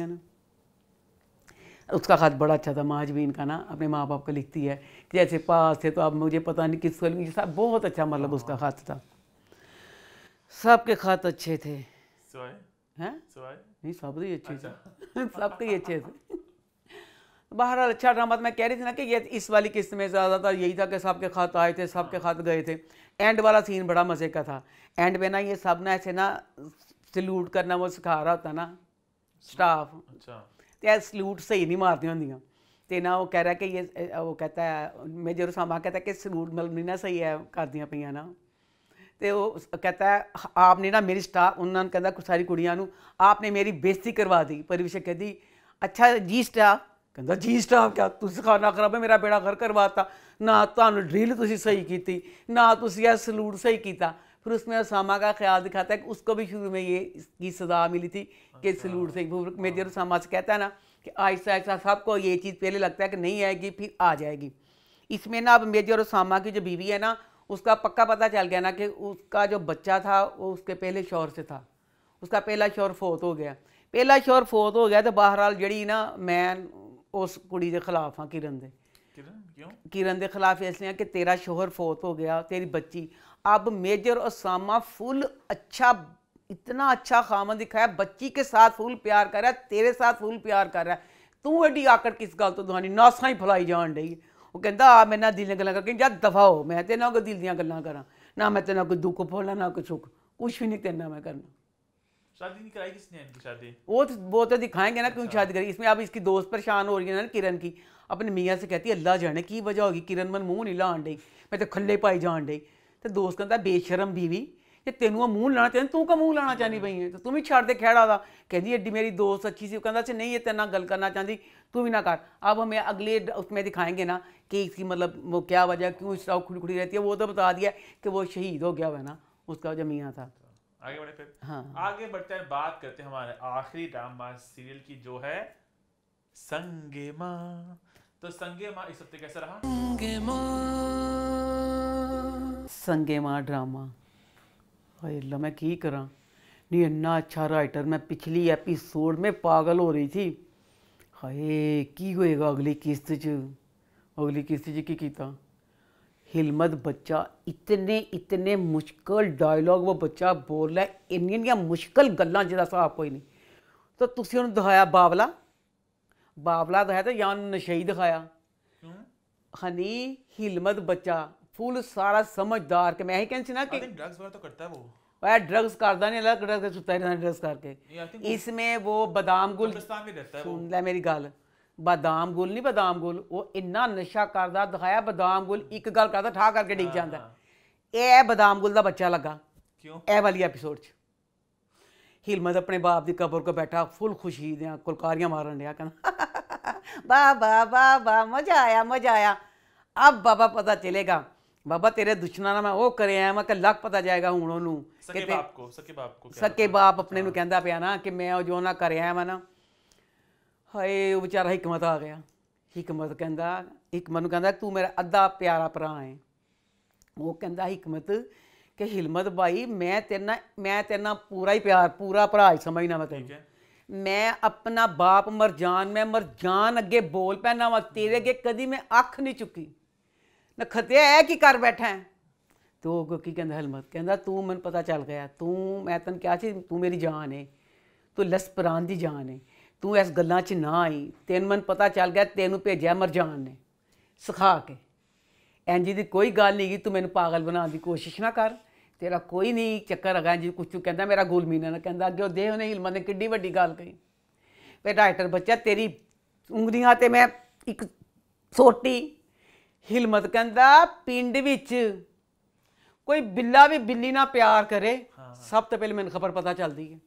उसका खत बड़ा अच्छा था माँ का ना अपने माँ बाप को लिखती है कि जैसे पास थे तो आप मुझे पता नहीं किस स्कूल में बहुत अच्छा मतलब उसका खत था सबके खत अच्छे थे हैं नहीं सब ही अच्छे थे सब के ही अच्छे थे बहरहाल अच्छा ड्रामा मैं कह रही थी ना कि ये इस वाली किस्त में ज़्यादातर यही था कि सबके खत आए थे सबके हाँ। खत गए थे एंड वाला सीन बड़ा मज़े का था एंड में ना ये सब ना ऐसे ना सल्यूट करना वो सिखा रहा होता ना स्टाफ अच्छा तो सल्यूट सही नहीं मारती होंदियाँ ਤੇ ਨਾ ਉਹ ਕਹਿ ਰਿਹਾ ਕਿ ਇਹ ਉਹ ਕਹਤਾ ਹੈ ਮੇਜਰ ਉਸਾਮਾ ਕਹਤਾ ਕਿ ਸਲੂਟ ਮਤਲਬ ਨਹੀਂ ਨਾ ਸਹੀ ਹੈ ਕਰਦੀਆਂ ਪਈਆਂ ਨਾ ਤੇ तो ਕਹਤਾ ਹੈ ਆਪਨੇ ਨਾ ਮੇਰੀ ਸਟਾਫ ਉਹਨਾਂ ਨੂੰ ਕਹਿੰਦਾ ਸਾਰੀ ਕੁੜੀਆਂ ਨੂੰ ਆਪਨੇ ਮੇਰੀ ਬੇਇੱਜ਼ਤੀ ਕਰਵਾ ਦੀ ਪਰਵਿਸ਼ ਕਹਦੀ ਅੱਛਾ ਜੀ ਸਟਾਫ ਕਹਿੰਦਾ ਜੀ ਸਟਾਫ ਕਿਆ ਤੁਸੀਂ ਖਾਣਾ ਖਰਾਬ ਹੈ ਮੇਰਾ ਬੇੜਾ ਘਰ ਕਰਵਾਤਾ ਨਾ ਤੁਹਾਨੂੰ ਡ੍ਰਿਲ ਤੁਸੀਂ ਸਹੀ ਕੀਤੀ ना तो ਇਹ सलूट सही किया फिर उसमें उसामा का ख्याल दिखाता है कि उसको भी शुरू में ये इसकी सजा मिली थी कि सलूट से मेजर उसामा से कहता है ना कि आहिस्ता आहिस्ता सबको ये चीज़ पहले लगता है कि नहीं आएगी फिर आ जाएगी इसमें ना अब मेजर उसामा की जो बीवी है ना उसका पक्का पता चल गया ना कि उसका जो बच्चा था वो उसके पहले शोर से था उसका पहला शोर फोत हो गया पहला शोर फोत हो गया तो बहरहाल जड़ी ना मैन उस कुड़ी के खिलाफ हाँ किरण दे किरण के खिलाफ इसलिए कि तेरा शोहर फोत हो गया तेरी बच्ची अब मेजर उसामा फुल अच्छा इतना अच्छा खामन दिखाया बच्ची के साथ फुल प्यार कर रहा है तेरे साथ फुल प्यार कर रहा है तू एडी आकड़ किस गल तो दुहानी नौसा ही फैलाई जान डी वो कहता आ मेरे दिल गल कर जा दफाओ मैं तेना दिल दिन गल् करा ना मैं तेना कोई दुख फोलना ना कोई सुख कुछ भी नहीं तेना मैं करना शादी नहीं कराई किसने इनकी शादी वो तो वो तो दिखाएंगे ना क्यों अच्छा। शादी करी इसमें अब इसकी दोस्त परेशान हो रही है ना किरण की अपने मियाँ से कहती है अल्लाह जाने की वजह होगी किरण मन मुँह नहीं लान डई मैं तो खल्ले पाई जान डई तो दोस्त कहता बेशरम बीवी ये तेनू मूँह लाना तेन तू का मूँह लाना चाहनी पई है तो तू भी छड़ दे खेड़ा था कहती एड्डी मेरी दोस्त अच्छी सी कहता से अच्छा, नहीं ये तेरे गल करना चाहती तू भी ना कर अब हमें अगले उसमें दिखाएंगे ना कि इसकी मतलब वो क्या वजह क्यों इस तरह खुड़ी खुड़ी रहती है वो तो बता दिया कि वो शहीद हो गया हुआ ना उसका जमीना था आगे बढ़े फिर हाँ। आगे बढ़ते हैं बात करते हैं हमारे आखिरी राम सीरियल की जो है संगे माँ तो संगे माँ इस हफ्ते कैसा रहा संगे माँ संगे माँ ड्रामा अल्लाह मैं की करा नहीं इन्ना अच्छा राइटर मैं पिछली एपिसोड में पागल हो रही थी हाय की होएगा अगली किस्त च अगली किस्त च की कीता हिलमत बच्चा इतने इतने मुश्किल डायलॉग वो बच्चा बोल रहा है इन इन मुश्किल गल्ला जेह्ड़ा स्हाब कोई नहीं तो तुम उन्हें दिखाया बावला बावला दिखाया तो या उन्हें नशेई दिखाया हनी हिलमत बच्चा फुल सारा समझदार के मैं ही कहना चाहना कि ड्रग्स तो करता है वो वह ड्रग्स करता नहीं अलग ड्रग्स सुता है ड्रग्स करके इसमें वो बादाम गुल सुन लिया मेरी गल ਬਾਦਾਮ ਗੁਲ ਨਹੀਂ ਬਾਦਾਮ ਗੁਲ ਉਹ ਇੰਨਾ ਨਸ਼ਾ ਕਰਦਾ ਦਿਖਾਇਆ ਬਾਦਾਮ ਗੁਲ ਇੱਕ ਗੱਲ ਕਰਦਾ ਠਾ ਕਰਕੇ ਡਿੱਗ ਜਾਂਦਾ ਇਹ ਬਾਦਾਮ ਗੁਲ ਦਾ ਬੱਚਾ ਲੱਗਾ ਕਿਉਂ ਇਹ ਵਾਲੀ ਐਪੀਸੋਡ 'ਚ ਹਿਲਮਤ ਆਪਣੇ ਬਾਪ ਦੀ ਕਬਰ ਕੋ ਬੈਠਾ ਫੁੱਲ ਖੁਸ਼ੀ ਦੇ ਕੁਲਕਾਰੀਆਂ ਮਾਰਨ ਲਿਆ ਕਹਿੰਦਾ ਬਾ ਬਾ ਬਾ ਬਾ ਮਜ਼ਾ ਆਇਆ ਮਜ਼ਾ ਆਇਆ ਅਬ ਬਾਬਾ ਪਤਾ ਚਲੇਗਾ ਬਾਬਾ ਤੇਰੇ ਦੁਸ਼ਮਣਾਂ ਨਾਲ ਮੈਂ ਉਹ ਕਰਿਆ ਮੈਂ ਕਿ ਲੱਖ ਪਤਾ ਜਾਏਗਾ ਹੁਣ ਉਹਨੂੰ ਸਕੇ ਬਾਪ ਕੋ ਸਕੇ ਬਾਪ ਕੋ ਸਕੇ ਬਾਪ ਆਪਣੇ ਨੂੰ ਕਹਿੰਦਾ ਪਿਆ ਨਾ ਕਿ ਮੈਂ ਉਹ ਜੋ ਨਾ ਕਰਿਆ ਮੈਂ ਨਾ ਹਾਏ ਉਹ ਵਿਚਾਰਾ ਹਿਕਮਤ ਆ ਗਿਆ ਹਿਕਮਤ ਕਹਿੰਦਾ ਹਿਕਮਤ ਨੂੰ ਕਹਿੰਦਾ ਤੂੰ ਮੇਰਾ ਅੱਧਾ ਪਿਆਰਾ ਭਰਾ ਹੈ ਉਹ ਕਹਿੰਦਾ ਹਿਕਮਤ ਕਿ ਹਿਲਮਤ ਭਾਈ ਮੈਂ ਤੇਨਾ ਮੈਂ ਤੇਨਾ ਪੂਰਾ ਹੀ ਪਿਆਰ ਪੂਰਾ ਭਰਾ ਹੀ ਸਮਝਣਾ ਮੈਂ ਤੈਨੂੰ ਮੈਂ ਆਪਣਾ ਬਾਪ ਮਰ ਜਾਨ ਮੈਂ ਮਰ ਜਾਨ ਅੱਗੇ ਬੋਲ ਪੈਣਾ ਵਾ ਤੇਰੇ ਅੱਗੇ ਕਦੀ ਮੈਂ ਅੱਖ ਨਹੀਂ ਚੁੱਕੀ ਨਖਤਿਆ ਹੈ ਕੀ ਕਰ ਬੈਠਾ ਤੋ ਉਹ ਕੀ ਕਹਿੰਦਾ ਹਲਮਤ ਕਹਿੰਦਾ ਤੂੰ ਮਨ ਪਤਾ ਚੱਲ ਗਿਆ ਤੂੰ ਮੈਂ ਤਨ ਕਿਆ ਸੀ ਤੂੰ ਮੇਰੀ ਜਾਨ ਹੈ ਤੂੰ ਲਸਪਰਾਨ ਦੀ ਜਾਨ ਹੈ ਤੂੰ ਇਸ ਗੱਲਾਂ 'ਚ ਨਾ ਆਈ ਤੈਨੂੰ ਮਨ ਪਤਾ ਚੱਲ ਗਿਆ ਤੈਨੂੰ ਭੇਜਿਆ ਮਰਜਾਨ ਨੇ ਸਿਖਾ ਕੇ ਐਂਜੀ ਦੀ ਕੋਈ ਗੱਲ ਨਹੀਂ ਗਈ ਤੂੰ ਮੈਨੂੰ ਪਾਗਲ ਬਣਾਉਣ ਦੀ ਕੋਸ਼ਿਸ਼ ਨਾ ਕਰ ਤੇਰਾ ਕੋਈ ਨਹੀਂ ਚੱਕਰ ਹੈਗਾ ਜੀ ਕੁਛ ਤੂੰ ਕਹਿੰਦਾ ਮੇਰਾ ਗੋਲ ਮੀਨਾ ਨਾ ਕਹਿੰਦਾ ਅੱਗੇ ਉਹ ਦੇਹ ਉਹਨੇ ਹਿਲਮਾ ਨੇ ਕਿੱਡੀ ਵੱਡੀ ਗੱਲ ਕਹੀ ਵੇ ਡਾਕਟਰ ਬੱਚਾ ਤੇਰੀ ਉਂਗਲੀਆਂ ਤੇ ਮੈਂ ਇੱਕ ਸੋਟੀ ਹਿਲਮਤ ਕਹਿੰਦਾ ਪਿੰਡ ਵਿੱਚ ਕੋਈ ਬਿੱਲਾ ਵੀ ਬਿੱਲੀ ਨਾਲ ਪਿਆਰ ਕਰੇ ਸਭ ਤੋਂ ਪਹਿਲੇ ਮੈਨੂੰ ਖਬਰ ਪਤਾ ਚੱਲਦੀ ਹੈ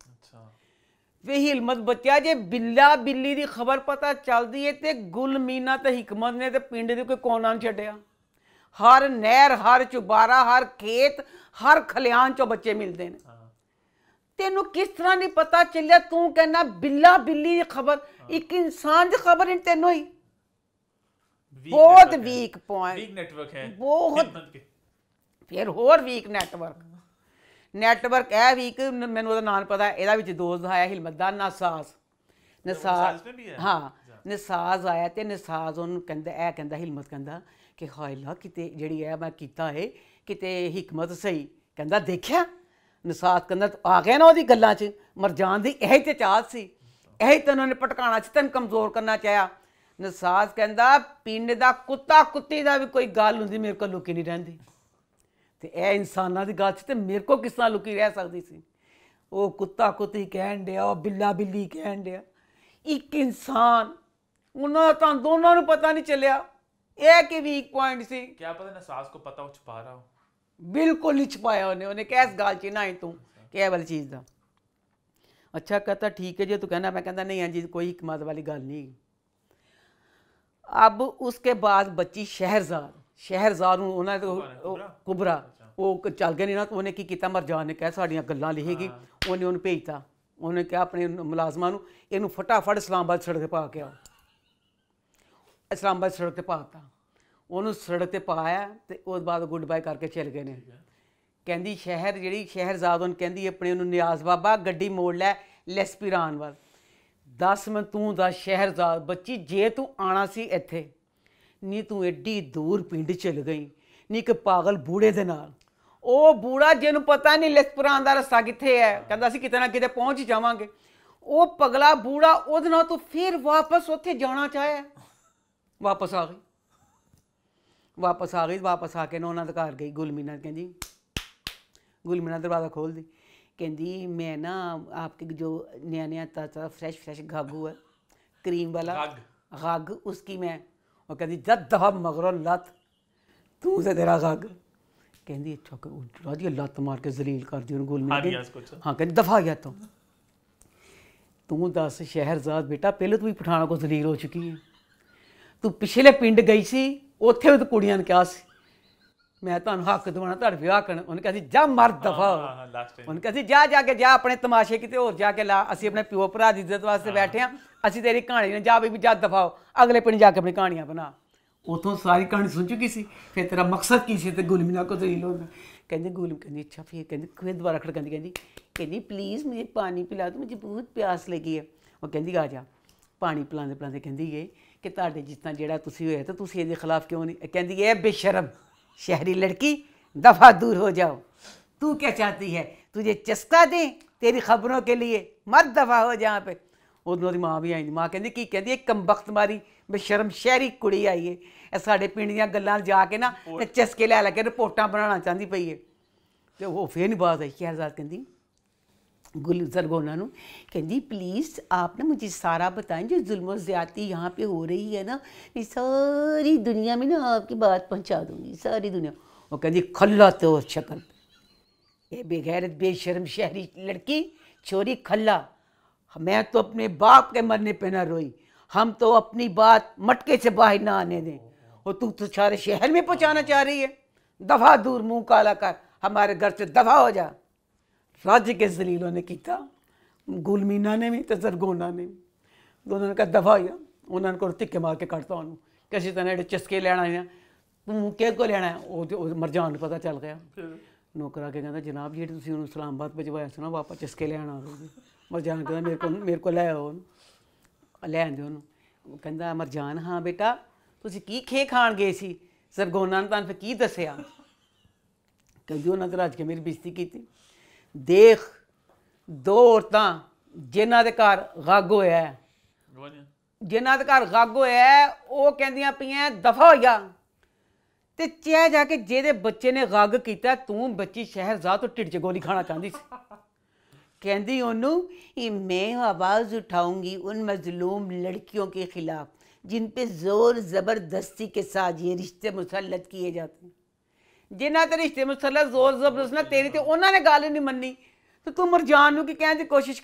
ਵੇ ਹਿਲਮਤ ਬੱਚਿਆ ਜੇ ਬਿੱਲਾ ਬਿੱਲੀ ਦੀ ਖਬਰ ਪਤਾ ਚੱਲਦੀ ਏ ਤੇ ਗੁਲ ਮੀਨਾ ਤੇ ਹਕਮਤ ਨੇ ਤੇ ਪਿੰਡ ਦੇ ਕੋਈ ਕੋਨਾ ਨਹੀਂ ਛੱਡਿਆ ਹਰ ਨਹਿਰ ਹਰ ਚੁਬਾਰਾ ਹਰ ਖੇਤ ਹਰ ਖਲਿਆਣ ਚੋਂ ਬੱਚੇ ਮਿਲਦੇ ਨੇ ਤੈਨੂੰ ਕਿਸ ਤਰ੍ਹਾਂ ਨਹੀਂ ਪਤਾ ਚੱਲਿਆ ਤੂੰ ਕਹਿੰਦਾ ਬਿੱਲਾ ਬਿੱਲੀ ਦੀ ਖਬਰ ਇੱਕ ਇਨਸਾਨ ਦੀ ਖਬਰ ਨਹੀਂ ਤੈਨੂੰ ਹੀ ਬਹੁਤ ਵੀਕ ਪੁਆਇੰਟ ਵੀਕ ਨੈਟਵਰਕ ਹੈ ਬਹੁਤ ਫਿਰ ਹੋਰ ਵੀਕ ਨੈਟਵਰਕ ਨੈਟਵਰਕ ਇਹ ਵੀ ਕਿ ਮੈਨੂੰ ਉਹਦਾ ਨਾਮ ਪਤਾ ਇਹਦਾ ਵਿੱਚ ਦੋਸਤ ਆਇਆ ਹਿਲਮਤ ਦਾ ਨਸਾਸ ਨਸਾਜ਼ ਹਾਂ ਨਸਾਜ਼ ਆਇਆ ਤੇ ਨਸਾਜ਼ ਉਹਨੂੰ ਕਹਿੰਦਾ ਇਹ ਕਹਿੰਦਾ ਹਿਲਮਤ ਕਹਿੰਦਾ ਕਿ ਹਾਏ ਲਾ ਕਿਤੇ ਜਿਹੜੀ ਐ ਮੈਂ ਕੀਤਾ ਏ ਕਿਤੇ ਹਕਮਤ ਸਹੀ ਕਹਿੰਦਾ ਦੇਖਿਆ ਨਸਾਸ ਕਹਿੰਦਾ ਆ ਗਿਆ ਨਾ ਉਹਦੀ ਗੱਲਾਂ 'ਚ ਮਰਜਾਨ ਦੀ ਇਹ ਤੇ ਚਾਹਤ ਸੀ ਇਹ ਤਾਂ ਉਹਨਾਂ ਨੇ ਪਟਕਾਣਾ ਚ ਤਨ ਕਮਜ਼ੋਰ ਕਰਨਾ ਚਾਹਿਆ ਨਸਾਸ ਕਹਿੰਦਾ ਪਿੰਡ ਦਾ ਕੁੱਤਾ ਕੁੱਤੀ ਦਾ ਵੀ ਕੋਈ ਗੱਲ ਹੁੰਦੀ ਮੇਰੇ ਕੋਲ ਲੁਕੀ ਨਹੀਂ ਰਹਿੰਦੀ ਤੇ ਇਹ ਇਨਸਾਨਾਂ ਦੀ ਗੱਲ ਸੀ ਤੇ ਮੇਰੇ ਕੋ ਕਿਸ ਤਰ੍ਹਾਂ ਲੁਕੀ ਰਹਿ ਸਕਦੀ ਸੀ ਉਹ ਕੁੱਤਾ ਕੁੱਤੀ ਕਹਿਣ ਡਿਆ ਉਹ ਬਿੱਲਾ ਬਿੱਲੀ ਕਹਿਣ ਡਿਆ ਇੱਕ ਇਨਸਾਨ ਉਹਨਾਂ ਤਾਂ ਦੋਨਾਂ ਨੂੰ ਪਤਾ ਨਹੀਂ ਚੱਲਿਆ ਇਹ ਕਿ ਵੀਕ ਪੁਆਇੰਟ ਸੀ क्या पता ना सास को पता हो छुपा रहा हो ਬਿਲਕੁਲ ਨਹੀਂ ਛਪਾਇਆ ਉਹਨੇ ਉਹਨੇ ਕਿਹਾ ਇਸ ਗੱਲ 'ਚ ਨਾ ਆਈ ਤੂੰ ਕਿ ਇਹ ਵਾਲੀ ਚੀਜ਼ ਦਾ ਅੱਛਾ ਕਹਤਾ ਠੀਕ ਹੈ ਜੇ ਤੂੰ ਕਹਿੰਦਾ ਮੈਂ ਕਹਿੰਦਾ ਨਹੀਂ ਹਾਂਜੀ ਕੋਈ हिकमत वाली ਗੱਲ ਨਹੀਂ अब उसके बाद बच्ची शहरजाद ਸ਼ਹਿਰਜ਼ਾਦ ਨੂੰ ਉਹਨਾਂ ਦੇ ਕੁਬਰਾ ਉਹ ਚੱਲ ਗਏ ਨਹੀਂ ਨਾ ਉਹਨੇ ਕੀ ਕੀਤਾ ਮਰਜਾਨ ਨੇ ਕਿਹਾ ਸਾਡੀਆਂ ਗੱਲਾਂ ਲਿਖੇਗੀ ਉਹਨੇ ਉਹਨੂੰ ਭੇਜਤਾ ਉਹਨੇ ਕਿਹਾ ਆਪਣੇ ਮੁਲਾਜ਼ਮਾਂ ਨੂੰ ਇਹਨੂੰ ਫਟਾਫਟ ਇਸਲਾਮਾਬਾਦ ਸੜਕ ਤੇ ਪਾ ਕੇ ਆਓ ਇਸਲਾਮਾਬਾਦ ਸੜਕ ਤੇ ਪਾਤਾ ਉਹਨੂੰ ਸੜਕ ਤੇ ਪਾਇਆ ਤੇ ਉਸ ਬਾਅਦ ਗੁੱਡ ਬਾਏ ਕਰਕੇ ਚਲ ਗਏ ਨੇ ਕਹਿੰਦੀ ਸ਼ਹਿਰ ਜਿਹੜੀ ਸ਼ਹਿਰਜ਼ਾਦ ਉਹਨ ਕਹਿੰਦੀ ਆਪਣੇ ਉਹਨੂੰ ਨਿਆਜ਼ ਬਾਬਾ ਗੱਡੀ ਮੋੜ ਲੈ ਲੈਸਪੀਰਾਨ ਵੱਲ ਦੱਸ ਮੈਂ ਤੂੰ ਦਾ ਸ਼ਹਿਰਜ਼ਾਦ ਬੱਚੀ ਜੇ ਤੂੰ ਆਣਾ ਸੀ ਇੱਥੇ ਨੀ ਤੂੰ ਐਡੀ ਦੂਰ ਪਿੰਡ ਚਲ ਗਈ ਨੀ ਕਿ ਪਾਗਲ ਬੂੜੇ ਦੇ ਨਾਲ ਉਹ ਬੂੜਾ ਜਿਹਨੂੰ ਪਤਾ ਨਹੀਂ ਲਿਸਪੁਰਾਂ ਦਾ ਰਸਤਾ ਕਿੱਥੇ ਹੈ ਕਹਿੰਦਾ ਸੀ ਕਿਤੇ ਨਾ ਕਿਤੇ ਪਹੁੰਚ ਹੀ ਜਾਵਾਂਗੇ ਉਹ ਪਗਲਾ ਬੂੜਾ ਉਹਦੇ ਨਾਲ ਤੂੰ ਫਿਰ ਵਾਪਸ ਉੱਥੇ ਜਾਣਾ ਚਾਹਿਆ ਵਾਪਸ ਆ ਗਈ ਵਾਪਸ ਆ ਗਈ ਵਾਪਸ ਆ ਕੇ ਨਾ ਉਹਨਾਂ ਦੇ ਘਰ ਗਈ ਗੁਲਮੀਨਾ ਕਹਿੰਦੀ ਗੁਲਮੀਨਾ ਦਰਵਾਜ਼ਾ ਖੋਲ ਕਹਿੰਦੀ ਮੈਂ ਨਾ ਆਪਕੇ ਜੋ ਨਿਆ ਨਿਆ ਤਾਜ਼ਾ ਫਰੈਸ਼ ਫਰੈਸ਼ ਗਾਗੂ ਹੈ ਕਰੀਮ ਵਾਲਾ ਗਾਗ उसकी ਮੈਂ ਉਹ ਕਹਿੰਦੀ ਜਦ ਦਫਾ ਮਗਰ ਲੱਤ ਤੂੰ ਤੇ ਤੇਰਾ ਗਾਗ ਕਹਿੰਦੀ ਅੱਛਾ ਕਿ ਦੀ ਲੱਤ ਮਾਰ ਕੇ ਜ਼ਲੀਲ ਕਰਦੀ ਉਹਨੂੰ ਗੋਲ ਮਿਲ ਗਈ ਹਾਂ ਕਹਿੰਦੀ ਦਫਾ ਗਿਆ ਤੂੰ ਤੂੰ ਦੱਸ ਸ਼ਹਿਰਜ਼ਾਦ ਬੇਟਾ ਪਹਿਲੇ ਤੂੰ ਵੀ ਪਠਾਣਾ ਕੋ ਜ਼ਲੀਲ ਹੋ ਚੁੱਕੀ ਹੈ ਤੂੰ ਪਿਛਲੇ ਪਿੰਡ ਗਈ ਸੀ ਉੱਥੇ ਵੀ ਤੂੰ ਕੁੜੀਆਂ ਨੇ ਕਿਹਾ ਸੀ ਮੈਂ ਤੁਹਾਨੂੰ ਹੱਕ ਦਵਾਣਾ ਤੁਹਾਡੇ ਕਰਨ ਉਹਨੇ ਕਹਿੰਦੀ ਜਾ ਮਰ ਦਫਾ ਉਹਨੇ ਕਹਿੰਦੀ ਜਾ ਜਾ ਕੇ ਜਾ ਆਪਣੇ ਤਮਾਸ਼ੇ ਕਿਤੇ ਹੋਰ ਜਾ ਕੇ ਲਾ ਅਸੀਂ ਆਪਣੇ ਪਿਓ ਭਰਾ ਦੀ ਇੱਜ਼ਤ ਵਾਸਤੇ ਬੈਠੇ ਆ ਅਸੀਂ ਤੇਰੀ ਕਹਾਣੀ ਨਾ ਜਾ ਵੀ ਜਾ ਦਫਾਓ ਅਗਲੇ ਪਿੰਡ ਜਾ ਕੇ ਆਪਣੀ ਕਹਾਣੀਆਂ ਬਣਾ ਉਥੋਂ ਸਾਰੀ ਕਹਾਣੀ ਸੁਣ ਚੁੱਕੀ ਸੀ ਫਿਰ ਤੇਰਾ ਮਕਸਦ ਕੀ ਸੀ ਤੇ ਗੁਲਮੀਨਾ ਕੋ ਤੇ ਲੋਗ ਕਹਿੰਦੇ ਗੁਲਮ ਕਹਿੰਦੀ ਅੱਛਾ ਫਿਰ ਕਹਿੰਦੀ ਕਿਵੇਂ ਦੁਬਾਰਾ ਖੜ ਕਹਿੰਦੀ ਕਹਿੰਦੀ ਪਲੀਜ਼ ਮੈਨੂੰ ਪਾਣੀ ਪਿਲਾ ਦੋ ਮੈਨੂੰ ਬਹੁਤ ਪਿਆਸ ਲੱਗੀ ਹੈ ਉਹ ਕਹਿੰਦੀ ਆ ਜਾ ਪਾਣੀ ਪਿਲਾਉਂਦੇ ਪਿਲਾਉਂਦੇ ਕਹਿੰਦੀ ਏ ਕਿ ਤੁਹਾਡੇ ਜਿੱਤਾਂ ਜਿਹੜਾ ਤੁਸੀਂ ਹੋਇਆ ਤਾਂ ਤੁਸੀਂ ਇਹਦੇ ਖਿਲਾਫ ਕਿਉਂ ਨਹੀਂ ਕਹਿੰਦੀ ਇਹ ਬੇਸ਼ਰਮ शहरी लड़की दफा दूर हो जाओ तू क्या चाहती है तुझे चस्का दें तेरी खबरों के लिए मत दफा हो जहाँ पे ਉਹਦੀ ਮਾਂ ਵੀ ਆਈ ਮਾਂ ਕਹਿੰਦੀ ਕੀ ਕਹਿੰਦੀ ਇਹ ਕੰਬਖਤ ਮਾਰੀ ਬੇਸ਼ਰਮ ਸ਼ਹਿਰੀ ਕੁੜੀ ਆਈ ਏ ਇਹ ਸਾਡੇ ਪਿੰਡ ਦੀਆਂ ਗੱਲਾਂ ਜਾ ਕੇ ਨਾ ਤੇ ਚਸਕੇ ਲੈ ਲੈ ਕੇ ਰਿਪੋਰਟਾਂ ਬਣਾਉਣਾ ਚਾਹੁੰਦੀ ਪਈ ਏ ਤੇ ਉਹ ਫੇਰ ਨਹੀਂ ਬਾਤ ਹੈ ਸ਼ਹਿਰਜ਼ਾਦ ਕਹਿੰਦੀ गुलजर गोना कहती प्लीज़ आप ना मुझे सारा बताएं जो जुल्म ज्यादी यहाँ पे हो रही है ना मैं सारी दुनिया में ना आपकी बात पहुँचा दूँगी सारी दुनिया वो कहती खल्ला तो शक्ल ये बेगैरत बेशरम शहरी लड़की छोरी खल्ला मैं तो अपने बाप के मरने पे ना रोई हम तो अपनी बात मटके से बाहर ना आने दें और तू तो सारे शहर में पहुँचाना चाह रही है दफा दूर मुँह काला कर हमारे घर से दफा हो जा ਰੱਜ ਕੇ ਜ਼ਲੀਲ ਉਹਨੇ ਕੀਤਾ ਗੁਲਮੀਨਾ ਨੇ ਵੀ ਤੇ ਜ਼ਰਗੋਨਾ ਨੇ ਦੋਨਾਂ ਨੇ ਕਹ ਦਫਾ ਹੋਇਆ ਉਹਨਾਂ ਨੂੰ ਕੋਲ ਕੇ ਮਾਰ ਕੇ ਕੱਟਤਾ ਉਹਨੂੰ ਕਿਸੇ ਤਰ੍ਹਾਂ ਜਿਹੜੇ ਚਸਕੇ ਲੈਣਾ ਆ ਤੂੰ ਕਿਹ ਕੋ ਲੈਣਾ ਉਹ ਮਰਜਾਨ ਨੂੰ ਪਤਾ ਚੱਲ ਗਿਆ ਨੌਕਰ ਆ ਕੇ ਕਹਿੰਦਾ ਜਨਾਬ ਜੀ ਤੁਸੀਂ ਉਹਨੂੰ ਸਲਾਮਬਾਦ ਭਜਵਾਇਆ ਸੀ ਨਾ ਵਾਪਸ ਚਸਕੇ ਲੈਣ ਆ ਗਏ ਮਰਜਾਨ ਕਹਿੰਦਾ ਮੇਰੇ ਕੋਲ ਮੇਰੇ ਕੋਲ ਲੈ ਆਓ ਉਹਨੂੰ ਲੈਣ ਦਿਓ ਉਹਨੂੰ ਕਹਿੰਦਾ ਮਰਜਾਨ ਹਾਂ ਬੇਟਾ ਤੁਸੀਂ ਕੀ ਖੇ ਖਾਣ ਗਏ ਸੀ ਸਰਗੋਨਾ ਨੇ ਫਿਰ ਕੀ ਦੱਸਿਆ ਕਹਿੰਦੇ ਉਹਨਾਂ ਤੇ ਰਾਜ ਕੇ ਮੇਰੀ ਬੇਇੱਜ਼ਤੀ ਕੀਤੀ ਦੇਖ ਦੋ ਔਰਤਾਂ ਜਿਨ੍ਹਾਂ ਦੇ ਘਰ ਗੱਗ ਹੋਇਆ ਹੈ ਜਿਨ੍ਹਾਂ ਦੇ ਘਰ ਗੱਗ ਹੋਇਆ ਉਹ ਕਹਿੰਦੀਆਂ ਪਈਆਂ ਦਫਾ ਹੋ ਜਾ ਤੇ ਚਿਆ ਜਾ ਕੇ ਜਿਹਦੇ ਬੱਚੇ ਨੇ ਗੱਗ ਕੀਤਾ ਤੂੰ ਬੱਚੀ ਸ਼ਹਿਰਜ਼ਾਦ ਤੋਂ ਢਿੱਡ 'ਚ ਗੋਲੀ ਖਾਣਾ ਚਾਹੁੰਦੀ ਸੀ ਕਹਿੰਦੀ ਉਹਨੂੰ ਇਹ ਮੈਂ ਆਵਾਜ਼ ਉਠਾਉਂਗੀ ਉਨ ਮਜ਼ਲੂਮ ਲੜਕੀਆਂ ਕੇ ਖਿਲਾਫ ਜਿਨ ਤੇ ਜ਼ੋਰ ਜ਼ਬਰਦਸਤੀ ਕੇ ਸਾਥ ਇਹ ਰਿਸ਼ਤੇ ਮੁਸੱਲਤ ਕੀਏ ਜਾਂਦੇ जिन्हें ਤੇ ਰਿਸ਼ਤੇ ਮੁਸਲਸਲ ਜ਼ੋਰ ਜ਼ਬਰਦਸਤ ਨਾਲ ਤੇਰੀ ਤੇ ਉਹਨਾਂ ਨੇ ਗੱਲ ਨਹੀਂ ਮੰਨੀ ਤੇ ਤੂੰ ਮਰਜਾਨ ਨੂੰ ਕੀ ਕਹਿਣ ਦੀ ਕੋਸ਼ਿਸ਼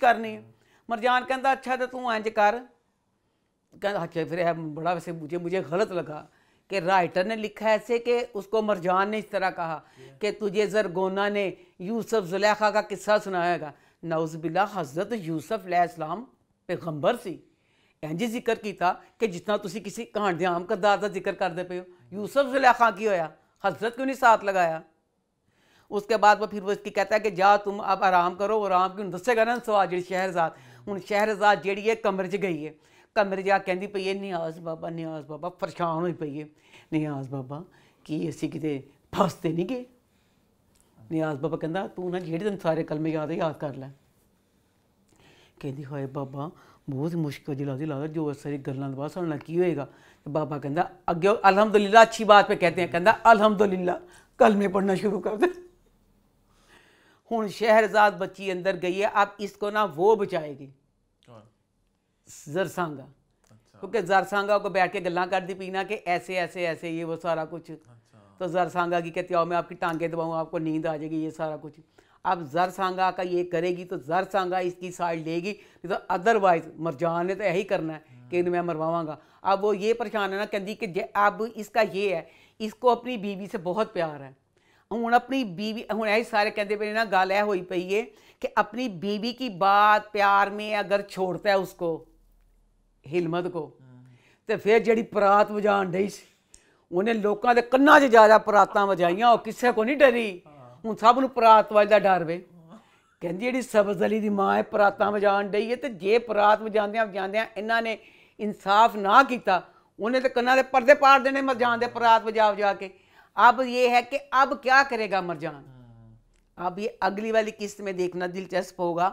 मरजान कहता अच्छा तो तू ਤੂੰ कर कहता अच्छा फिर है बड़ा वैसे मुझे मुझे गलत लगा कि राइटर ने लिखा ऐसे कि उसको मरजान ने इस तरह कहा कि तुझे जरगोना ने यूसुफ जुलेखा का किस्सा सुनाएगा नाउजबिल्ला हजरत यूसुफ इस्लाम पैगंबर से इंज जिक्र किया कि जितना तुम किसी कहानी आम करदार का जिक्र करते पे हो यूसुफ जुलेखा की होया हजरत क्यों नहीं साथ लगाया उसके बाद वह फिर वो इसकी कहता है कि जा तुम अब आराम करो आराम क्यों दस्सेगा ना सवा जी शहरजाद हूँ शहरजाद जी है कमरे च गई है कमरे जा कहती पई है नियाज बाबा नियाज बाबा परेशान हो पई है नियाज बाबा कि असी कितने फसते नहीं गए नियाज बाबा कहता तू ना जेडी तेन सारे कलमे याद याद कर लै कहती हाय बाबा ਬਹੁਤ ਮੁਸ਼ਕਿਲ ਜਿਲਾ ਦੀ ਲੱਗਦਾ जो सारी गलों बाद ਬਾਅਦ की ਕੀ ਹੋਏਗਾ ਤੇ ਬਾਬਾ ਕਹਿੰਦਾ ਅੱਗੇ ਅਲਹਮਦੁਲਿਲਾ ਅੱਛੀ ਬਾਤ ਪੇ ਕਹਤੇ ਹੈ ਕਹਿੰਦਾ ਅਲਹਮਦੁਲਿਲਾ ਕਲਮੇ ਪੜਨਾ ਸ਼ੁਰੂ ਕਰ ਦੇ हूँ शहरजाद बच्ची अंदर गई है आप इसको ना वो बचाएगी हाँ। जरसांगा अच्छा। क्योंकि जरसांगा को बैठ के गल्ला कर दी पीना कि ऐसे ऐसे ऐसे ये वो सारा कुछ अच्छा। तो जरसांगा की कहती आओ मैं आपकी टांगे दबाऊँ आपको नींद आ जाएगी ये सारा कुछ अब जर सांगा का ये करेगी तो जर सांगा इसकी साइड लेगी तो अदरवाइज मरजान ने तो यही करना है कि हाँ। मैं मरवावांगा अब वो ये परेशान है ना कहती कि अब इसका ये है इसको अपनी बीवी से बहुत प्यार है हूँ अपनी बीवी हूँ ऐसे सारे कहते पे ना गल है हुई पई है कि अपनी बीवी की बात प्यार में अगर छोड़ता है उसको हिलमत को हाँ। तो फिर जी परात वजान दई उन्हें लोगों के कन्ना च ज़्यादा परात बजाइया और किसी को नहीं डरी हाँ। हूँ सब नात ਪ੍ਰਾਤ ਵੱਜ ਦਾ ਡਰ ਵੇ ਕਹਿੰਦੀ ਜਿਹੜੀ ਸਬਜ਼ ਅਲੀ ਦੀ ਮਾਂ ਹੈ ਪ੍ਰਾਤਾਂ ਵਜਾਣ ਡਈ ਹੈ ਤੇ ਜੇ ਪ੍ਰਾਤ ਵਜਾਉਂਦਿਆਂ ਵਜਾਉਂਦਿਆਂ ਇਹਨਾਂ ਨੇ ਇਨਸਾਫ ਨਾ ਕੀਤਾ ਉਹਨੇ ਤੇ ਕੰਨਾਂ ਦੇ ਪਰਦੇ ਪਾੜ ਦੇਣੇ ਮਰਜਾਨ ਦੇ ਪ੍ਰਾਤ ਵਜਾ ਵਜਾ अब ये है कि अब क्या करेगा मरजान अब ये अगली वाली किस्त में देखना दिलचस्प होगा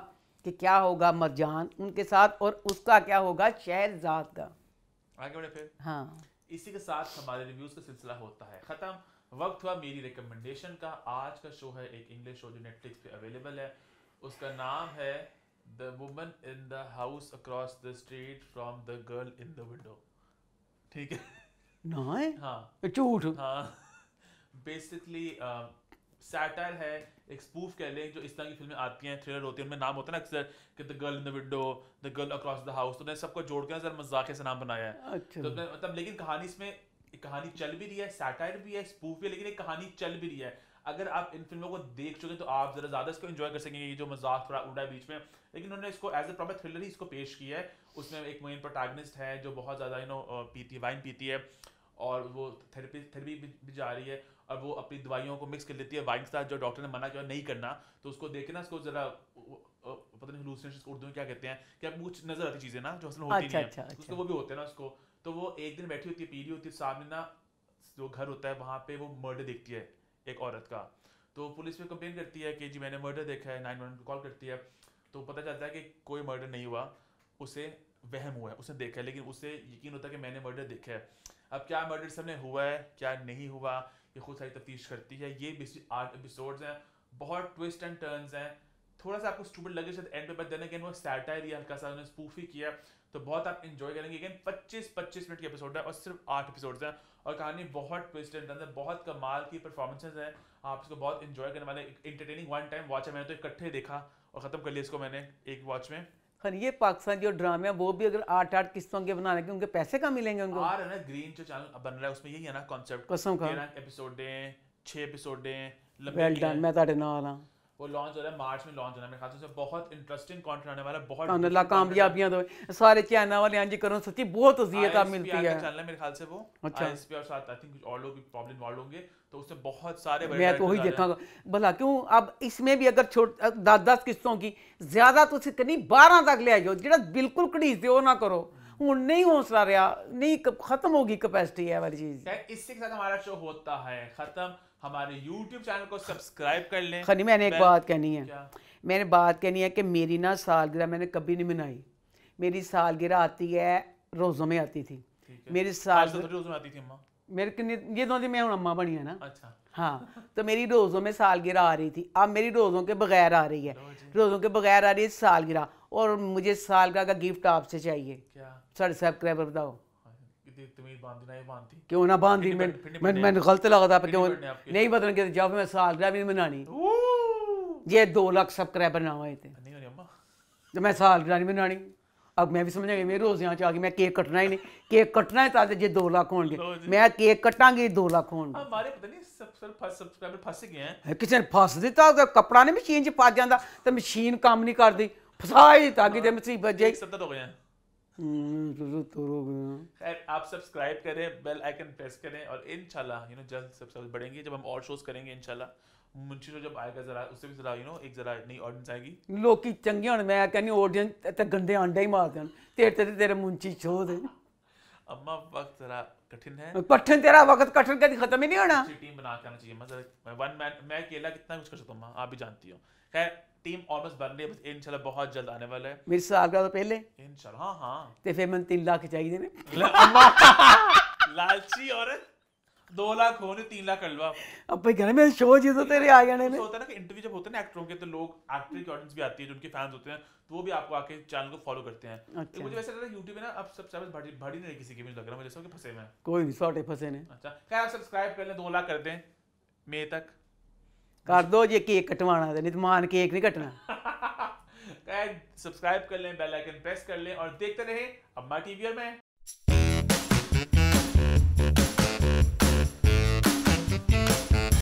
कि क्या होगा मरजान उनके साथ और उसका क्या होगा शहजाद का आगे बढ़े फिर हाँ इसी के साथ हमारे रिव्यूज का सिलसिला होता है खत्म वक्त हुआ मेरी रिकमेंडेशन का आज का शो है एक इंग्लिश शो जो नेटफ्लिक्स पे अवेलेबल है उसका नाम है the woman in the house across the street from the girl in the window ठीक है नहीं हाँ झूठ हाँ बेसिकली सैटायर है एक स्पूफ कह लें जो इस तरह की फिल्में आती हैं थ्रिलर होती हैं उनमें नाम होता है ना अक्सर कि the girl in the window the girl across the house तो उन्होंने सबको जोड़ के ना सर मजाक से नाम बनाया है अच्छा तो मतलब लेकिन कहानी इसमें ये कहानी चल भी रही है सैटायर भी है स्पूफ भी है लेकिन ये कहानी चल भी रही है अगर आप इन फिल्मों को देख चुके तो आप ज़रा ज़्यादा इसको इन्जॉय कर सकेंगे ये जो मजाक थोड़ा उड़ा है बीच में लेकिन उन्होंने इसको एज ए प्रॉपर थ्रिलर ही इसको पेश किया है उसमें एक मेन प्रोटैगनिस्ट है जो बहुत ज़्यादा यू नो पीती है वाइन पीती है और वो थेरेपी थेरेपी भी जा रही है और वो अपनी दवाइयों को मिक्स कर लेती है वाइन के साथ जो डॉक्टर ने मना किया नहीं करना तो उसको देखे ना उसको ज़रा पता नहीं उर्दू में क्या कहते हैं कि आप कुछ नजर आती चीज़ें ना जो असल होती अच्छा, नहीं है अच्छा, उसको अच्छा। वो भी होते हैं ना उसको तो वो एक दिन बैठी होती है पीली होती है तो सामने ना जो घर होता है वहाँ पे वो मर्डर देखती है एक औरत का तो पुलिस में कंप्लेन करती है कि जी मैंने मर्डर देखा है नाइन वन कॉल करती है तो पता चलता है कि कोई मर्डर नहीं हुआ उसे वहम हुआ है उसने देखा है लेकिन उसे यकीन होता है कि मैंने मर्डर देखा है अब क्या मर्डर सामने हुआ है क्या नहीं हुआ ये खुद सारी तफ्तीश करती है ये बेसिक आठ एपिसोड्स हैं बहुत ट्विस्ट एंड टर्न्स हैं थोड़ा सा आपको स्टूडेंट लगे शायद एंड पे बट देने वो सैटायर या हल्का सा उन्होंने स्पूफ ही किया तो बहुत आप इंजॉय करेंगे अगेन पच्चीस पच्चीस मिनट के एपिसोड है और सिर्फ आठ एपिसोड है और कहानी बहुत ट्विस्ट एंड है बहुत कमाल की परफॉर्मेंसेज हैं आप इसको बहुत इंजॉय करने वाले इंटरटेनिंग वन टाइम वॉच है मैंने तो इकट्ठे देखा और ख़त्म कर लिया इसको मैंने एक वॉच में और ये पाकिस्तान जो ड्रामे हैं वो भी अगर आठ आठ किस्तों के बना लेंगे उनके पैसे कहाँ मिलेंगे उनको आ रहा है ना ग्रीन जो चैनल बन रहा है उसमें यही है ना कॉन्सेप्ट कसम खा एपिसोड छः एपिसोड वेल डन मैं ਤੁਹਾਡੇ ਨਾਲ ਆ वो लॉन्च हो रहा है मार्च में लॉन्च होना मेरे ख्याल से बहुत इंटरेस्टिंग कंटेंट आने वाला बहुत अल्लाह कामयाबियां दो सारे चैनल वाले हां जी करो सच्ची बहुत अजियत मिलती है चैनल मेरे ख्याल से वो अच्छा आईएसपी और साथ आई थिंक कुछ और लोग भी प्रॉब्लम इन्वॉल्व होंगे तो उससे बहुत सारे मैं तो वही देखूंगा भला क्यों अब इसमें भी अगर छोट दस दस किस्तों की ज्यादा तो कहीं बारह तक ले जाओ जो बिल्कुल घड़ीस दो ना करो हूँ नहीं हौसला रहा नहीं खत्म होगी कैपेसिटी है वाली चीज इसके साथ हमारा शो होता है खत्म हमारे YouTube चैनल को सब्सक्राइब कर लें खनी मैंने एक बात कहनी है क्या? मैंने बात कहनी है कि मेरी ना सालगिरह मैंने कभी नहीं मनाई मेरी सालगिरह आती है रोज़ों में आती थी मेरी तो साल रोज़ों में आती थी अम्मा मेरे जो तो मैं हूँ अम्मा बनी है ना अच्छा हाँ तो मेरी रोज़ों में सालगिरह आ रही थी अब मेरी रोज़ों के बगैर आ रही है रोज़ों के बगैर आ रही है सालगिरह और मुझे सालगिरह का गिफ्ट आपसे चाहिए क्या सर सब्सक्राइबर बताओ क्यों ना बांधी मैं मैं मैंने गलत लगा था क्यों नहीं बदल के जब मैं सालगिरह भी मनानी ये दो लाख सब्सक्राइबर ना हुए थे तो मैं सालगिरह नहीं मनानी अब मैं भी समझ गया मेरे रोज यहाँ आ मैं केक कटना ही नहीं केक कटना है ताते जे दो लाख होंगे मैं केक कटांगी दो लाख होंगे हमारे हाँ, पता नहीं सब्सक्राइबर फस गए हैं किसी ने फस दिता तो कपड़ा नहीं मशीन च पा जाता तो मशीन काम नहीं करती फसा ही दिता कि हाँ। मसीबत जी सत्तर हो गए हैं हम्म, तो खैर आप सब्सक्राइब करें बेल आइकन प्रेस करें और इन यू नो जल्द सब्सक्राइब बढ़ेंगे जब हम और शोज करेंगे इन मुंशी जब आएगा जरा उससे भी जरा यू नो एक जरा नई ऑडियंस आएगी लोग चंगे होने मैं कहनी ऑडियंस गंदे आंडे ही मार देन तेरे तेरे तेरे मुंशी दे अम्मा वक्त जरा कठिन है कठिन तेरा वक्त कठिन कभी खत्म ही नहीं होना टीम बना करना चाहिए मतलब मैं वन मैन मैं अकेला कितना कुछ कर सकता हूँ आप भी जानती हो खैर टीम ऑलमोस्ट बन रही है बस इंशाल्लाह बहुत जल्द आने वाला है मेरे साथ आगरा तो पहले इंशाल्लाह हां हां ते फेमन 3 लाख चाहिए ने लालची और 2 लाख होने 3 लाख कलवा अब भाई घर में तो शो जी तो तेरे आ जाने ने होता है ना कि इंटरव्यू जब होते हैं ना एक्टरों के तो लोग एक्टर की ऑडियंस भी आती है जो उनके फैंस होते हैं तो वो भी आपको आके चैनल को फॉलो करते हैं तो अच्छा। मुझे वैसे लग रहा है YouTube पे ना अब सब्सक्राइबर्स बढ़ी बढ़ी नहीं किसी के भी लग रहा है मुझे सबके फंसे हुए हैं कोई भी सॉर्ट है फंसे ने अच्छा खैर आप सब्सक्राइब कर लें 2 लाख कर दें मई तक कर दो ये केक कटवाना नहीं तो मान केक नहीं कटना सब्सक्राइब कर लें बेल आइकन प्रेस कर लें और देखते रहे अम्मा टीवी में